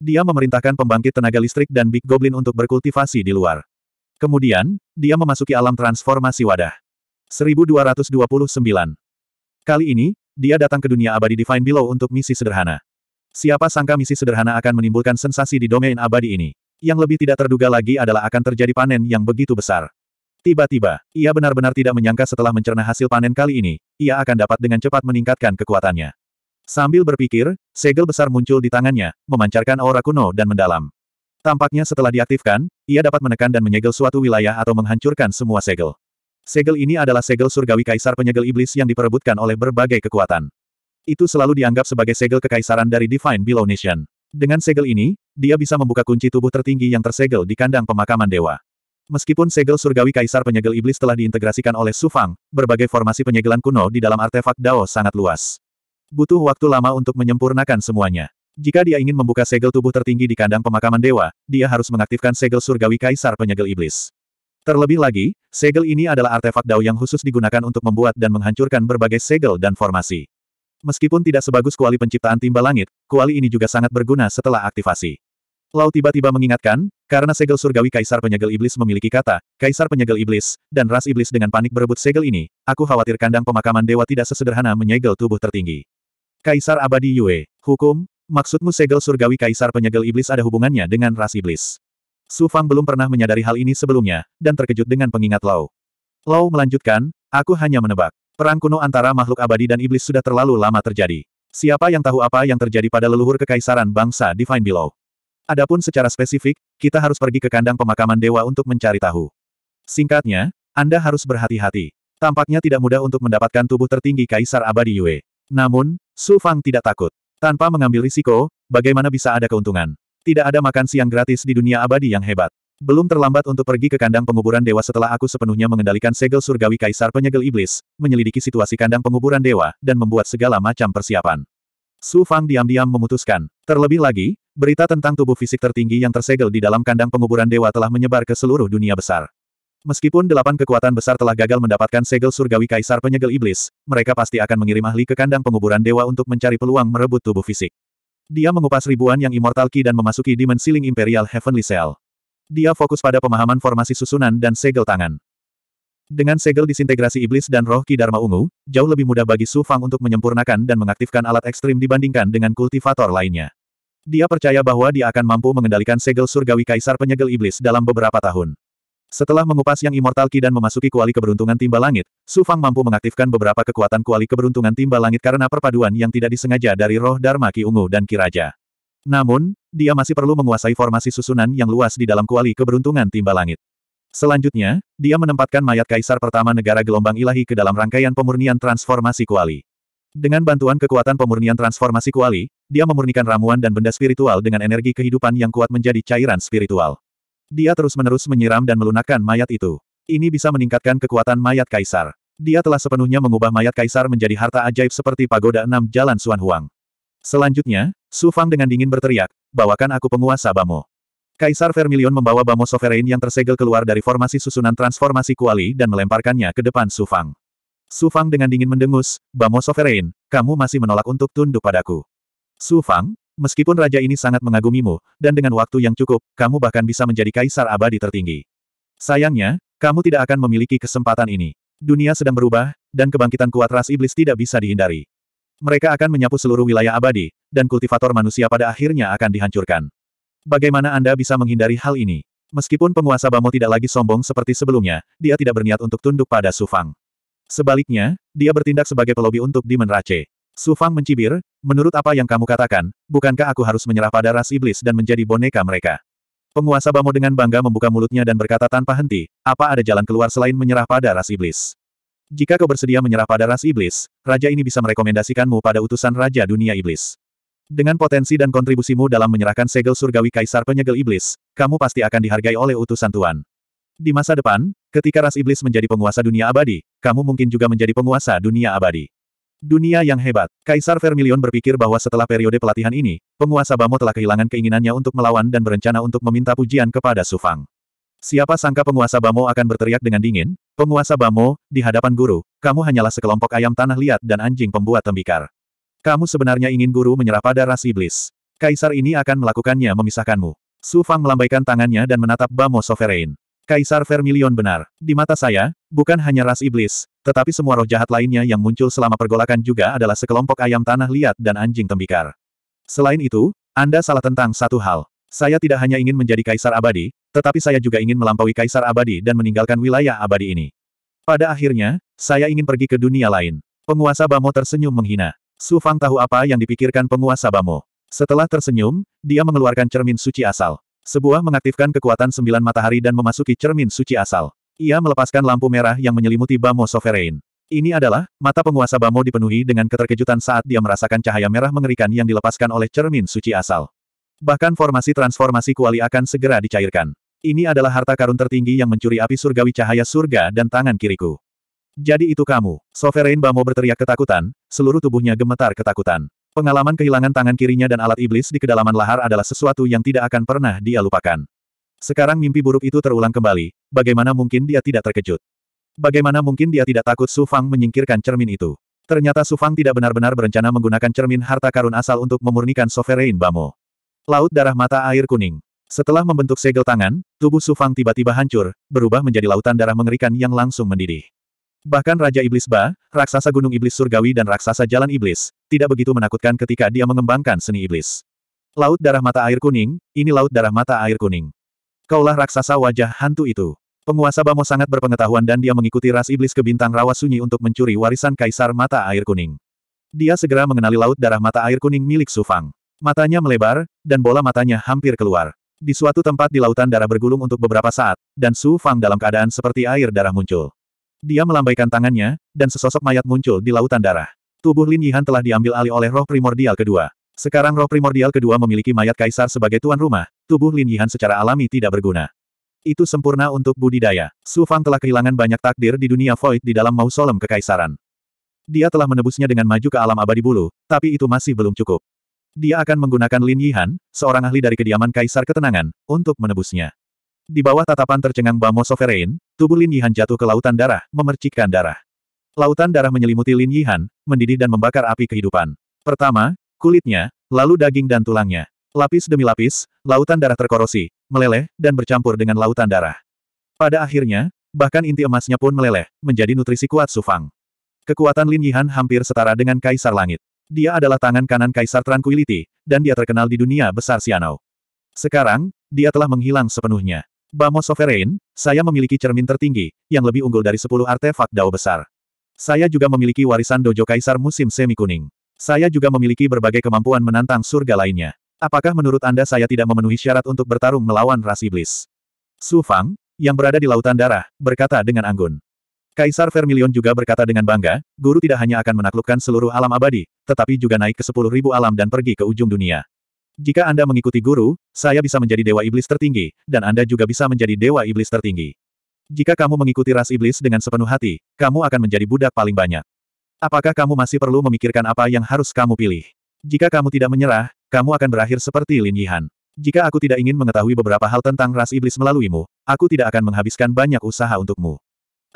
Dia memerintahkan pembangkit tenaga listrik dan Big Goblin untuk berkultivasi di luar. Kemudian, dia memasuki alam transformasi wadah. 1229. Kali ini, dia datang ke dunia abadi Divine Below untuk misi sederhana. Siapa sangka misi sederhana akan menimbulkan sensasi di domain abadi ini. Yang lebih tidak terduga lagi adalah akan terjadi panen yang begitu besar. Tiba-tiba, ia benar-benar tidak menyangka setelah mencerna hasil panen kali ini, ia akan dapat dengan cepat meningkatkan kekuatannya. Sambil berpikir, segel besar muncul di tangannya, memancarkan aura kuno dan mendalam. Tampaknya setelah diaktifkan, ia dapat menekan dan menyegel suatu wilayah atau menghancurkan semua segel. Segel ini adalah segel surgawi kaisar penyegel iblis yang diperebutkan oleh berbagai kekuatan. Itu selalu dianggap sebagai segel kekaisaran dari Divine Below Nation. Dengan segel ini, dia bisa membuka kunci tubuh tertinggi yang tersegel di kandang pemakaman dewa. Meskipun segel surgawi kaisar penyegel iblis telah diintegrasikan oleh Sufang, berbagai formasi penyegelan kuno di dalam artefak Dao sangat luas. Butuh waktu lama untuk menyempurnakan semuanya. Jika dia ingin membuka segel tubuh tertinggi di kandang pemakaman dewa, dia harus mengaktifkan segel surgawi kaisar penyegel iblis. Terlebih lagi, segel ini adalah artefak Dao yang khusus digunakan untuk membuat dan menghancurkan berbagai segel dan formasi. Meskipun tidak sebagus kuali penciptaan timba langit, kuali ini juga sangat berguna setelah aktivasi. Lau tiba-tiba mengingatkan, karena segel surgawi Kaisar Penyegel Iblis memiliki kata, Kaisar Penyegel Iblis, dan ras iblis dengan panik berebut segel ini, aku khawatir kandang pemakaman dewa tidak sesederhana menyegel tubuh tertinggi. Kaisar Abadi Yue, hukum, maksudmu segel surgawi Kaisar Penyegel Iblis ada hubungannya dengan ras iblis. Su Fang belum pernah menyadari hal ini sebelumnya, dan terkejut dengan pengingat Lau. Lau melanjutkan, aku hanya menebak. Perang kuno antara makhluk abadi dan iblis sudah terlalu lama terjadi. Siapa yang tahu apa yang terjadi pada leluhur kekaisaran bangsa Divine Below? Adapun secara spesifik, kita harus pergi ke kandang pemakaman dewa untuk mencari tahu. Singkatnya, Anda harus berhati-hati. Tampaknya tidak mudah untuk mendapatkan tubuh tertinggi Kaisar Abadi Yue. Namun, Su Fang tidak takut. Tanpa mengambil risiko, bagaimana bisa ada keuntungan? Tidak ada makan siang gratis di dunia abadi yang hebat. Belum terlambat untuk pergi ke kandang penguburan dewa setelah aku sepenuhnya mengendalikan segel surgawi kaisar penyegel iblis, menyelidiki situasi kandang penguburan dewa, dan membuat segala macam persiapan. Su Fang diam-diam memutuskan. Terlebih lagi, Berita tentang tubuh fisik tertinggi yang tersegel di dalam kandang penguburan dewa telah menyebar ke seluruh dunia besar. Meskipun delapan kekuatan besar telah gagal mendapatkan segel surgawi kaisar penyegel iblis, mereka pasti akan mengirim ahli ke kandang penguburan dewa untuk mencari peluang merebut tubuh fisik. Dia mengupas ribuan yang immortal ki dan memasuki dimensi ling imperial heavenly cell. Dia fokus pada pemahaman formasi susunan dan segel tangan. Dengan segel disintegrasi iblis dan roh ki Dharma Ungu, jauh lebih mudah bagi Su Fang untuk menyempurnakan dan mengaktifkan alat ekstrim dibandingkan dengan kultivator lainnya. Dia percaya bahwa dia akan mampu mengendalikan segel surgawi kaisar penyegel iblis dalam beberapa tahun. Setelah mengupas yang immortal ki dan memasuki kuali keberuntungan timba langit, Su Fang mampu mengaktifkan beberapa kekuatan kuali keberuntungan timba langit karena perpaduan yang tidak disengaja dari roh Dharma Ki Ungu dan Ki Namun, dia masih perlu menguasai formasi susunan yang luas di dalam kuali keberuntungan timba langit. Selanjutnya, dia menempatkan mayat kaisar pertama negara gelombang ilahi ke dalam rangkaian pemurnian transformasi kuali. Dengan bantuan kekuatan pemurnian transformasi kuali, dia memurnikan ramuan dan benda spiritual dengan energi kehidupan yang kuat menjadi cairan spiritual. Dia terus-menerus menyiram dan melunakkan mayat itu. Ini bisa meningkatkan kekuatan mayat kaisar. Dia telah sepenuhnya mengubah mayat kaisar menjadi harta ajaib seperti pagoda enam jalan Suan Huang. Selanjutnya, Su Fang dengan dingin berteriak, bawakan aku penguasa Bamo. Kaisar Vermilion membawa Bamo Sovereign yang tersegel keluar dari formasi susunan transformasi kuali dan melemparkannya ke depan Su Fang. Su Fang dengan dingin mendengus, Bamo Sovereign, kamu masih menolak untuk tunduk padaku. Su Fang, meskipun raja ini sangat mengagumimu, dan dengan waktu yang cukup, kamu bahkan bisa menjadi kaisar abadi tertinggi. Sayangnya, kamu tidak akan memiliki kesempatan ini. Dunia sedang berubah, dan kebangkitan kuat ras iblis tidak bisa dihindari. Mereka akan menyapu seluruh wilayah abadi, dan kultivator manusia pada akhirnya akan dihancurkan. Bagaimana Anda bisa menghindari hal ini? Meskipun penguasa Bamo tidak lagi sombong seperti sebelumnya, dia tidak berniat untuk tunduk pada Sufang. Sebaliknya, dia bertindak sebagai pelobi untuk Demon Rache. Su Fang mencibir, menurut apa yang kamu katakan, bukankah aku harus menyerah pada ras iblis dan menjadi boneka mereka? Penguasa Bamo dengan bangga membuka mulutnya dan berkata tanpa henti, apa ada jalan keluar selain menyerah pada ras iblis? Jika kau bersedia menyerah pada ras iblis, raja ini bisa merekomendasikanmu pada utusan raja dunia iblis. Dengan potensi dan kontribusimu dalam menyerahkan segel surgawi kaisar penyegel iblis, kamu pasti akan dihargai oleh utusan Tuan. Di masa depan, ketika ras iblis menjadi penguasa dunia abadi, kamu mungkin juga menjadi penguasa dunia abadi. Dunia yang hebat. Kaisar Vermilion berpikir bahwa setelah periode pelatihan ini, penguasa Bamo telah kehilangan keinginannya untuk melawan dan berencana untuk meminta pujian kepada Sufang. Siapa sangka penguasa Bamo akan berteriak dengan dingin, penguasa Bamo, di hadapan guru, kamu hanyalah sekelompok ayam tanah liat dan anjing pembuat tembikar. Kamu sebenarnya ingin guru menyerah pada ras iblis. Kaisar ini akan melakukannya memisahkanmu. Sufang melambaikan tangannya dan menatap Bamo Sovereign. Kaisar Vermilion benar. Di mata saya, bukan hanya ras iblis, tetapi semua roh jahat lainnya yang muncul selama pergolakan juga adalah sekelompok ayam tanah liat dan anjing tembikar. Selain itu, Anda salah tentang satu hal. Saya tidak hanya ingin menjadi kaisar abadi, tetapi saya juga ingin melampaui kaisar abadi dan meninggalkan wilayah abadi ini. Pada akhirnya, saya ingin pergi ke dunia lain. Penguasa Bamo tersenyum menghina. Su Fang tahu apa yang dipikirkan penguasa Bamo. Setelah tersenyum, dia mengeluarkan cermin suci asal. Sebuah mengaktifkan kekuatan sembilan matahari dan memasuki cermin suci asal. Ia melepaskan lampu merah yang menyelimuti Bamo Sovereign. Ini adalah, mata penguasa Bamo dipenuhi dengan keterkejutan saat dia merasakan cahaya merah mengerikan yang dilepaskan oleh cermin suci asal. Bahkan formasi transformasi kuali akan segera dicairkan. Ini adalah harta karun tertinggi yang mencuri api surgawi cahaya surga dan tangan kiriku. Jadi itu kamu. Sovereign Bamo berteriak ketakutan, seluruh tubuhnya gemetar ketakutan. Pengalaman kehilangan tangan kirinya dan alat iblis di kedalaman lahar adalah sesuatu yang tidak akan pernah dia lupakan. Sekarang mimpi buruk itu terulang kembali, bagaimana mungkin dia tidak terkejut? Bagaimana mungkin dia tidak takut Su Fang menyingkirkan cermin itu? Ternyata Su Fang tidak benar-benar berencana menggunakan cermin harta karun asal untuk memurnikan Sovereign Bamo. Laut darah mata air kuning. Setelah membentuk segel tangan, tubuh Su Fang tiba-tiba hancur, berubah menjadi lautan darah mengerikan yang langsung mendidih. Bahkan Raja Iblis Ba, raksasa Gunung Iblis Surgawi dan raksasa Jalan Iblis, tidak begitu menakutkan ketika dia mengembangkan seni iblis. Laut darah mata air kuning, ini laut darah mata air kuning. Kaulah raksasa wajah hantu itu. Penguasa Bamo sangat berpengetahuan dan dia mengikuti ras iblis ke bintang rawa sunyi untuk mencuri warisan kaisar mata air kuning. Dia segera mengenali laut darah mata air kuning milik Sufang. Matanya melebar, dan bola matanya hampir keluar. Di suatu tempat di lautan darah bergulung untuk beberapa saat, dan Su Fang dalam keadaan seperti air darah muncul. Dia melambaikan tangannya, dan sesosok mayat muncul di lautan darah. Tubuh Lin Yihan telah diambil alih oleh roh primordial kedua. Sekarang roh primordial kedua memiliki mayat kaisar sebagai tuan rumah, tubuh Lin Yihan secara alami tidak berguna. Itu sempurna untuk budidaya. Su Fang telah kehilangan banyak takdir di dunia void di dalam mausolem kekaisaran. Dia telah menebusnya dengan maju ke alam abadi bulu, tapi itu masih belum cukup. Dia akan menggunakan Lin Yihan, seorang ahli dari kediaman Kaisar Ketenangan, untuk menebusnya. Di bawah tatapan tercengang Bamo Sovereign, tubuh Lin Yihan jatuh ke lautan darah, memercikkan darah. Lautan darah menyelimuti Lin Yihan, mendidih dan membakar api kehidupan. Pertama, kulitnya, lalu daging dan tulangnya. Lapis demi lapis, lautan darah terkorosi, meleleh, dan bercampur dengan lautan darah. Pada akhirnya, bahkan inti emasnya pun meleleh, menjadi nutrisi kuat Sufang. Kekuatan Lin Yihan hampir setara dengan Kaisar Langit. Dia adalah tangan kanan Kaisar Tranquility, dan dia terkenal di dunia besar Sianau. Sekarang, dia telah menghilang sepenuhnya. Bamo Sovereign, saya memiliki cermin tertinggi, yang lebih unggul dari 10 artefak dao besar. Saya juga memiliki warisan dojo kaisar musim semi kuning. Saya juga memiliki berbagai kemampuan menantang surga lainnya. Apakah menurut Anda saya tidak memenuhi syarat untuk bertarung melawan ras iblis? Su Fang, yang berada di lautan darah, berkata dengan anggun. Kaisar Vermilion juga berkata dengan bangga, guru tidak hanya akan menaklukkan seluruh alam abadi, tetapi juga naik ke sepuluh ribu alam dan pergi ke ujung dunia. Jika Anda mengikuti guru, saya bisa menjadi dewa iblis tertinggi, dan Anda juga bisa menjadi dewa iblis tertinggi. Jika kamu mengikuti ras iblis dengan sepenuh hati, kamu akan menjadi budak paling banyak. Apakah kamu masih perlu memikirkan apa yang harus kamu pilih? Jika kamu tidak menyerah, kamu akan berakhir seperti Lin Yihan. Jika aku tidak ingin mengetahui beberapa hal tentang ras iblis melaluimu, aku tidak akan menghabiskan banyak usaha untukmu.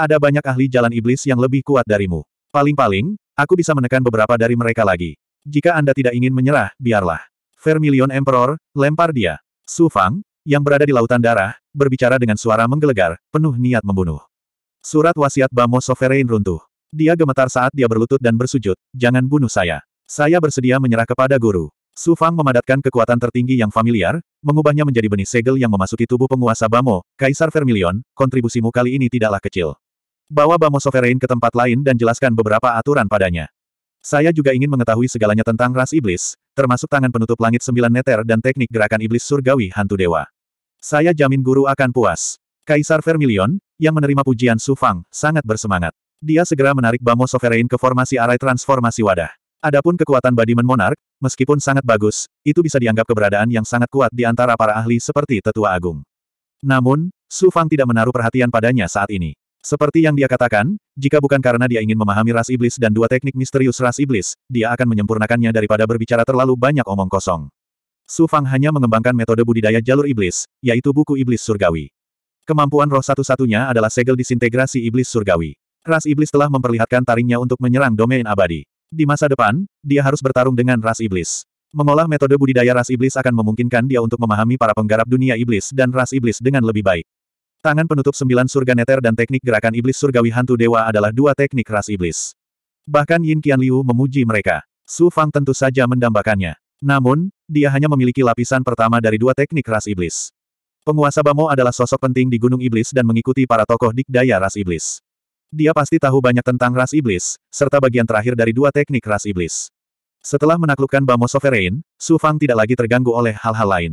Ada banyak ahli jalan iblis yang lebih kuat darimu. Paling-paling, aku bisa menekan beberapa dari mereka lagi. Jika Anda tidak ingin menyerah, biarlah. Vermilion Emperor, lempar dia. Su Fang, yang berada di lautan darah, berbicara dengan suara menggelegar, penuh niat membunuh. Surat wasiat Bamo Sovereign runtuh. Dia gemetar saat dia berlutut dan bersujud, jangan bunuh saya. Saya bersedia menyerah kepada guru. Su Fang memadatkan kekuatan tertinggi yang familiar, mengubahnya menjadi benih segel yang memasuki tubuh penguasa Bamo, Kaisar Vermilion, kontribusimu kali ini tidaklah kecil. Bawa Bamo Sovereign ke tempat lain dan jelaskan beberapa aturan padanya. Saya juga ingin mengetahui segalanya tentang ras iblis, termasuk tangan penutup langit sembilan neter dan teknik gerakan iblis surgawi hantu dewa. Saya jamin guru akan puas. Kaisar Vermilion, yang menerima pujian Su Fang, sangat bersemangat. Dia segera menarik Bamo Sovereign ke formasi arai transformasi wadah. Adapun kekuatan Badiman Monark, meskipun sangat bagus, itu bisa dianggap keberadaan yang sangat kuat di antara para ahli seperti Tetua Agung. Namun, Su Fang tidak menaruh perhatian padanya saat ini. Seperti yang dia katakan, jika bukan karena dia ingin memahami ras iblis dan dua teknik misterius ras iblis, dia akan menyempurnakannya daripada berbicara terlalu banyak omong kosong. Su Fang hanya mengembangkan metode budidaya jalur iblis, yaitu buku iblis surgawi. Kemampuan roh satu-satunya adalah segel disintegrasi iblis surgawi. Ras iblis telah memperlihatkan taringnya untuk menyerang domain abadi. Di masa depan, dia harus bertarung dengan ras iblis. Mengolah metode budidaya ras iblis akan memungkinkan dia untuk memahami para penggarap dunia iblis dan ras iblis dengan lebih baik. Tangan penutup sembilan surga neter dan teknik gerakan iblis surgawi hantu dewa adalah dua teknik ras iblis. Bahkan Yin Qian Liu memuji mereka. Su Fang tentu saja mendambakannya. Namun, dia hanya memiliki lapisan pertama dari dua teknik ras iblis. Penguasa Bamo adalah sosok penting di Gunung Iblis dan mengikuti para tokoh dikdaya ras iblis. Dia pasti tahu banyak tentang ras iblis, serta bagian terakhir dari dua teknik ras iblis. Setelah menaklukkan Bamo Sovereign, Su Fang tidak lagi terganggu oleh hal-hal lain.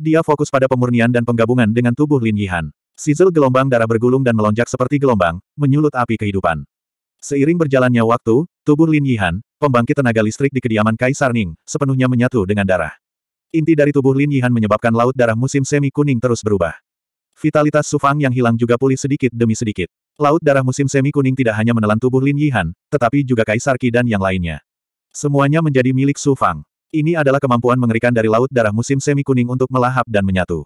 Dia fokus pada pemurnian dan penggabungan dengan tubuh Lin Yihan. Sizzle gelombang darah bergulung dan melonjak seperti gelombang, menyulut api kehidupan. Seiring berjalannya waktu, tubuh Lin Yihan, pembangkit tenaga listrik di kediaman Kaisar Ning, sepenuhnya menyatu dengan darah. Inti dari tubuh Lin Yihan menyebabkan laut darah musim semi kuning terus berubah. Vitalitas Sufang yang hilang juga pulih sedikit demi sedikit. Laut darah musim semi kuning tidak hanya menelan tubuh Lin Yihan, tetapi juga Kaisar Qi dan yang lainnya. Semuanya menjadi milik Sufang. Ini adalah kemampuan mengerikan dari laut darah musim semi kuning untuk melahap dan menyatu.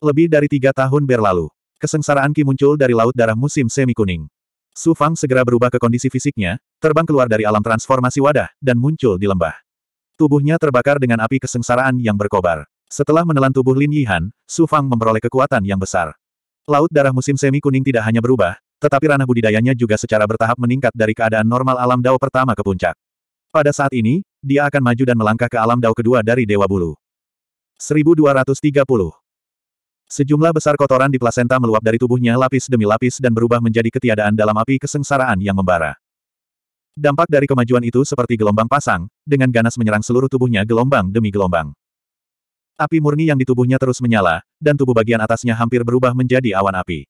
Lebih dari tiga tahun berlalu, Kesengsaraan Ki muncul dari laut darah musim semi kuning. Su Fang segera berubah ke kondisi fisiknya, terbang keluar dari alam transformasi wadah, dan muncul di lembah. Tubuhnya terbakar dengan api kesengsaraan yang berkobar. Setelah menelan tubuh Lin Yihan, Su Fang memperoleh kekuatan yang besar. Laut darah musim semi kuning tidak hanya berubah, tetapi ranah budidayanya juga secara bertahap meningkat dari keadaan normal alam dao pertama ke puncak. Pada saat ini, dia akan maju dan melangkah ke alam dao kedua dari Dewa Bulu. 1230 Sejumlah besar kotoran di plasenta meluap dari tubuhnya lapis demi lapis dan berubah menjadi ketiadaan dalam api kesengsaraan yang membara. Dampak dari kemajuan itu seperti gelombang pasang, dengan ganas menyerang seluruh tubuhnya gelombang demi gelombang. Api murni yang di tubuhnya terus menyala, dan tubuh bagian atasnya hampir berubah menjadi awan api.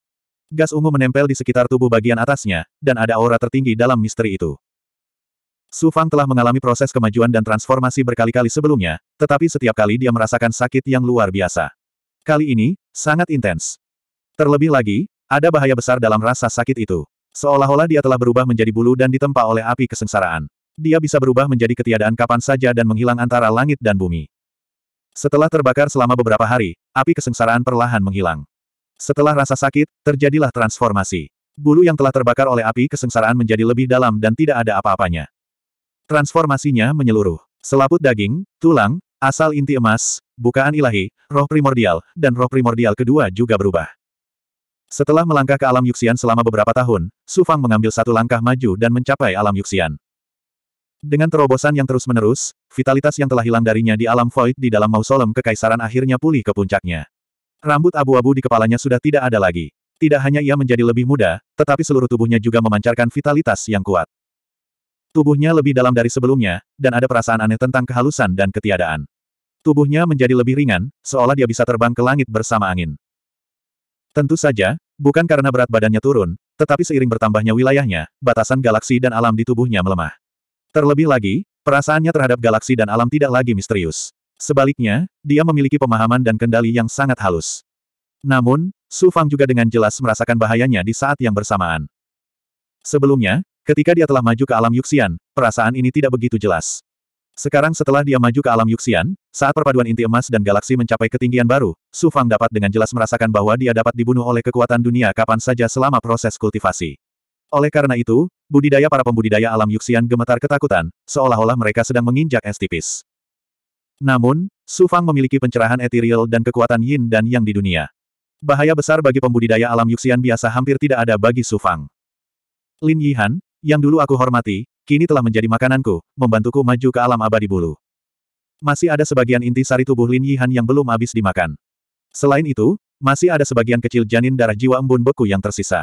Gas ungu menempel di sekitar tubuh bagian atasnya, dan ada aura tertinggi dalam misteri itu. Su Fang telah mengalami proses kemajuan dan transformasi berkali-kali sebelumnya, tetapi setiap kali dia merasakan sakit yang luar biasa. Kali ini, sangat intens. Terlebih lagi, ada bahaya besar dalam rasa sakit itu. Seolah-olah dia telah berubah menjadi bulu dan ditempa oleh api kesengsaraan. Dia bisa berubah menjadi ketiadaan kapan saja dan menghilang antara langit dan bumi. Setelah terbakar selama beberapa hari, api kesengsaraan perlahan menghilang. Setelah rasa sakit, terjadilah transformasi. Bulu yang telah terbakar oleh api kesengsaraan menjadi lebih dalam dan tidak ada apa-apanya. Transformasinya menyeluruh. Selaput daging, tulang, Asal inti emas, bukaan ilahi, roh primordial, dan roh primordial kedua juga berubah. Setelah melangkah ke alam Yuxian selama beberapa tahun, Su Fang mengambil satu langkah maju dan mencapai alam Yuxian. Dengan terobosan yang terus-menerus, vitalitas yang telah hilang darinya di alam void di dalam mausolem kekaisaran akhirnya pulih ke puncaknya. Rambut abu-abu di kepalanya sudah tidak ada lagi. Tidak hanya ia menjadi lebih muda, tetapi seluruh tubuhnya juga memancarkan vitalitas yang kuat. Tubuhnya lebih dalam dari sebelumnya, dan ada perasaan aneh tentang kehalusan dan ketiadaan. Tubuhnya menjadi lebih ringan, seolah dia bisa terbang ke langit bersama angin. Tentu saja, bukan karena berat badannya turun, tetapi seiring bertambahnya wilayahnya, batasan galaksi dan alam di tubuhnya melemah. Terlebih lagi, perasaannya terhadap galaksi dan alam tidak lagi misterius. Sebaliknya, dia memiliki pemahaman dan kendali yang sangat halus. Namun, Su Fang juga dengan jelas merasakan bahayanya di saat yang bersamaan. Sebelumnya, Ketika dia telah maju ke alam Yuxian, perasaan ini tidak begitu jelas. Sekarang setelah dia maju ke alam Yuxian, saat perpaduan inti emas dan galaksi mencapai ketinggian baru, Su Fang dapat dengan jelas merasakan bahwa dia dapat dibunuh oleh kekuatan dunia kapan saja selama proses kultivasi. Oleh karena itu, budidaya para pembudidaya alam Yuxian gemetar ketakutan, seolah-olah mereka sedang menginjak es tipis. Namun, Su Fang memiliki pencerahan etiril dan kekuatan yin dan yang di dunia. Bahaya besar bagi pembudidaya alam Yuxian biasa hampir tidak ada bagi Su Fang. Lin Yihan, yang dulu aku hormati, kini telah menjadi makananku, membantuku maju ke alam abadi bulu. Masih ada sebagian inti sari tubuh Lin Yihan yang belum habis dimakan. Selain itu, masih ada sebagian kecil janin darah jiwa embun beku yang tersisa.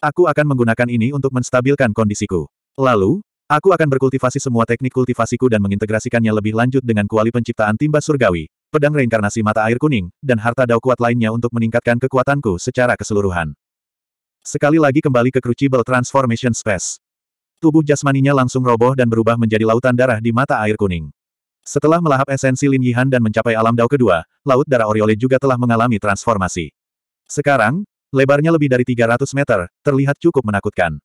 Aku akan menggunakan ini untuk menstabilkan kondisiku. Lalu, aku akan berkultivasi semua teknik kultivasiku dan mengintegrasikannya lebih lanjut dengan kuali penciptaan timba surgawi, pedang reinkarnasi mata air kuning, dan harta dao kuat lainnya untuk meningkatkan kekuatanku secara keseluruhan. Sekali lagi kembali ke Crucible Transformation Space. Tubuh jasmaninya langsung roboh dan berubah menjadi lautan darah di mata air kuning. Setelah melahap esensi Lin Yihan dan mencapai alam dao kedua, Laut Darah Oriole juga telah mengalami transformasi. Sekarang, lebarnya lebih dari 300 meter, terlihat cukup menakutkan.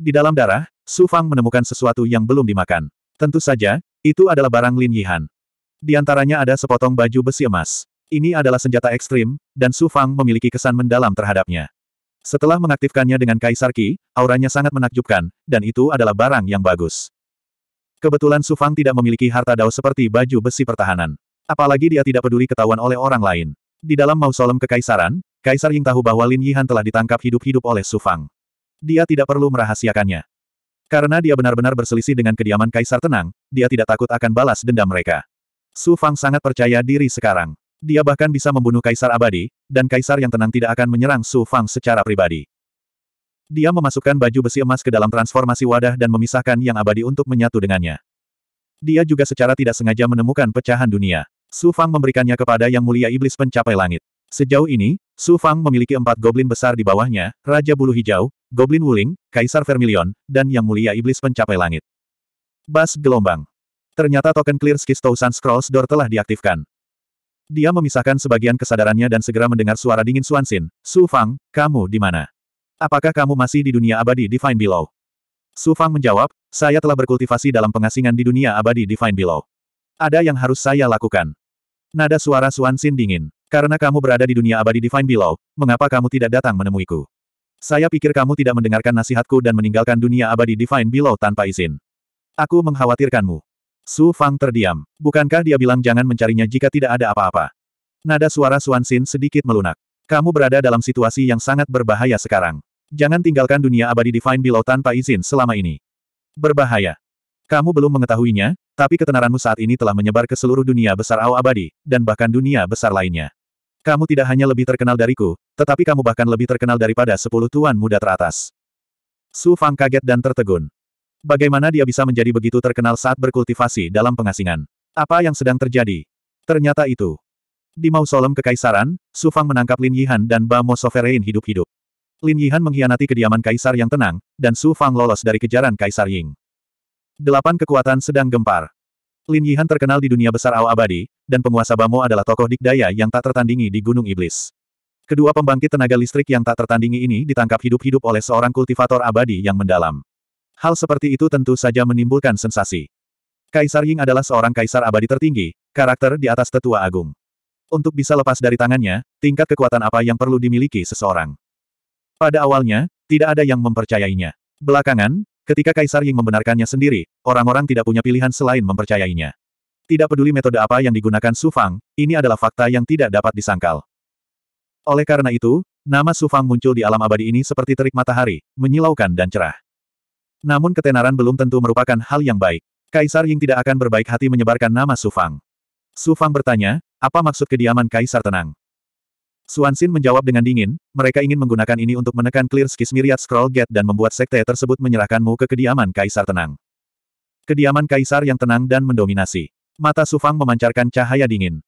Di dalam darah, Su Fang menemukan sesuatu yang belum dimakan. Tentu saja, itu adalah barang Lin Yihan. Di antaranya ada sepotong baju besi emas. Ini adalah senjata ekstrim, dan Su Fang memiliki kesan mendalam terhadapnya. Setelah mengaktifkannya dengan Kaisar Ki, auranya sangat menakjubkan, dan itu adalah barang yang bagus. Kebetulan Su Fang tidak memiliki harta dao seperti baju besi pertahanan. Apalagi dia tidak peduli ketahuan oleh orang lain. Di dalam mausolem kekaisaran, Kaisar Ying tahu bahwa Lin Yihan telah ditangkap hidup-hidup oleh Su Fang. Dia tidak perlu merahasiakannya. Karena dia benar-benar berselisih dengan kediaman Kaisar Tenang, dia tidak takut akan balas dendam mereka. Su Fang sangat percaya diri sekarang. Dia bahkan bisa membunuh Kaisar Abadi, dan Kaisar yang tenang tidak akan menyerang Su Fang secara pribadi. Dia memasukkan baju besi emas ke dalam transformasi wadah dan memisahkan yang abadi untuk menyatu dengannya. Dia juga secara tidak sengaja menemukan pecahan dunia. Su Fang memberikannya kepada Yang Mulia Iblis Pencapai Langit. Sejauh ini, Su Fang memiliki empat goblin besar di bawahnya, Raja Bulu Hijau, Goblin Wuling, Kaisar Vermilion, dan Yang Mulia Iblis Pencapai Langit. Bas Gelombang. Ternyata token Clear Skistousan Scrolls Door telah diaktifkan. Dia memisahkan sebagian kesadarannya dan segera mendengar suara dingin Suansin. Su Fang, kamu di mana? Apakah kamu masih di dunia abadi Divine Below? Su Fang menjawab, saya telah berkultivasi dalam pengasingan di dunia abadi Divine Below. Ada yang harus saya lakukan. Nada suara Suansin dingin. Karena kamu berada di dunia abadi Divine Below, mengapa kamu tidak datang menemuiku? Saya pikir kamu tidak mendengarkan nasihatku dan meninggalkan dunia abadi Divine Below tanpa izin. Aku mengkhawatirkanmu. Su Fang terdiam. Bukankah dia bilang jangan mencarinya jika tidak ada apa-apa? Nada suara Suan Xin sedikit melunak. Kamu berada dalam situasi yang sangat berbahaya sekarang. Jangan tinggalkan dunia abadi Divine Below tanpa izin selama ini. Berbahaya. Kamu belum mengetahuinya, tapi ketenaranmu saat ini telah menyebar ke seluruh dunia besar Ao abadi, dan bahkan dunia besar lainnya. Kamu tidak hanya lebih terkenal dariku, tetapi kamu bahkan lebih terkenal daripada sepuluh tuan muda teratas. Su Fang kaget dan tertegun. Bagaimana dia bisa menjadi begitu terkenal saat berkultivasi dalam pengasingan? Apa yang sedang terjadi? Ternyata itu. Di mausolem kekaisaran, Su Fang menangkap Lin Yihan dan Ba Mo Sovereign hidup-hidup. Lin Yihan mengkhianati kediaman kaisar yang tenang, dan Su Fang lolos dari kejaran kaisar Ying. Delapan kekuatan sedang gempar. Lin Yihan terkenal di dunia besar awal Abadi, dan penguasa Bamo adalah tokoh dikdaya yang tak tertandingi di Gunung Iblis. Kedua pembangkit tenaga listrik yang tak tertandingi ini ditangkap hidup-hidup oleh seorang kultivator abadi yang mendalam. Hal seperti itu tentu saja menimbulkan sensasi. Kaisar Ying adalah seorang kaisar abadi tertinggi, karakter di atas tetua agung. Untuk bisa lepas dari tangannya, tingkat kekuatan apa yang perlu dimiliki seseorang. Pada awalnya, tidak ada yang mempercayainya. Belakangan, ketika Kaisar Ying membenarkannya sendiri, orang-orang tidak punya pilihan selain mempercayainya. Tidak peduli metode apa yang digunakan Su Fang, ini adalah fakta yang tidak dapat disangkal. Oleh karena itu, nama Su Fang muncul di alam abadi ini seperti terik matahari, menyilaukan dan cerah. Namun ketenaran belum tentu merupakan hal yang baik. Kaisar Ying tidak akan berbaik hati menyebarkan nama Sufang. Sufang bertanya, apa maksud kediaman Kaisar Tenang? Suansin menjawab dengan dingin, mereka ingin menggunakan ini untuk menekan clear skis Myriad Scroll Gate dan membuat sekte tersebut menyerahkanmu ke kediaman Kaisar Tenang. Kediaman Kaisar yang tenang dan mendominasi. Mata Sufang memancarkan cahaya dingin.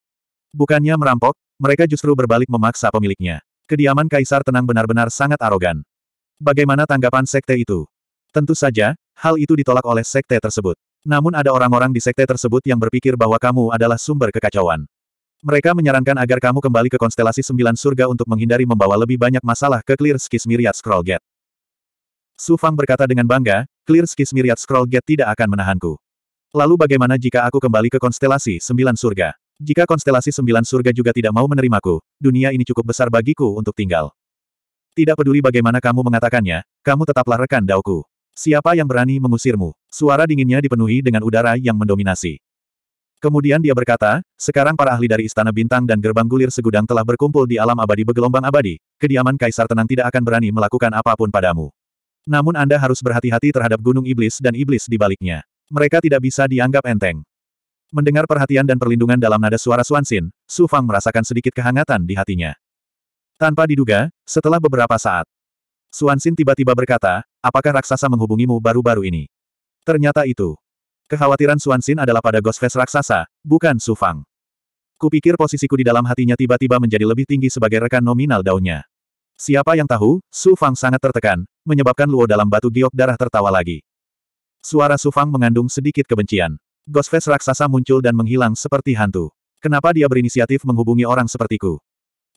Bukannya merampok, mereka justru berbalik memaksa pemiliknya. Kediaman Kaisar Tenang benar-benar sangat arogan. Bagaimana tanggapan sekte itu? Tentu saja, hal itu ditolak oleh sekte tersebut. Namun ada orang-orang di sekte tersebut yang berpikir bahwa kamu adalah sumber kekacauan. Mereka menyarankan agar kamu kembali ke konstelasi sembilan surga untuk menghindari membawa lebih banyak masalah ke Clear Skies Myriad Scroll Gate. Su Fang berkata dengan bangga, Clear Skies Myriad Scroll Gate tidak akan menahanku. Lalu bagaimana jika aku kembali ke konstelasi sembilan surga? Jika konstelasi sembilan surga juga tidak mau menerimaku, dunia ini cukup besar bagiku untuk tinggal. Tidak peduli bagaimana kamu mengatakannya, kamu tetaplah rekan dauku. Siapa yang berani mengusirmu? Suara dinginnya dipenuhi dengan udara yang mendominasi. Kemudian dia berkata, sekarang para ahli dari Istana Bintang dan Gerbang Gulir Segudang telah berkumpul di alam abadi bergelombang abadi, kediaman Kaisar Tenang tidak akan berani melakukan apapun padamu. Namun Anda harus berhati-hati terhadap Gunung Iblis dan Iblis di baliknya. Mereka tidak bisa dianggap enteng. Mendengar perhatian dan perlindungan dalam nada suara Suansin, Su Fang merasakan sedikit kehangatan di hatinya. Tanpa diduga, setelah beberapa saat, Suansin tiba-tiba berkata, apakah raksasa menghubungimu baru-baru ini? Ternyata itu. Kekhawatiran Suansin adalah pada Ghost Face raksasa, bukan Su Fang. Kupikir posisiku di dalam hatinya tiba-tiba menjadi lebih tinggi sebagai rekan nominal daunnya. Siapa yang tahu, Su Fang sangat tertekan, menyebabkan Luo dalam batu giok darah tertawa lagi. Suara Su Fang mengandung sedikit kebencian. Ghost Face raksasa muncul dan menghilang seperti hantu. Kenapa dia berinisiatif menghubungi orang sepertiku?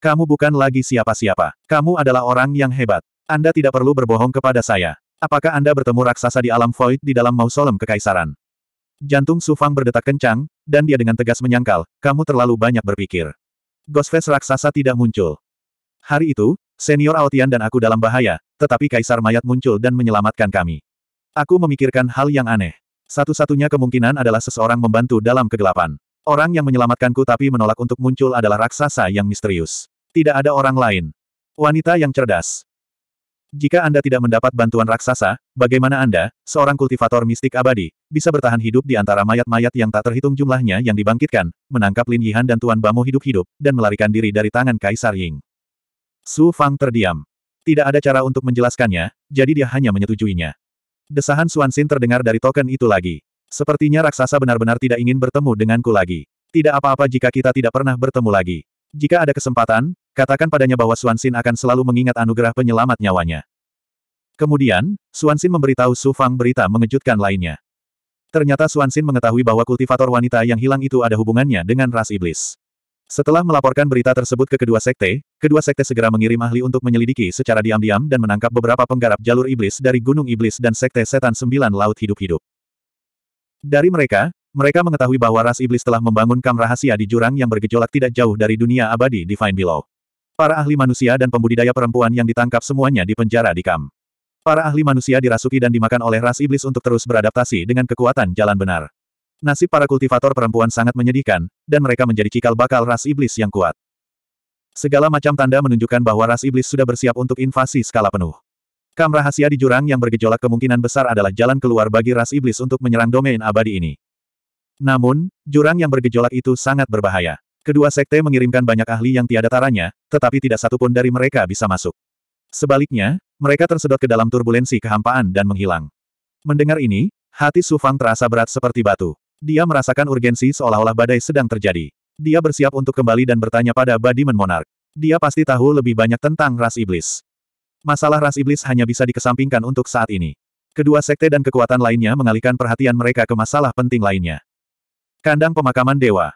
Kamu bukan lagi siapa-siapa. Kamu adalah orang yang hebat. Anda tidak perlu berbohong kepada saya. Apakah Anda bertemu raksasa di alam void di dalam mausolem kekaisaran? Jantung Sufang berdetak kencang, dan dia dengan tegas menyangkal, kamu terlalu banyak berpikir. Ghostface raksasa tidak muncul. Hari itu, senior Aotian dan aku dalam bahaya, tetapi Kaisar Mayat muncul dan menyelamatkan kami. Aku memikirkan hal yang aneh. Satu-satunya kemungkinan adalah seseorang membantu dalam kegelapan. Orang yang menyelamatkanku tapi menolak untuk muncul adalah raksasa yang misterius. Tidak ada orang lain. Wanita yang cerdas. Jika Anda tidak mendapat bantuan raksasa, bagaimana Anda, seorang kultivator mistik abadi, bisa bertahan hidup di antara mayat-mayat yang tak terhitung jumlahnya yang dibangkitkan, menangkap Lin Yihan dan Tuan Bamo hidup-hidup, dan melarikan diri dari tangan Kaisar Ying? Su Fang terdiam. Tidak ada cara untuk menjelaskannya, jadi dia hanya menyetujuinya. Desahan Suan Xin terdengar dari token itu lagi. Sepertinya raksasa benar-benar tidak ingin bertemu denganku lagi. Tidak apa-apa jika kita tidak pernah bertemu lagi. Jika ada kesempatan, Katakan padanya bahwa Suansin akan selalu mengingat anugerah penyelamat nyawanya. Kemudian, Suansin memberitahu Su Fang berita mengejutkan lainnya. Ternyata Suansin mengetahui bahwa kultivator wanita yang hilang itu ada hubungannya dengan ras iblis. Setelah melaporkan berita tersebut ke kedua sekte, kedua sekte segera mengirim ahli untuk menyelidiki secara diam-diam dan menangkap beberapa penggarap jalur iblis dari Gunung Iblis dan Sekte Setan Sembilan Laut Hidup-Hidup. Dari mereka, mereka mengetahui bahwa ras iblis telah membangun kam rahasia di jurang yang bergejolak tidak jauh dari dunia abadi Divine Below. Para ahli manusia dan pembudidaya perempuan yang ditangkap semuanya dipenjara di Kam. Para ahli manusia dirasuki dan dimakan oleh ras iblis untuk terus beradaptasi dengan kekuatan jalan benar. Nasib para kultivator perempuan sangat menyedihkan, dan mereka menjadi cikal bakal ras iblis yang kuat. Segala macam tanda menunjukkan bahwa ras iblis sudah bersiap untuk invasi skala penuh. Kam rahasia di jurang yang bergejolak kemungkinan besar adalah jalan keluar bagi ras iblis untuk menyerang domain abadi ini. Namun, jurang yang bergejolak itu sangat berbahaya. Kedua sekte mengirimkan banyak ahli yang tiada taranya, tetapi tidak satupun dari mereka bisa masuk. Sebaliknya, mereka tersedot ke dalam turbulensi kehampaan dan menghilang. Mendengar ini, hati Su Fang terasa berat seperti batu. Dia merasakan urgensi seolah-olah badai sedang terjadi. Dia bersiap untuk kembali dan bertanya pada Badiman Monarch. Dia pasti tahu lebih banyak tentang ras iblis. Masalah ras iblis hanya bisa dikesampingkan untuk saat ini. Kedua sekte dan kekuatan lainnya mengalihkan perhatian mereka ke masalah penting lainnya. Kandang pemakaman dewa.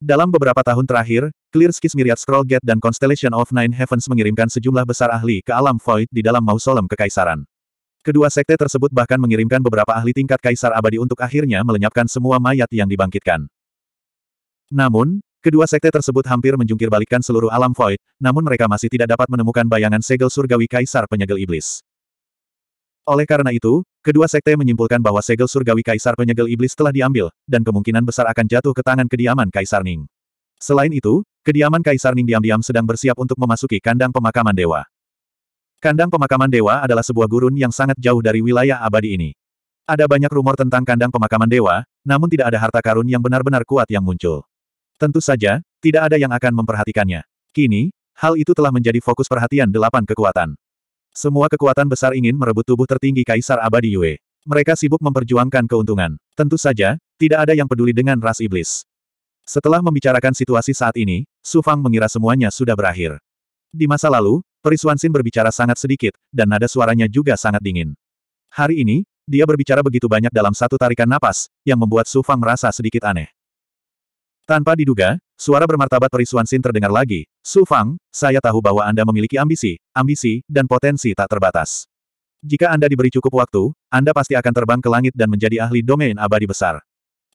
Dalam beberapa tahun terakhir, Clear Skies Myriad Scroll Gate dan Constellation of Nine Heavens mengirimkan sejumlah besar ahli ke alam void di dalam mausolem kekaisaran. Kedua sekte tersebut bahkan mengirimkan beberapa ahli tingkat kaisar abadi untuk akhirnya melenyapkan semua mayat yang dibangkitkan. Namun, kedua sekte tersebut hampir menjungkir seluruh alam void, namun mereka masih tidak dapat menemukan bayangan segel surgawi kaisar penyegel iblis. Oleh karena itu, Kedua sekte menyimpulkan bahwa segel surgawi Kaisar Penyegel Iblis telah diambil, dan kemungkinan besar akan jatuh ke tangan kediaman Kaisar Ning. Selain itu, kediaman Kaisar Ning diam-diam sedang bersiap untuk memasuki kandang pemakaman dewa. Kandang pemakaman dewa adalah sebuah gurun yang sangat jauh dari wilayah abadi ini. Ada banyak rumor tentang kandang pemakaman dewa, namun tidak ada harta karun yang benar-benar kuat yang muncul. Tentu saja, tidak ada yang akan memperhatikannya. Kini, hal itu telah menjadi fokus perhatian delapan kekuatan. Semua kekuatan besar ingin merebut tubuh tertinggi Kaisar Abadi Yue. Mereka sibuk memperjuangkan keuntungan. Tentu saja, tidak ada yang peduli dengan ras iblis. Setelah membicarakan situasi saat ini, Su Fang mengira semuanya sudah berakhir. Di masa lalu, Perisuan Sin berbicara sangat sedikit, dan nada suaranya juga sangat dingin. Hari ini, dia berbicara begitu banyak dalam satu tarikan napas, yang membuat Su Fang merasa sedikit aneh. Tanpa diduga, suara bermartabat perisuan Sin terdengar lagi. Su Fang, saya tahu bahwa Anda memiliki ambisi, ambisi, dan potensi tak terbatas. Jika Anda diberi cukup waktu, Anda pasti akan terbang ke langit dan menjadi ahli domain abadi besar.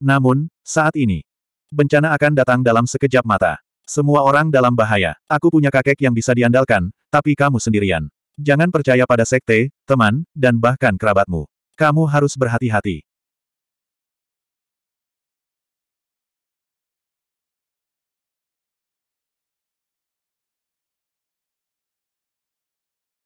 Namun, saat ini, bencana akan datang dalam sekejap mata. Semua orang dalam bahaya. Aku punya kakek yang bisa diandalkan, tapi kamu sendirian. Jangan percaya pada sekte, teman, dan bahkan kerabatmu. Kamu harus berhati-hati.